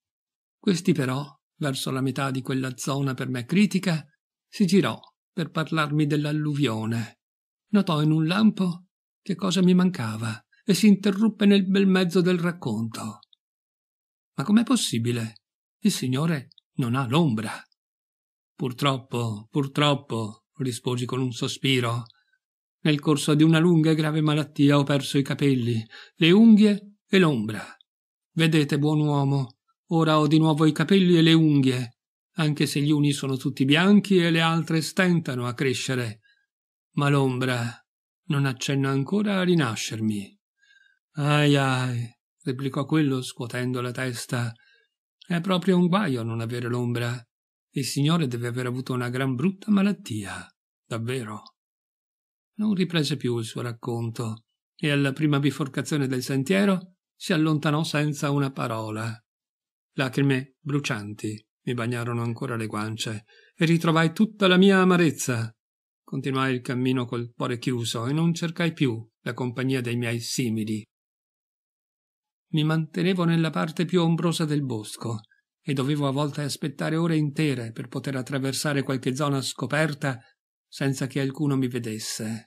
Questi però verso la metà di quella zona per me critica, si girò per parlarmi dell'alluvione. Notò in un lampo che cosa mi mancava e si interruppe nel bel mezzo del racconto. Ma com'è possibile? Il Signore non ha l'ombra. Purtroppo, purtroppo, risposi con un sospiro. Nel corso di una lunga e grave malattia ho perso i capelli, le unghie e l'ombra. Vedete, buon uomo, Ora ho di nuovo i capelli e le unghie, anche se gli uni sono tutti bianchi e le altre stentano a crescere. Ma l'ombra non accenna ancora a rinascermi. Ai ai, replicò quello scuotendo la testa. È proprio un guaio non avere l'ombra. Il signore deve aver avuto una gran brutta malattia, davvero. Non riprese più il suo racconto e alla prima biforcazione del sentiero si allontanò senza una parola. Lacrime brucianti mi bagnarono ancora le guance e ritrovai tutta la mia amarezza. Continuai il cammino col cuore chiuso e non cercai più la compagnia dei miei simili. Mi mantenevo nella parte più ombrosa del bosco e dovevo a volte aspettare ore intere per poter attraversare qualche zona scoperta senza che alcuno mi vedesse.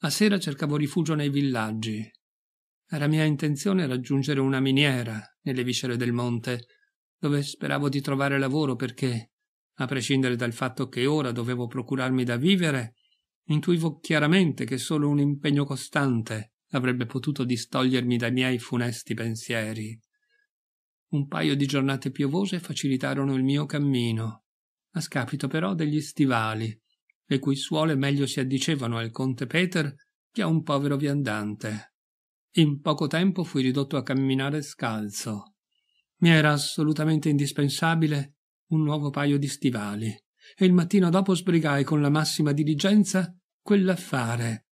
A sera cercavo rifugio nei villaggi era mia intenzione raggiungere una miniera nelle viscere del monte, dove speravo di trovare lavoro perché, a prescindere dal fatto che ora dovevo procurarmi da vivere, intuivo chiaramente che solo un impegno costante avrebbe potuto distogliermi dai miei funesti pensieri. Un paio di giornate piovose facilitarono il mio cammino, a scapito però degli stivali, le cui suole meglio si addicevano al conte Peter che a un povero viandante. In poco tempo fui ridotto a camminare scalzo. Mi era assolutamente indispensabile un nuovo paio di stivali e il mattino dopo sbrigai con la massima diligenza quell'affare.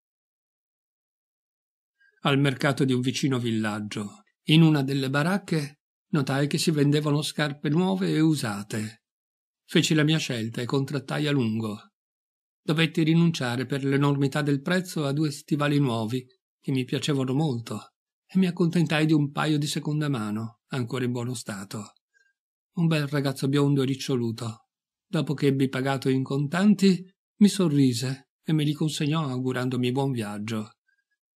Al mercato di un vicino villaggio, in una delle baracche, notai che si vendevano scarpe nuove e usate. Feci la mia scelta e contrattai a lungo. Dovetti rinunciare per l'enormità del prezzo a due stivali nuovi che mi piacevano molto e mi accontentai di un paio di seconda mano, ancora in buono stato. Un bel ragazzo biondo e riccioluto. Dopo che ebbi pagato in contanti, mi sorrise e me li consegnò augurandomi buon viaggio.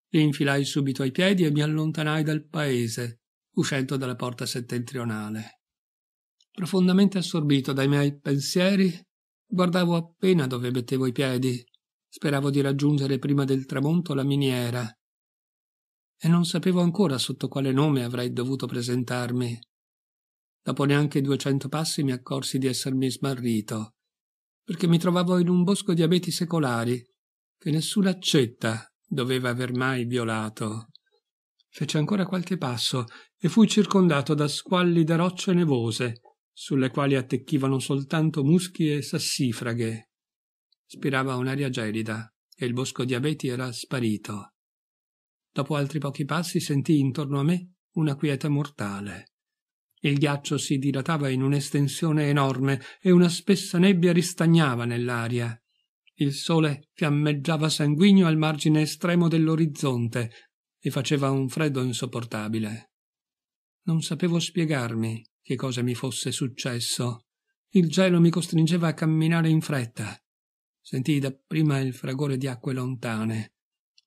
Li infilai subito ai piedi e mi allontanai dal paese, uscendo dalla porta settentrionale. Profondamente assorbito dai miei pensieri, guardavo appena dove mettevo i piedi. Speravo di raggiungere prima del tramonto la miniera, e non sapevo ancora sotto quale nome avrei dovuto presentarmi. Dopo neanche duecento passi mi accorsi di essermi smarrito, perché mi trovavo in un bosco di abeti secolari che nessuna accetta doveva aver mai violato. Fece ancora qualche passo e fui circondato da squallide rocce nevose, sulle quali attecchivano soltanto muschi e sassifraghe. Spirava un'aria gelida e il bosco di abeti era sparito. Dopo altri pochi passi sentii intorno a me una quiete mortale. Il ghiaccio si dilatava in un'estensione enorme e una spessa nebbia ristagnava nell'aria. Il sole fiammeggiava sanguigno al margine estremo dell'orizzonte e faceva un freddo insopportabile. Non sapevo spiegarmi che cosa mi fosse successo. Il gelo mi costringeva a camminare in fretta. Sentii dapprima il fragore di acque lontane,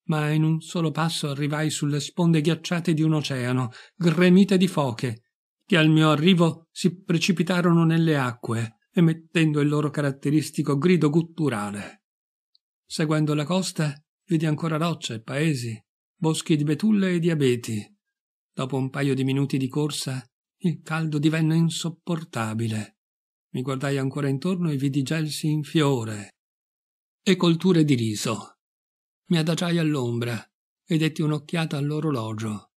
ma in un solo passo arrivai sulle sponde ghiacciate di un oceano, gremite di foche, che al mio arrivo si precipitarono nelle acque, emettendo il loro caratteristico grido gutturale. Seguendo la costa, vidi ancora rocce, e paesi, boschi di betulle e di abeti. Dopo un paio di minuti di corsa, il caldo divenne insopportabile. Mi guardai ancora intorno e vidi gelsi in fiore e colture di riso mi adagiai all'ombra e detti un'occhiata all'orologio.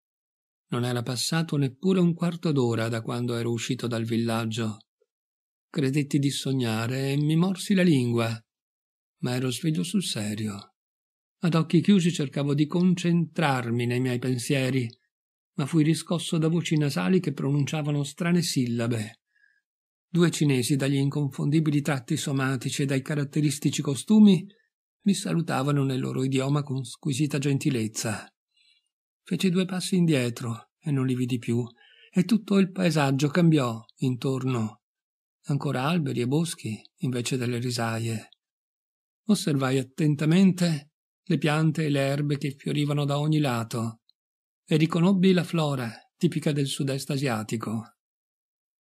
Non era passato neppure un quarto d'ora da quando ero uscito dal villaggio. Credetti di sognare e mi morsi la lingua, ma ero sveglio sul serio. Ad occhi chiusi cercavo di concentrarmi nei miei pensieri, ma fui riscosso da voci nasali che pronunciavano strane sillabe. Due cinesi dagli inconfondibili tratti somatici e dai caratteristici costumi mi salutavano nel loro idioma con squisita gentilezza. Feci due passi indietro e non li vidi più, e tutto il paesaggio cambiò intorno. Ancora alberi e boschi invece delle risaie. Osservai attentamente le piante e le erbe che fiorivano da ogni lato e riconobbi la flora tipica del sud-est asiatico.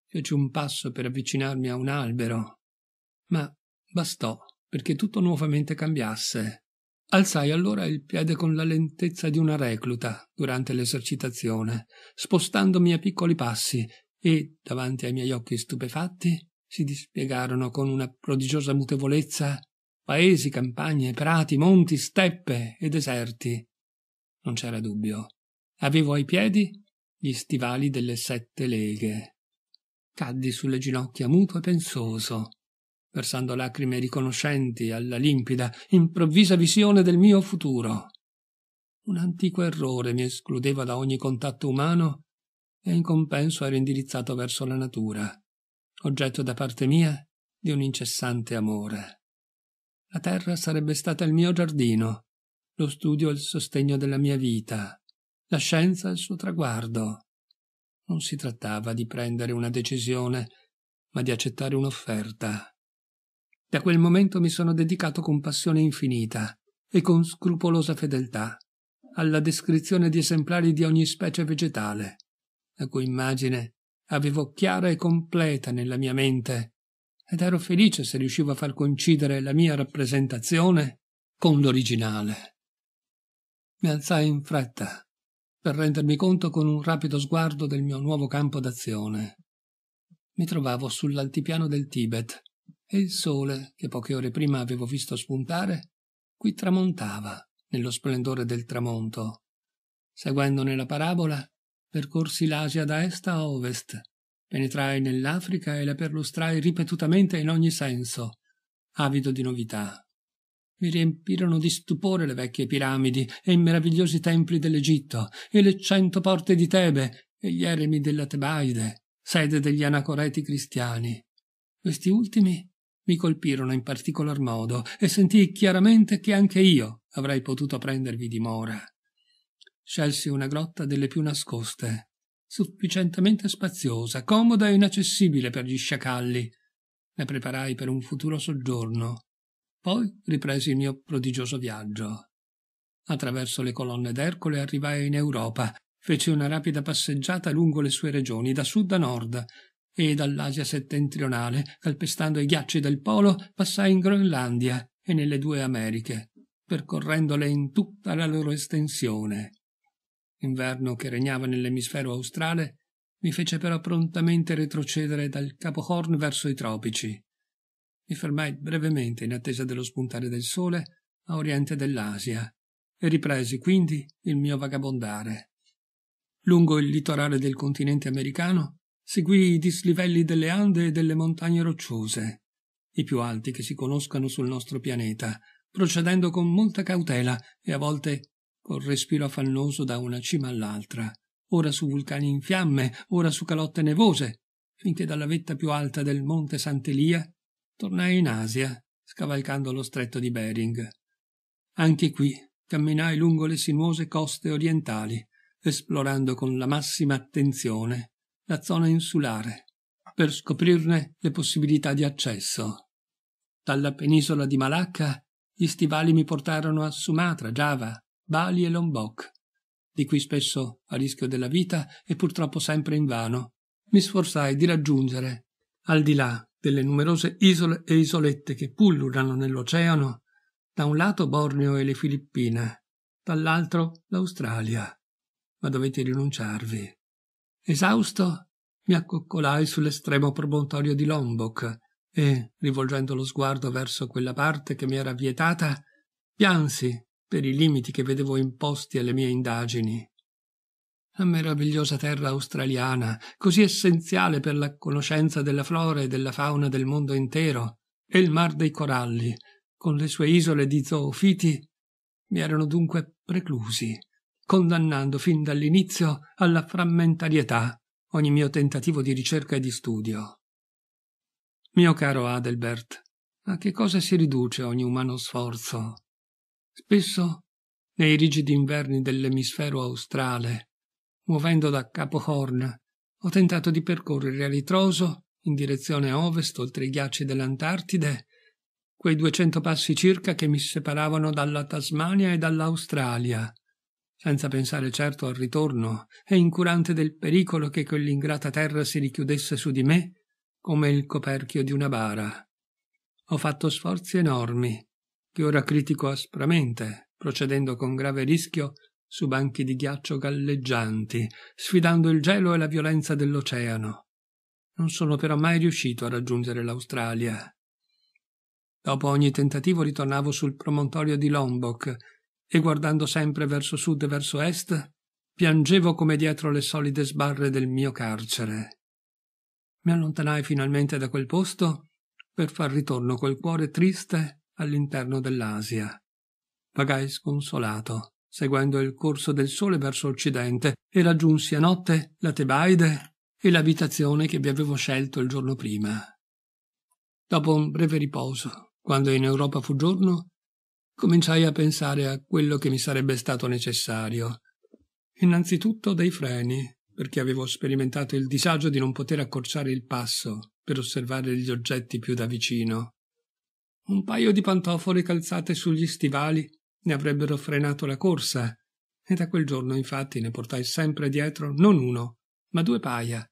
Feci un passo per avvicinarmi a un albero, ma bastò perché tutto nuovamente cambiasse. Alzai allora il piede con la lentezza di una recluta durante l'esercitazione, spostandomi a piccoli passi, e, davanti ai miei occhi stupefatti, si dispiegarono con una prodigiosa mutevolezza paesi, campagne, prati, monti, steppe e deserti. Non c'era dubbio. Avevo ai piedi gli stivali delle sette leghe. Caddi sulle ginocchia muto e pensoso versando lacrime riconoscenti alla limpida, improvvisa visione del mio futuro. Un antico errore mi escludeva da ogni contatto umano e in compenso ero indirizzato verso la natura, oggetto da parte mia di un incessante amore. La terra sarebbe stata il mio giardino, lo studio il sostegno della mia vita, la scienza il suo traguardo. Non si trattava di prendere una decisione, ma di accettare un'offerta. Da quel momento mi sono dedicato con passione infinita e con scrupolosa fedeltà alla descrizione di esemplari di ogni specie vegetale, la cui immagine avevo chiara e completa nella mia mente, ed ero felice se riuscivo a far coincidere la mia rappresentazione con l'originale. Mi alzai in fretta, per rendermi conto con un rapido sguardo del mio nuovo campo d'azione. Mi trovavo sull'altipiano del Tibet, e il sole, che poche ore prima avevo visto spuntare, qui tramontava nello splendore del tramonto. Seguendone la parabola, percorsi l'Asia da est a ovest, penetrai nell'Africa e la perlustrai ripetutamente in ogni senso, avido di novità. Mi riempirono di stupore le vecchie piramidi e i meravigliosi templi dell'Egitto e le cento porte di Tebe e gli eremi della Tebaide, sede degli anacoreti cristiani. Questi ultimi mi colpirono in particolar modo e sentii chiaramente che anche io avrei potuto prendervi dimora. Scelsi una grotta delle più nascoste, sufficientemente spaziosa, comoda e inaccessibile per gli sciacalli. Ne preparai per un futuro soggiorno. Poi ripresi il mio prodigioso viaggio. Attraverso le colonne d'Ercole arrivai in Europa, feci una rapida passeggiata lungo le sue regioni, da sud a nord, e dall'Asia settentrionale, calpestando i ghiacci del Polo, passai in Groenlandia e nelle due Americhe, percorrendole in tutta la loro estensione. L'inverno che regnava nell'emisfero australe mi fece però prontamente retrocedere dal Capo Horn verso i tropici. Mi fermai brevemente in attesa dello spuntare del sole a oriente dell'Asia e ripresi quindi il mio vagabondare. Lungo il litorale del continente americano seguì i dislivelli delle Ande e delle montagne rocciose, i più alti che si conoscano sul nostro pianeta, procedendo con molta cautela e a volte col respiro affannoso da una cima all'altra, ora su vulcani in fiamme, ora su calotte nevose, finché dalla vetta più alta del monte Sant'Elia tornai in Asia, scavalcando lo stretto di Bering. Anche qui camminai lungo le sinuose coste orientali, esplorando con la massima attenzione la zona insulare per scoprirne le possibilità di accesso. Dalla penisola di Malacca gli stivali mi portarono a Sumatra, Giava, Bali e Lombok, di cui spesso a rischio della vita e purtroppo sempre invano mi sforzai di raggiungere, al di là delle numerose isole e isolette che pullulano nell'oceano, da un lato Borneo e le Filippine, dall'altro l'Australia. Ma dovete rinunciarvi. Esausto, mi accoccolai sull'estremo promontorio di Lombok e, rivolgendo lo sguardo verso quella parte che mi era vietata, piansi per i limiti che vedevo imposti alle mie indagini. La meravigliosa terra australiana, così essenziale per la conoscenza della flora e della fauna del mondo intero, e il mar dei coralli, con le sue isole di zoofiti, mi erano dunque preclusi condannando fin dall'inizio alla frammentarietà ogni mio tentativo di ricerca e di studio. Mio caro Adelbert, a che cosa si riduce ogni umano sforzo? Spesso, nei rigidi inverni dell'emisfero australe, muovendo da Capo Horn, ho tentato di percorrere a ritroso, in direzione ovest oltre i ghiacci dell'Antartide, quei duecento passi circa che mi separavano dalla Tasmania e dall'Australia, senza pensare certo al ritorno e incurante del pericolo che quell'ingrata terra si richiudesse su di me come il coperchio di una bara. Ho fatto sforzi enormi, che ora critico aspramente, procedendo con grave rischio su banchi di ghiaccio galleggianti, sfidando il gelo e la violenza dell'oceano. Non sono però mai riuscito a raggiungere l'Australia. Dopo ogni tentativo ritornavo sul promontorio di Lombok, e guardando sempre verso sud e verso est, piangevo come dietro le solide sbarre del mio carcere. Mi allontanai finalmente da quel posto per far ritorno col cuore triste all'interno dell'Asia. Vagai sconsolato, seguendo il corso del sole verso occidente, e raggiunsi a notte la Tebaide e l'abitazione che vi avevo scelto il giorno prima. Dopo un breve riposo, quando in Europa fu giorno, cominciai a pensare a quello che mi sarebbe stato necessario. Innanzitutto dei freni, perché avevo sperimentato il disagio di non poter accorciare il passo per osservare gli oggetti più da vicino. Un paio di pantofole calzate sugli stivali ne avrebbero frenato la corsa, e da quel giorno infatti ne portai sempre dietro non uno, ma due paia,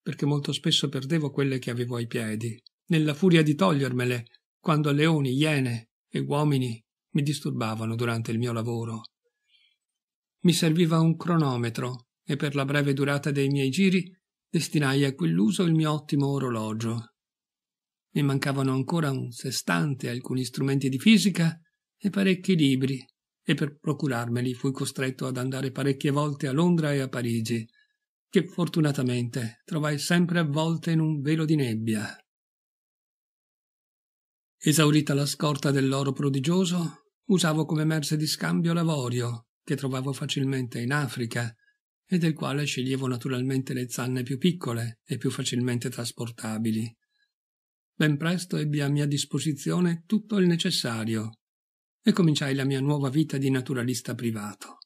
perché molto spesso perdevo quelle che avevo ai piedi, nella furia di togliermele, quando leoni, iene e uomini mi disturbavano durante il mio lavoro. Mi serviva un cronometro e per la breve durata dei miei giri destinai a quell'uso il mio ottimo orologio. Mi mancavano ancora un sestante, alcuni strumenti di fisica e parecchi libri, e per procurarmeli fui costretto ad andare parecchie volte a Londra e a Parigi, che fortunatamente trovai sempre avvolte in un velo di nebbia. Esaurita la scorta dell'oro prodigioso, usavo come merce di scambio l'avorio, che trovavo facilmente in Africa, e del quale sceglievo naturalmente le zanne più piccole e più facilmente trasportabili. Ben presto ebbi a mia disposizione tutto il necessario e cominciai la mia nuova vita di naturalista privato.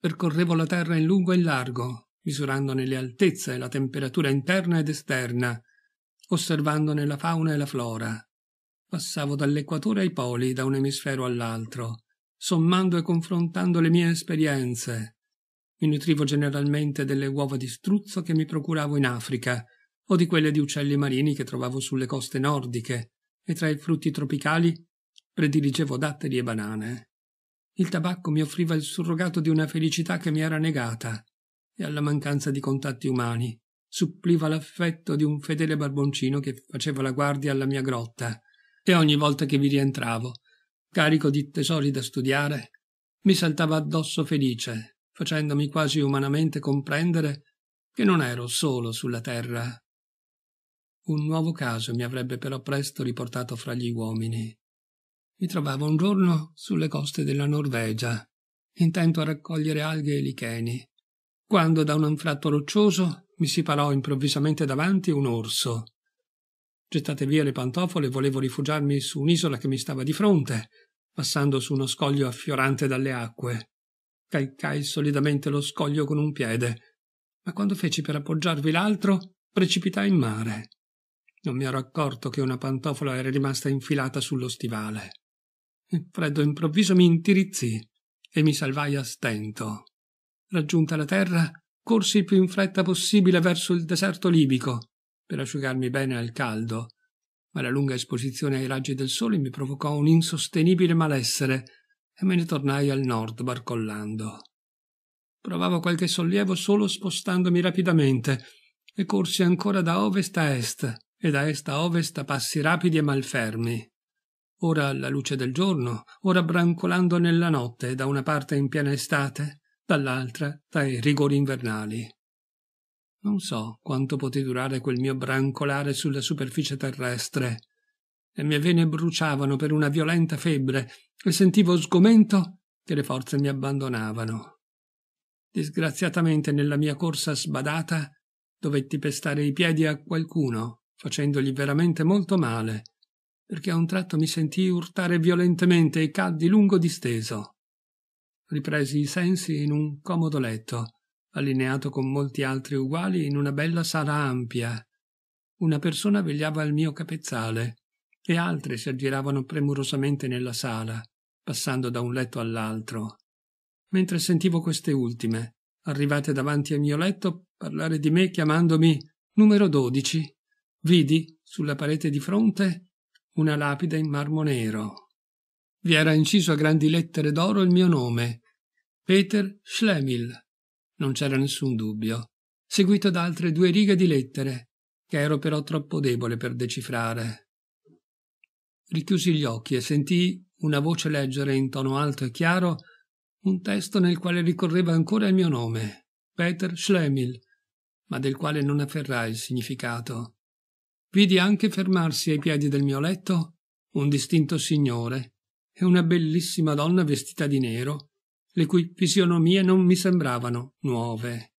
Percorrevo la terra in lungo e in largo, misurandone le altezze, e la temperatura interna ed esterna, osservandone la fauna e la flora, Passavo dall'equatore ai poli, da un emisfero all'altro, sommando e confrontando le mie esperienze. Mi nutrivo generalmente delle uova di struzzo che mi procuravo in Africa, o di quelle di uccelli marini che trovavo sulle coste nordiche, e tra i frutti tropicali prediligevo datteri e banane. Il tabacco mi offriva il surrogato di una felicità che mi era negata, e alla mancanza di contatti umani suppliva l'affetto di un fedele barboncino che faceva la guardia alla mia grotta, e ogni volta che vi rientravo, carico di tesori da studiare, mi saltava addosso felice, facendomi quasi umanamente comprendere che non ero solo sulla terra. Un nuovo caso mi avrebbe però presto riportato fra gli uomini. Mi trovavo un giorno sulle coste della Norvegia, intento a raccogliere alghe e licheni, quando da un anfratto roccioso mi si parò improvvisamente davanti un orso Gettate via le pantofole, volevo rifugiarmi su un'isola che mi stava di fronte, passando su uno scoglio affiorante dalle acque. Calcai solidamente lo scoglio con un piede, ma quando feci per appoggiarvi l'altro, precipitai in mare. Non mi ero accorto che una pantofola era rimasta infilata sullo stivale. Il freddo improvviso mi intirizzì e mi salvai a stento. Raggiunta la terra, corsi il più in fretta possibile verso il deserto libico, per asciugarmi bene al caldo, ma la lunga esposizione ai raggi del sole mi provocò un insostenibile malessere e me ne tornai al nord barcollando. Provavo qualche sollievo solo spostandomi rapidamente e corsi ancora da ovest a est e da est a ovest a passi rapidi e malfermi. Ora alla luce del giorno, ora brancolando nella notte da una parte in piena estate, dall'altra dai rigori invernali. Non so quanto poté durare quel mio brancolare sulla superficie terrestre. Le mie vene bruciavano per una violenta febbre e sentivo sgomento che le forze mi abbandonavano. Disgraziatamente nella mia corsa sbadata dovetti pestare i piedi a qualcuno, facendogli veramente molto male, perché a un tratto mi sentii urtare violentemente e caddi lungo disteso. Ripresi i sensi in un comodo letto allineato con molti altri uguali in una bella sala ampia. Una persona vegliava al mio capezzale e altre si aggiravano premurosamente nella sala, passando da un letto all'altro. Mentre sentivo queste ultime, arrivate davanti al mio letto, parlare di me chiamandomi numero 12, vidi sulla parete di fronte una lapide in marmo nero. Vi era inciso a grandi lettere d'oro il mio nome, Peter Schlemil non c'era nessun dubbio, seguito da altre due righe di lettere, che ero però troppo debole per decifrare. Richiusi gli occhi e sentii una voce leggere in tono alto e chiaro un testo nel quale ricorreva ancora il mio nome, Peter Schlemil, ma del quale non afferrai il significato. Vidi anche fermarsi ai piedi del mio letto un distinto signore e una bellissima donna vestita di nero le cui fisionomie non mi sembravano nuove.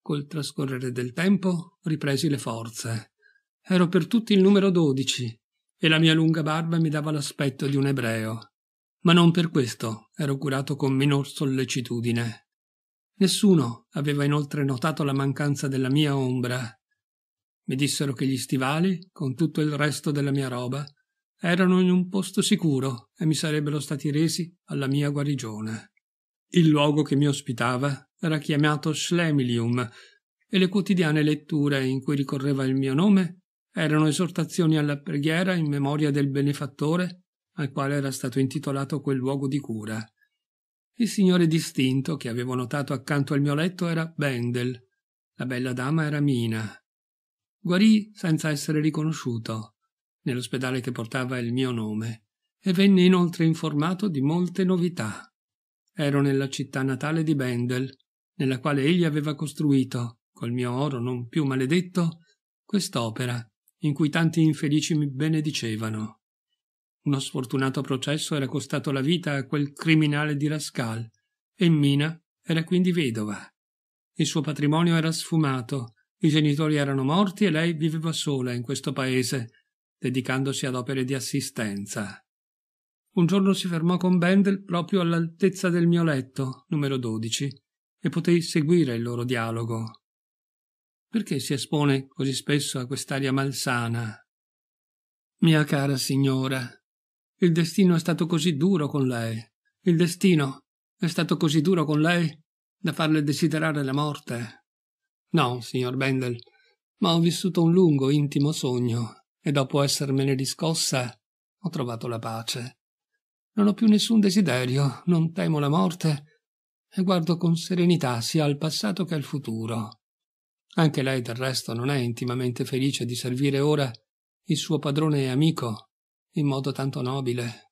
Col trascorrere del tempo ripresi le forze. Ero per tutti il numero dodici e la mia lunga barba mi dava l'aspetto di un ebreo. Ma non per questo ero curato con minor sollecitudine. Nessuno aveva inoltre notato la mancanza della mia ombra. Mi dissero che gli stivali, con tutto il resto della mia roba, erano in un posto sicuro e mi sarebbero stati resi alla mia guarigione. Il luogo che mi ospitava era chiamato Schlemilium e le quotidiane letture in cui ricorreva il mio nome erano esortazioni alla preghiera in memoria del benefattore al quale era stato intitolato quel luogo di cura. Il signore distinto che avevo notato accanto al mio letto era Bendel, la bella dama era Mina. Guarì senza essere riconosciuto nell'ospedale che portava il mio nome e venne inoltre informato di molte novità ero nella città natale di Bendel, nella quale egli aveva costruito, col mio oro non più maledetto, quest'opera, in cui tanti infelici mi benedicevano. Uno sfortunato processo era costato la vita a quel criminale di Rascal, e Mina era quindi vedova. Il suo patrimonio era sfumato, i genitori erano morti e lei viveva sola in questo paese, dedicandosi ad opere di assistenza. Un giorno si fermò con Bendel proprio all'altezza del mio letto, numero 12, e potei seguire il loro dialogo. Perché si espone così spesso a quest'aria malsana? Mia cara signora, il destino è stato così duro con lei. Il destino è stato così duro con lei da farle desiderare la morte. No, signor Bendel, ma ho vissuto un lungo, intimo sogno e dopo essermene riscossa ho trovato la pace. Non ho più nessun desiderio, non temo la morte e guardo con serenità sia al passato che al futuro. Anche lei del resto non è intimamente felice di servire ora il suo padrone e amico in modo tanto nobile.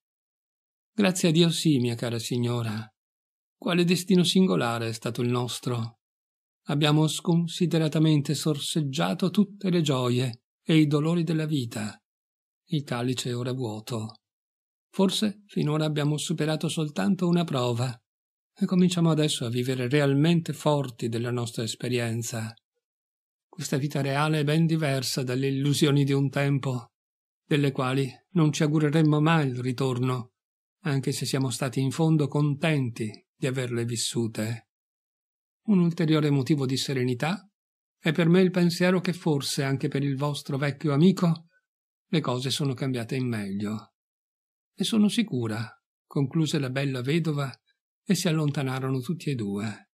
Grazie a Dio sì, mia cara signora. Quale destino singolare è stato il nostro. Abbiamo sconsideratamente sorseggiato tutte le gioie e i dolori della vita. Il calice è ora vuoto Forse finora abbiamo superato soltanto una prova e cominciamo adesso a vivere realmente forti della nostra esperienza. Questa vita reale è ben diversa dalle illusioni di un tempo, delle quali non ci augureremmo mai il ritorno, anche se siamo stati in fondo contenti di averle vissute. Un ulteriore motivo di serenità è per me il pensiero che forse anche per il vostro vecchio amico le cose sono cambiate in meglio. Ne sono sicura, concluse la bella vedova e si allontanarono tutti e due.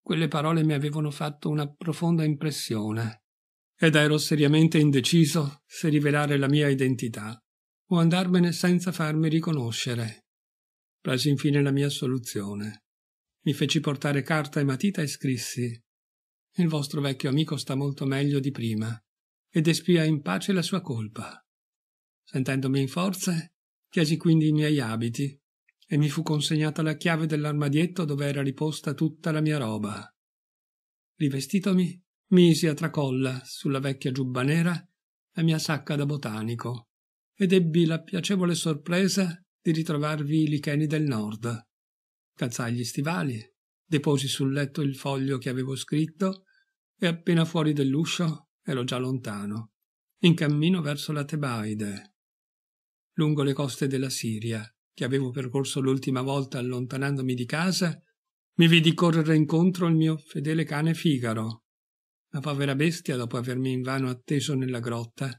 Quelle parole mi avevano fatto una profonda impressione ed ero seriamente indeciso se rivelare la mia identità o andarmene senza farmi riconoscere. Presi infine la mia soluzione. Mi feci portare carta e matita e scrissi Il vostro vecchio amico sta molto meglio di prima ed espia in pace la sua colpa. Sentendomi in forze, Chiesi quindi i miei abiti e mi fu consegnata la chiave dell'armadietto dove era riposta tutta la mia roba. Rivestitomi, misi a tracolla sulla vecchia giubba nera la mia sacca da botanico ed ebbi la piacevole sorpresa di ritrovarvi i licheni del nord. Calzai gli stivali, deposi sul letto il foglio che avevo scritto e appena fuori dell'uscio ero già lontano, in cammino verso la Tebaide lungo le coste della Siria, che avevo percorso l'ultima volta allontanandomi di casa, mi vidi correre incontro il mio fedele cane Figaro. La povera bestia, dopo avermi invano atteso nella grotta,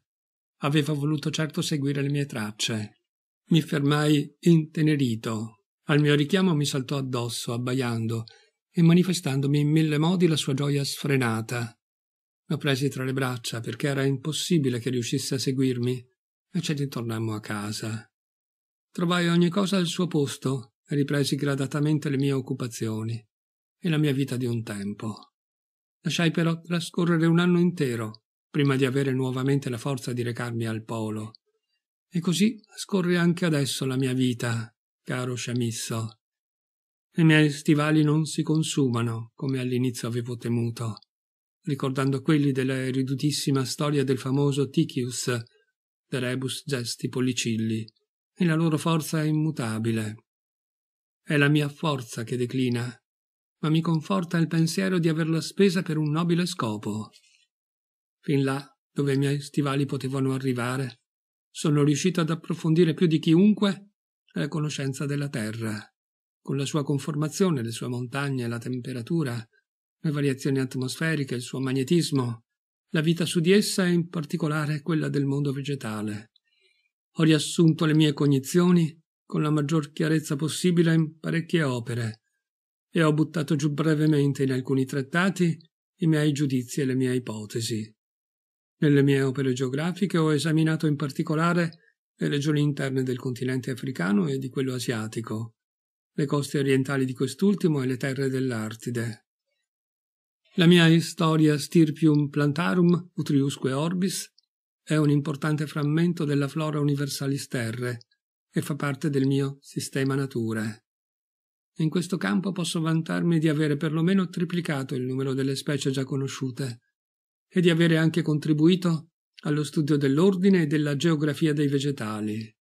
aveva voluto certo seguire le mie tracce. Mi fermai intenerito. Al mio richiamo mi saltò addosso, abbaiando e manifestandomi in mille modi la sua gioia sfrenata. Lo presi tra le braccia perché era impossibile che riuscisse a seguirmi e ce ne a casa. Trovai ogni cosa al suo posto e ripresi gradatamente le mie occupazioni e la mia vita di un tempo. Lasciai però trascorrere un anno intero prima di avere nuovamente la forza di recarmi al polo. E così scorre anche adesso la mia vita, caro sciamisso. I miei stivali non si consumano, come all'inizio avevo temuto, ricordando quelli della eredutissima storia del famoso Tichius de rebus gesti pollicilli, e la loro forza è immutabile. È la mia forza che declina, ma mi conforta il pensiero di averla spesa per un nobile scopo. Fin là, dove i miei stivali potevano arrivare, sono riuscito ad approfondire più di chiunque la conoscenza della terra, con la sua conformazione, le sue montagne, la temperatura, le variazioni atmosferiche, il suo magnetismo, la vita su di essa e in particolare quella del mondo vegetale. Ho riassunto le mie cognizioni con la maggior chiarezza possibile in parecchie opere e ho buttato giù brevemente in alcuni trattati i miei giudizi e le mie ipotesi. Nelle mie opere geografiche ho esaminato in particolare le regioni interne del continente africano e di quello asiatico, le coste orientali di quest'ultimo e le terre dell'Artide, la mia Historia Stirpium Plantarum Utriusque Orbis è un importante frammento della flora universalis terre e fa parte del mio sistema nature. In questo campo posso vantarmi di avere perlomeno triplicato il numero delle specie già conosciute e di avere anche contribuito allo studio dell'ordine e della geografia dei vegetali.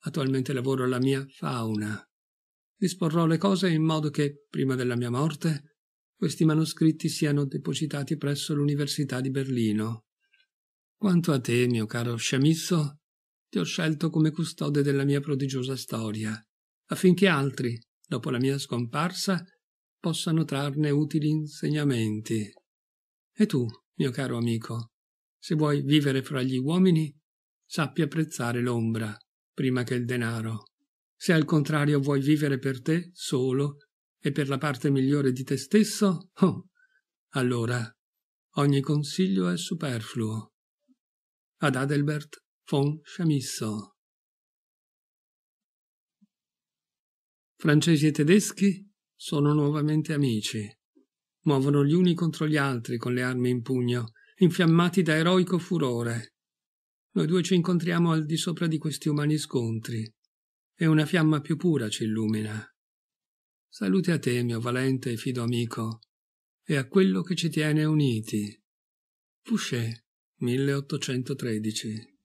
Attualmente lavoro alla mia fauna. Disporrò le cose in modo che, prima della mia morte, questi manoscritti siano depositati presso l'Università di Berlino. Quanto a te, mio caro sciamisso, ti ho scelto come custode della mia prodigiosa storia, affinché altri, dopo la mia scomparsa, possano trarne utili insegnamenti. E tu, mio caro amico, se vuoi vivere fra gli uomini, sappi apprezzare l'ombra prima che il denaro. Se al contrario vuoi vivere per te solo, e per la parte migliore di te stesso? Oh, allora ogni consiglio è superfluo. Ad Adelbert von Chamisso. Francesi e tedeschi sono nuovamente amici. Muovono gli uni contro gli altri con le armi in pugno, infiammati da eroico furore. Noi due ci incontriamo al di sopra di questi umani scontri, e una fiamma più pura ci illumina. Salute a te, mio valente e fido amico, e a quello che ci tiene uniti. Fouché, 1813